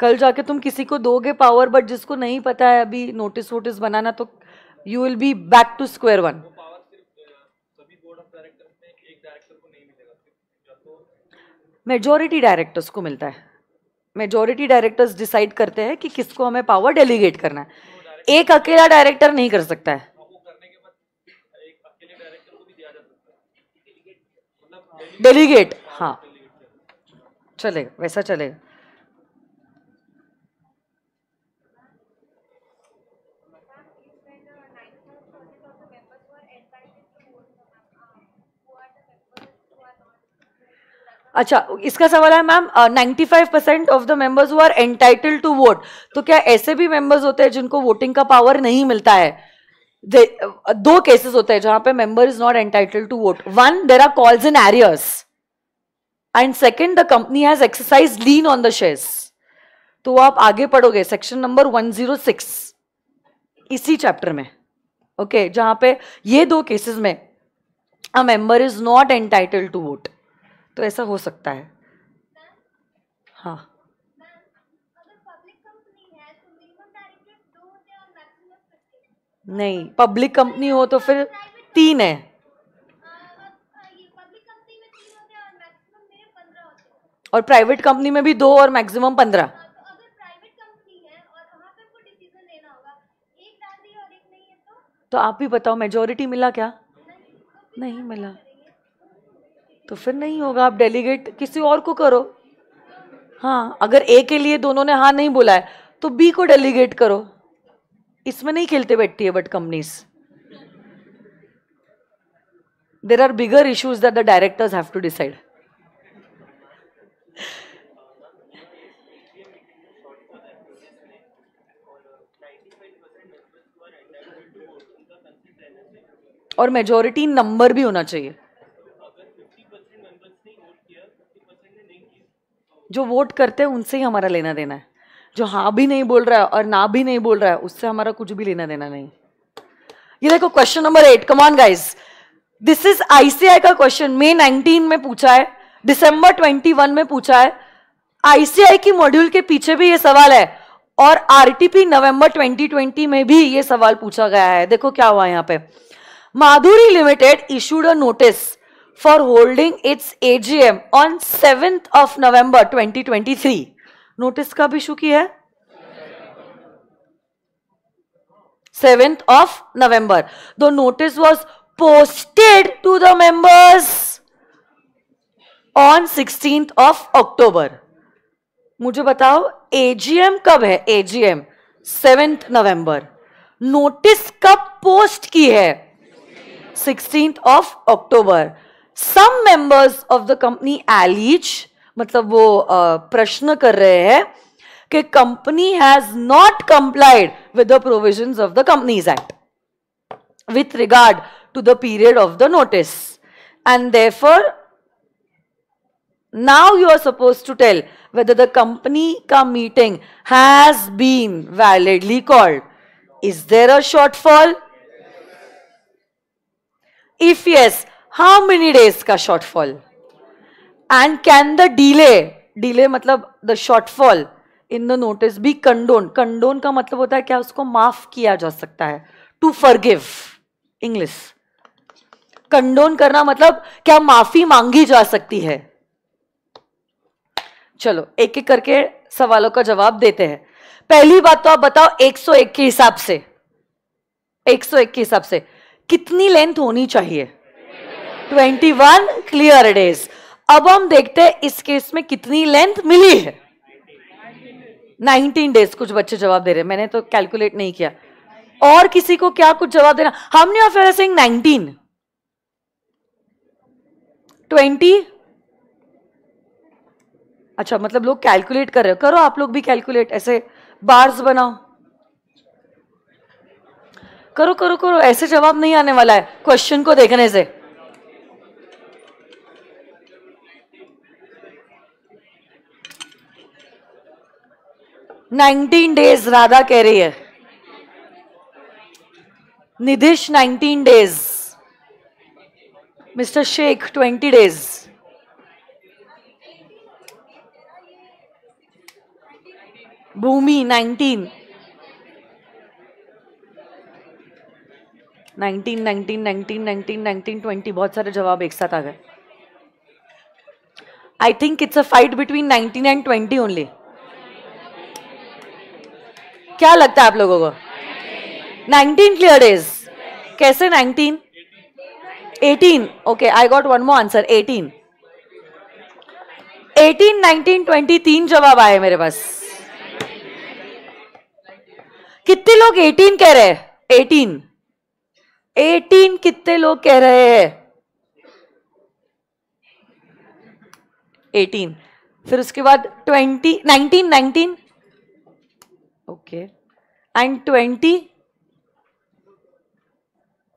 कल जाके तुम किसी को दोगे पावर बट जिसको नहीं पता है अभी नोटिस वोटिस बनाना तो you will be back to square one majority directors को मिलता है मेजॉरिटी डायरेक्टर्स डिसाइड करते हैं कि किसको हमें पावर डेलीगेट करना है तो एक अकेला डायरेक्टर नहीं कर सकता है डेलीगेट हाँ, हाँ चलेगा वैसा चलेगा अच्छा इसका सवाल है ma'am ninety five percent of the members who are entitle to vote तो क्या ऐसे भी मेंबर्स होते हैं जिनको वोटिंग का पावर नहीं मिलता है दे, दो केसेस होते हैं जहां पे member is not entitle to vote one there are calls in arrears and second the company has exercise lien on the shares तो आप आगे पढ़ोगे सेक्शन नंबर सिक्स इसी चैप्टर में ओके okay, जहां पे ये दो केसेस में a member is not entitle to vote तो ऐसा हो सकता है हाँ नहीं पब्लिक कंपनी हो तो फिर तीन है और प्राइवेट कंपनी में भी दो और मैक्सिमम पंद्रह तो आप भी बताओ मेजोरिटी मिला क्या नहीं मिला तो फिर नहीं होगा आप डेलीगेट किसी और को करो हाँ अगर ए के लिए दोनों ने हाँ नहीं बोला है तो बी को डेलीगेट करो इसमें नहीं खेलते बैठती है but companies there are bigger issues that the directors have to decide और मेजोरिटी नंबर भी होना चाहिए जो वोट करते हैं उनसे ही हमारा लेना देना है जो हाँ भी नहीं बोल रहा है और ना भी नहीं बोल रहा है उससे हमारा कुछ भी लेना देना नहीं ये देखो question number eight come on guys this is ICI का क्वेश्चन मे नाइनटीन में पूछा है दिसंबर वन में पूछा है आईसीआई की मॉड्यूल के पीछे भी ये सवाल है और आरटीपी नवंबर 2020 में भी ये सवाल पूछा गया है देखो क्या हुआ यहां पे Madhuri limited issued a notice for holding its AGM on 7th of November 2023. Notice कब इशू की है seventh of November the notice was posted to the members on sixteenth of October मुझे बताओ एजीएम कब है एजीएम सेवेंथ नवंबर नोटिस कब post की है sixteenth of October Some members of the company alleges मतलब वो प्रश्न कर रहे हैं कि company has not complied with the provision of the companies act with regard to the period of the notice. And therefore, now you are supposed to tell whether the company ka meeting has been validly called. Is there a shortfall? If yes, how many days का shortfall and can the delay delay मतलब the shortfall in the notice be condone condone का मतलब होता है क्या उसको माफ किया जा सकता है टू फॉरगिव इंग्लिश कंडोन करना मतलब क्या माफी मांगी जा सकती है चलो एक एक करके सवालों का जवाब देते हैं पहली बात तो आप बताओ 101 के हिसाब से 101 के हिसाब से कितनी लेंथ होनी चाहिए ट्वेंटी वन क्लियर डेज अब हम देखते हैं इस केस में कितनी लेंथ मिली है नाइनटीन डेज कुछ बच्चे जवाब दे रहे हैं मैंने तो कैलकुलेट नहीं किया और किसी को क्या कुछ जवाब देना हमने ऑफ एरा सिंह नाइनटीन ट्वेंटी अच्छा मतलब लोग कैलकुलेट कर रहे हो करो आप लोग भी कैलकुलेट ऐसे बार्स बनाओ करो करो करो ऐसे जवाब नहीं आने वाला है क्वेश्चन को देखने से नाइनटीन डेज राधा कह रही है Nidhish nineteen days mister Sheikh twenty days Bhumi nineteen nineteen nineteen nineteen nineteen nineteen twenty बहुत सारे जवाब एक साथ आ गए I think it's a fight between nineteen and twenty only क्या लगता है आप लोगों को 19 क्लियर डेज कैसे 19 18 okay I got one more answer 18 18 19 20 तीन जवाब आए मेरे पास कितने लोग 18 कह रहे हैं 18 18 कितने लोग कह रहे हैं 18 फिर उसके बाद 20 19 19 ओके एंड ट्वेंटी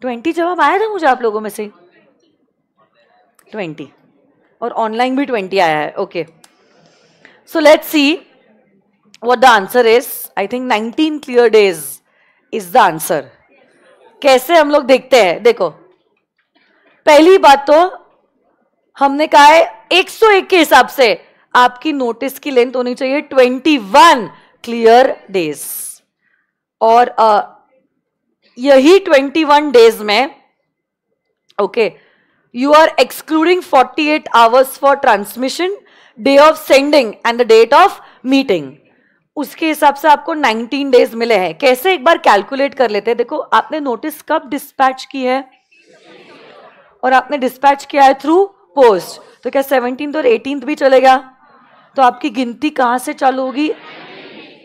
ट्वेंटी जवाब आया था मुझे आप लोगों में से ट्वेंटी और ऑनलाइन भी ट्वेंटी आया है okay so let's see what the answer is I think nineteen clear days is the answer कैसे हम लोग देखते हैं देखो पहली बात तो हमने कहा है 101 के हिसाब से आपकी नोटिस की लेंथ होनी चाहिए 21 क्लियर डेज और uh, यही 21 डेज में okay you are excluding 48 hours for transmission day of sending and the date of meeting उसके हिसाब से आपको 19 डेज मिले हैं कैसे एक बार कैलकुलेट कर लेते हैं देखो आपने नोटिस कब डिस्पैच की है और आपने डिस्पैच किया है थ्रू पोस्ट तो क्या सेवनटीन और एटीन भी चलेगा तो आपकी गिनती कहां से चालू होगी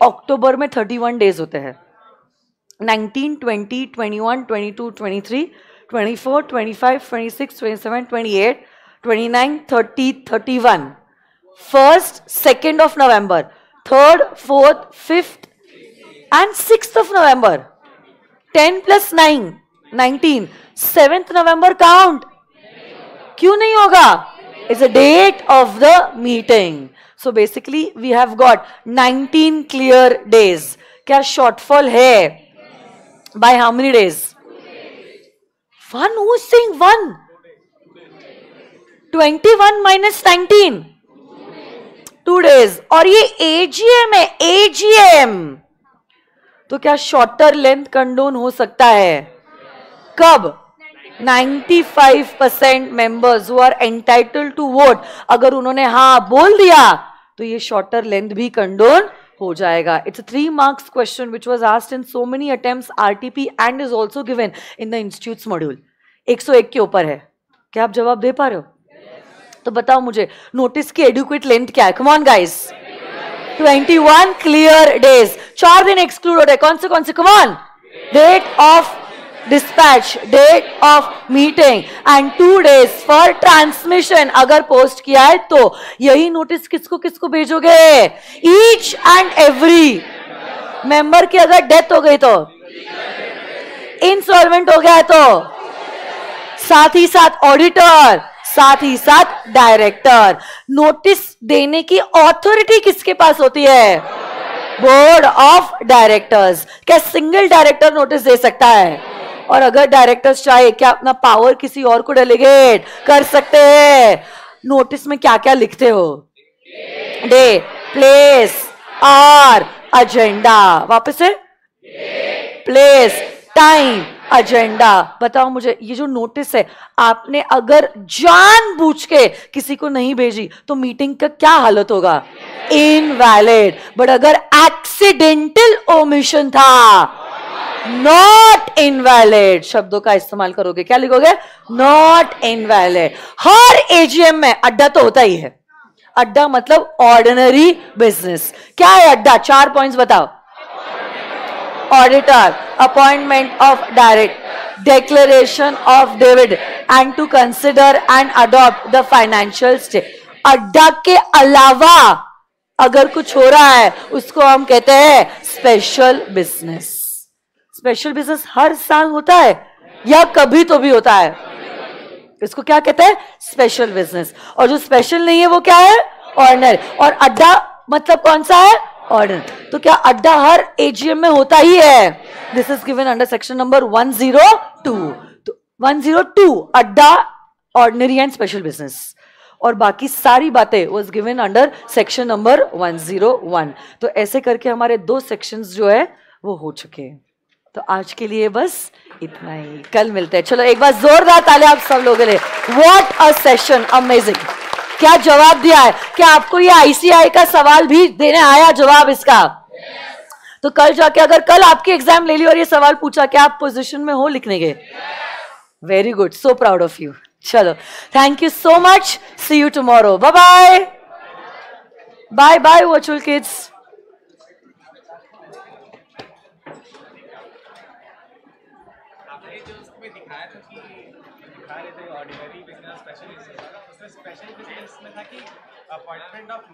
अक्टूबर में थर्टी वन डेज होते हैं nineteen twenty twenty one twenty two twenty three twenty four twenty five twenty six twenty seven twenty eight twenty nine thirty thirty one first second of November third fourth fifth and six of November ten plus nine nineteen seventh November count क्यों नहीं होगा is a date of the meeting so basically we have got 19 clear days क्या shortfall है by how many days one who सिंग one 21 minus nineteen two days और ये AGM है AGM तो क्या शॉर्टर लेंथ कंडोन हो सकता है कब 95 percent members who are entitle to vote अगर उन्होंने हाँ बोल दिया तो ये शॉर्टर लेंथ भी कंडोन हो जाएगा it's three marks question which was asked in so many attempt R T P and is also given in the institute module एक सौ एक के ऊपर है क्या आप जवाब दे पा रहे हो तो बताओ मुझे नोटिस की एडुकेट लेंथ क्या है कमॉन गाइस 21 क्लियर डेज चार दिन एक्सक्लूड हो रहे कौन से कौन से come on date of dispatch date of meeting and two days for transmission अगर पोस्ट किया है तो यही नोटिस किसको किसको भेजोगे ईच एंड एवरी मेंबर की अगर डेथ हो गई तो इंस्टॉलमेंट हो गया तो साथ ही साथ ऑडिटर साथ ही साथ डायरेक्टर नोटिस देने की ऑथोरिटी किसके पास होती है बोर्ड ऑफ डायरेक्टर्स क्या सिंगल डायरेक्टर नोटिस दे सकता है और अगर डायरेक्टर्स चाहे क्या अपना पावर किसी और को डेलीगेट कर सकते हैं नोटिस में क्या क्या लिखते हो डे प्लेस आर एजेंडा वापस से प्लेस टाइम एजेंडा बताओ मुझे ये जो नोटिस है आपने अगर जान बूझ के किसी को नहीं भेजी तो मीटिंग का क्या हालत होगा इनवैलिड बट अगर एक्सीडेंटल ओमिशन था नॉट इनवैलिड शब्दों का इस्तेमाल करोगे क्या लिखोगे नॉट इनवैलिड हर एजीएम में अड्डा तो होता ही है अड्डा मतलब ऑर्डिनरी बिजनेस क्या है अड्डा चार पॉइंट्स बताओ auditor appointment of direct declaration of डेविड and to consider and adopt the financial state अड्डा के अलावा अगर कुछ हो रहा है उसको हम कहते हैं स्पेशल बिजनेस स्पेशल बिजनेस हर साल होता है या कभी तो भी होता है इसको क्या कहते हैं स्पेशल बिजनेस और जो स्पेशल नहीं है वो क्या है ऑर्डनर और अड्डा मतलब कौन सा है ऑर्डर तो क्या अड्डा हर एजीएम में होता ही है this is given under section number 102 तो 102 अड्डा ऑर्डनरी एंड स्पेशल बिजनेस और बाकी सारी बातें was given under section number 101 तो ऐसे करके हमारे दो सेक्शंस जो है वो हो चुके हैं तो आज के लिए बस इतना ही कल मिलते हैं चलो एक बार जोरदार ताले आप सब लोगों ने वॉट अ सेशन अमेजिंग क्या जवाब दिया है क्या आपको ये आईसीआई का सवाल भी देने आया जवाब इसका yes. तो कल जाके अगर कल आपकी एग्जाम ले ली और ये सवाल पूछा क्या आप पोजीशन में हो लिखने के very good so proud of you चलो thank you so much see you tomorrow bye bye bye virtual kids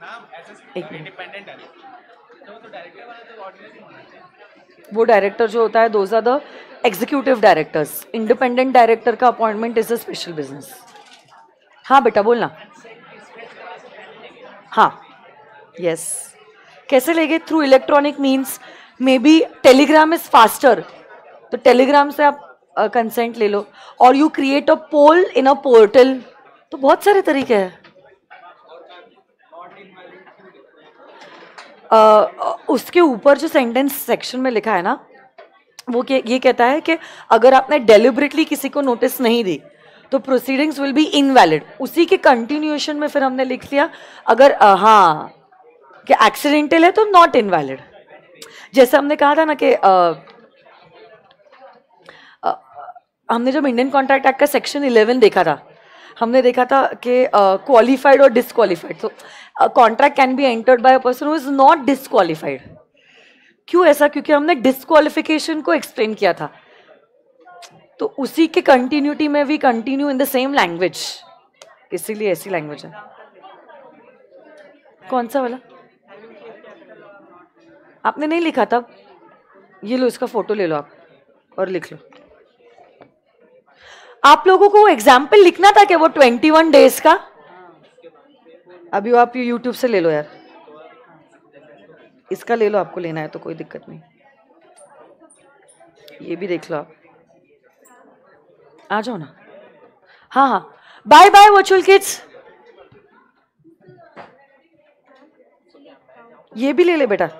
तो
वो डायरेक्टर तो तो जो होता है those are the executive directors independent director का appointment is a special business हाँ बेटा बोलना हाँ यस yes. कैसे लेंगे through electronic means may be telegram is faster तो टेलीग्राम से आप कंसेंट uh, ले लो और you create a poll in a portal तो बहुत सारे तरीके हैं उसके ऊपर जो सेंटेंस सेक्शन में लिखा है ना वो ये कहता है कि अगर आपने डेलिबरेटली किसी को नोटिस नहीं दी तो प्रोसीडिंग्स विल बी इनवैलिड उसी के कंटिन्यूएशन में फिर हमने लिख लिया अगर आ, हाँ कि एक्सीडेंटल है तो नॉट इनवैलिड जैसे हमने कहा था ना कि हमने जब इंडियन कॉन्ट्रैक्ट एक्ट का सेक्शन 11 देखा था हमने देखा था कि क्वालिफाइड और डिसक्वालिफाइड तो a contract can be entered by a person who is not disqualified. क्यों ऐसा क्योंकि हमने डिस्कालिफिकेशन को एक्सप्लेन किया था तो उसी के कंटिन्यूटी में we continue in the same language इसीलिए ऐसी लैंग्वेज है कौन सा वाला आपने नहीं लिखा तब ये लो इसका फोटो ले लो आप और लिख लो आप लोगों को एग्जाम्पल लिखना था क्या वो ट्वेंटी वन डेज का अभी आप ये यूट्यूब से ले लो यार इसका ले लो आपको लेना है तो कोई दिक्कत नहीं ये भी देख लो आप आ जाओ ना हाँ हाँ बाय बाय वर्चुअल किड्स ये भी ले ले बेटा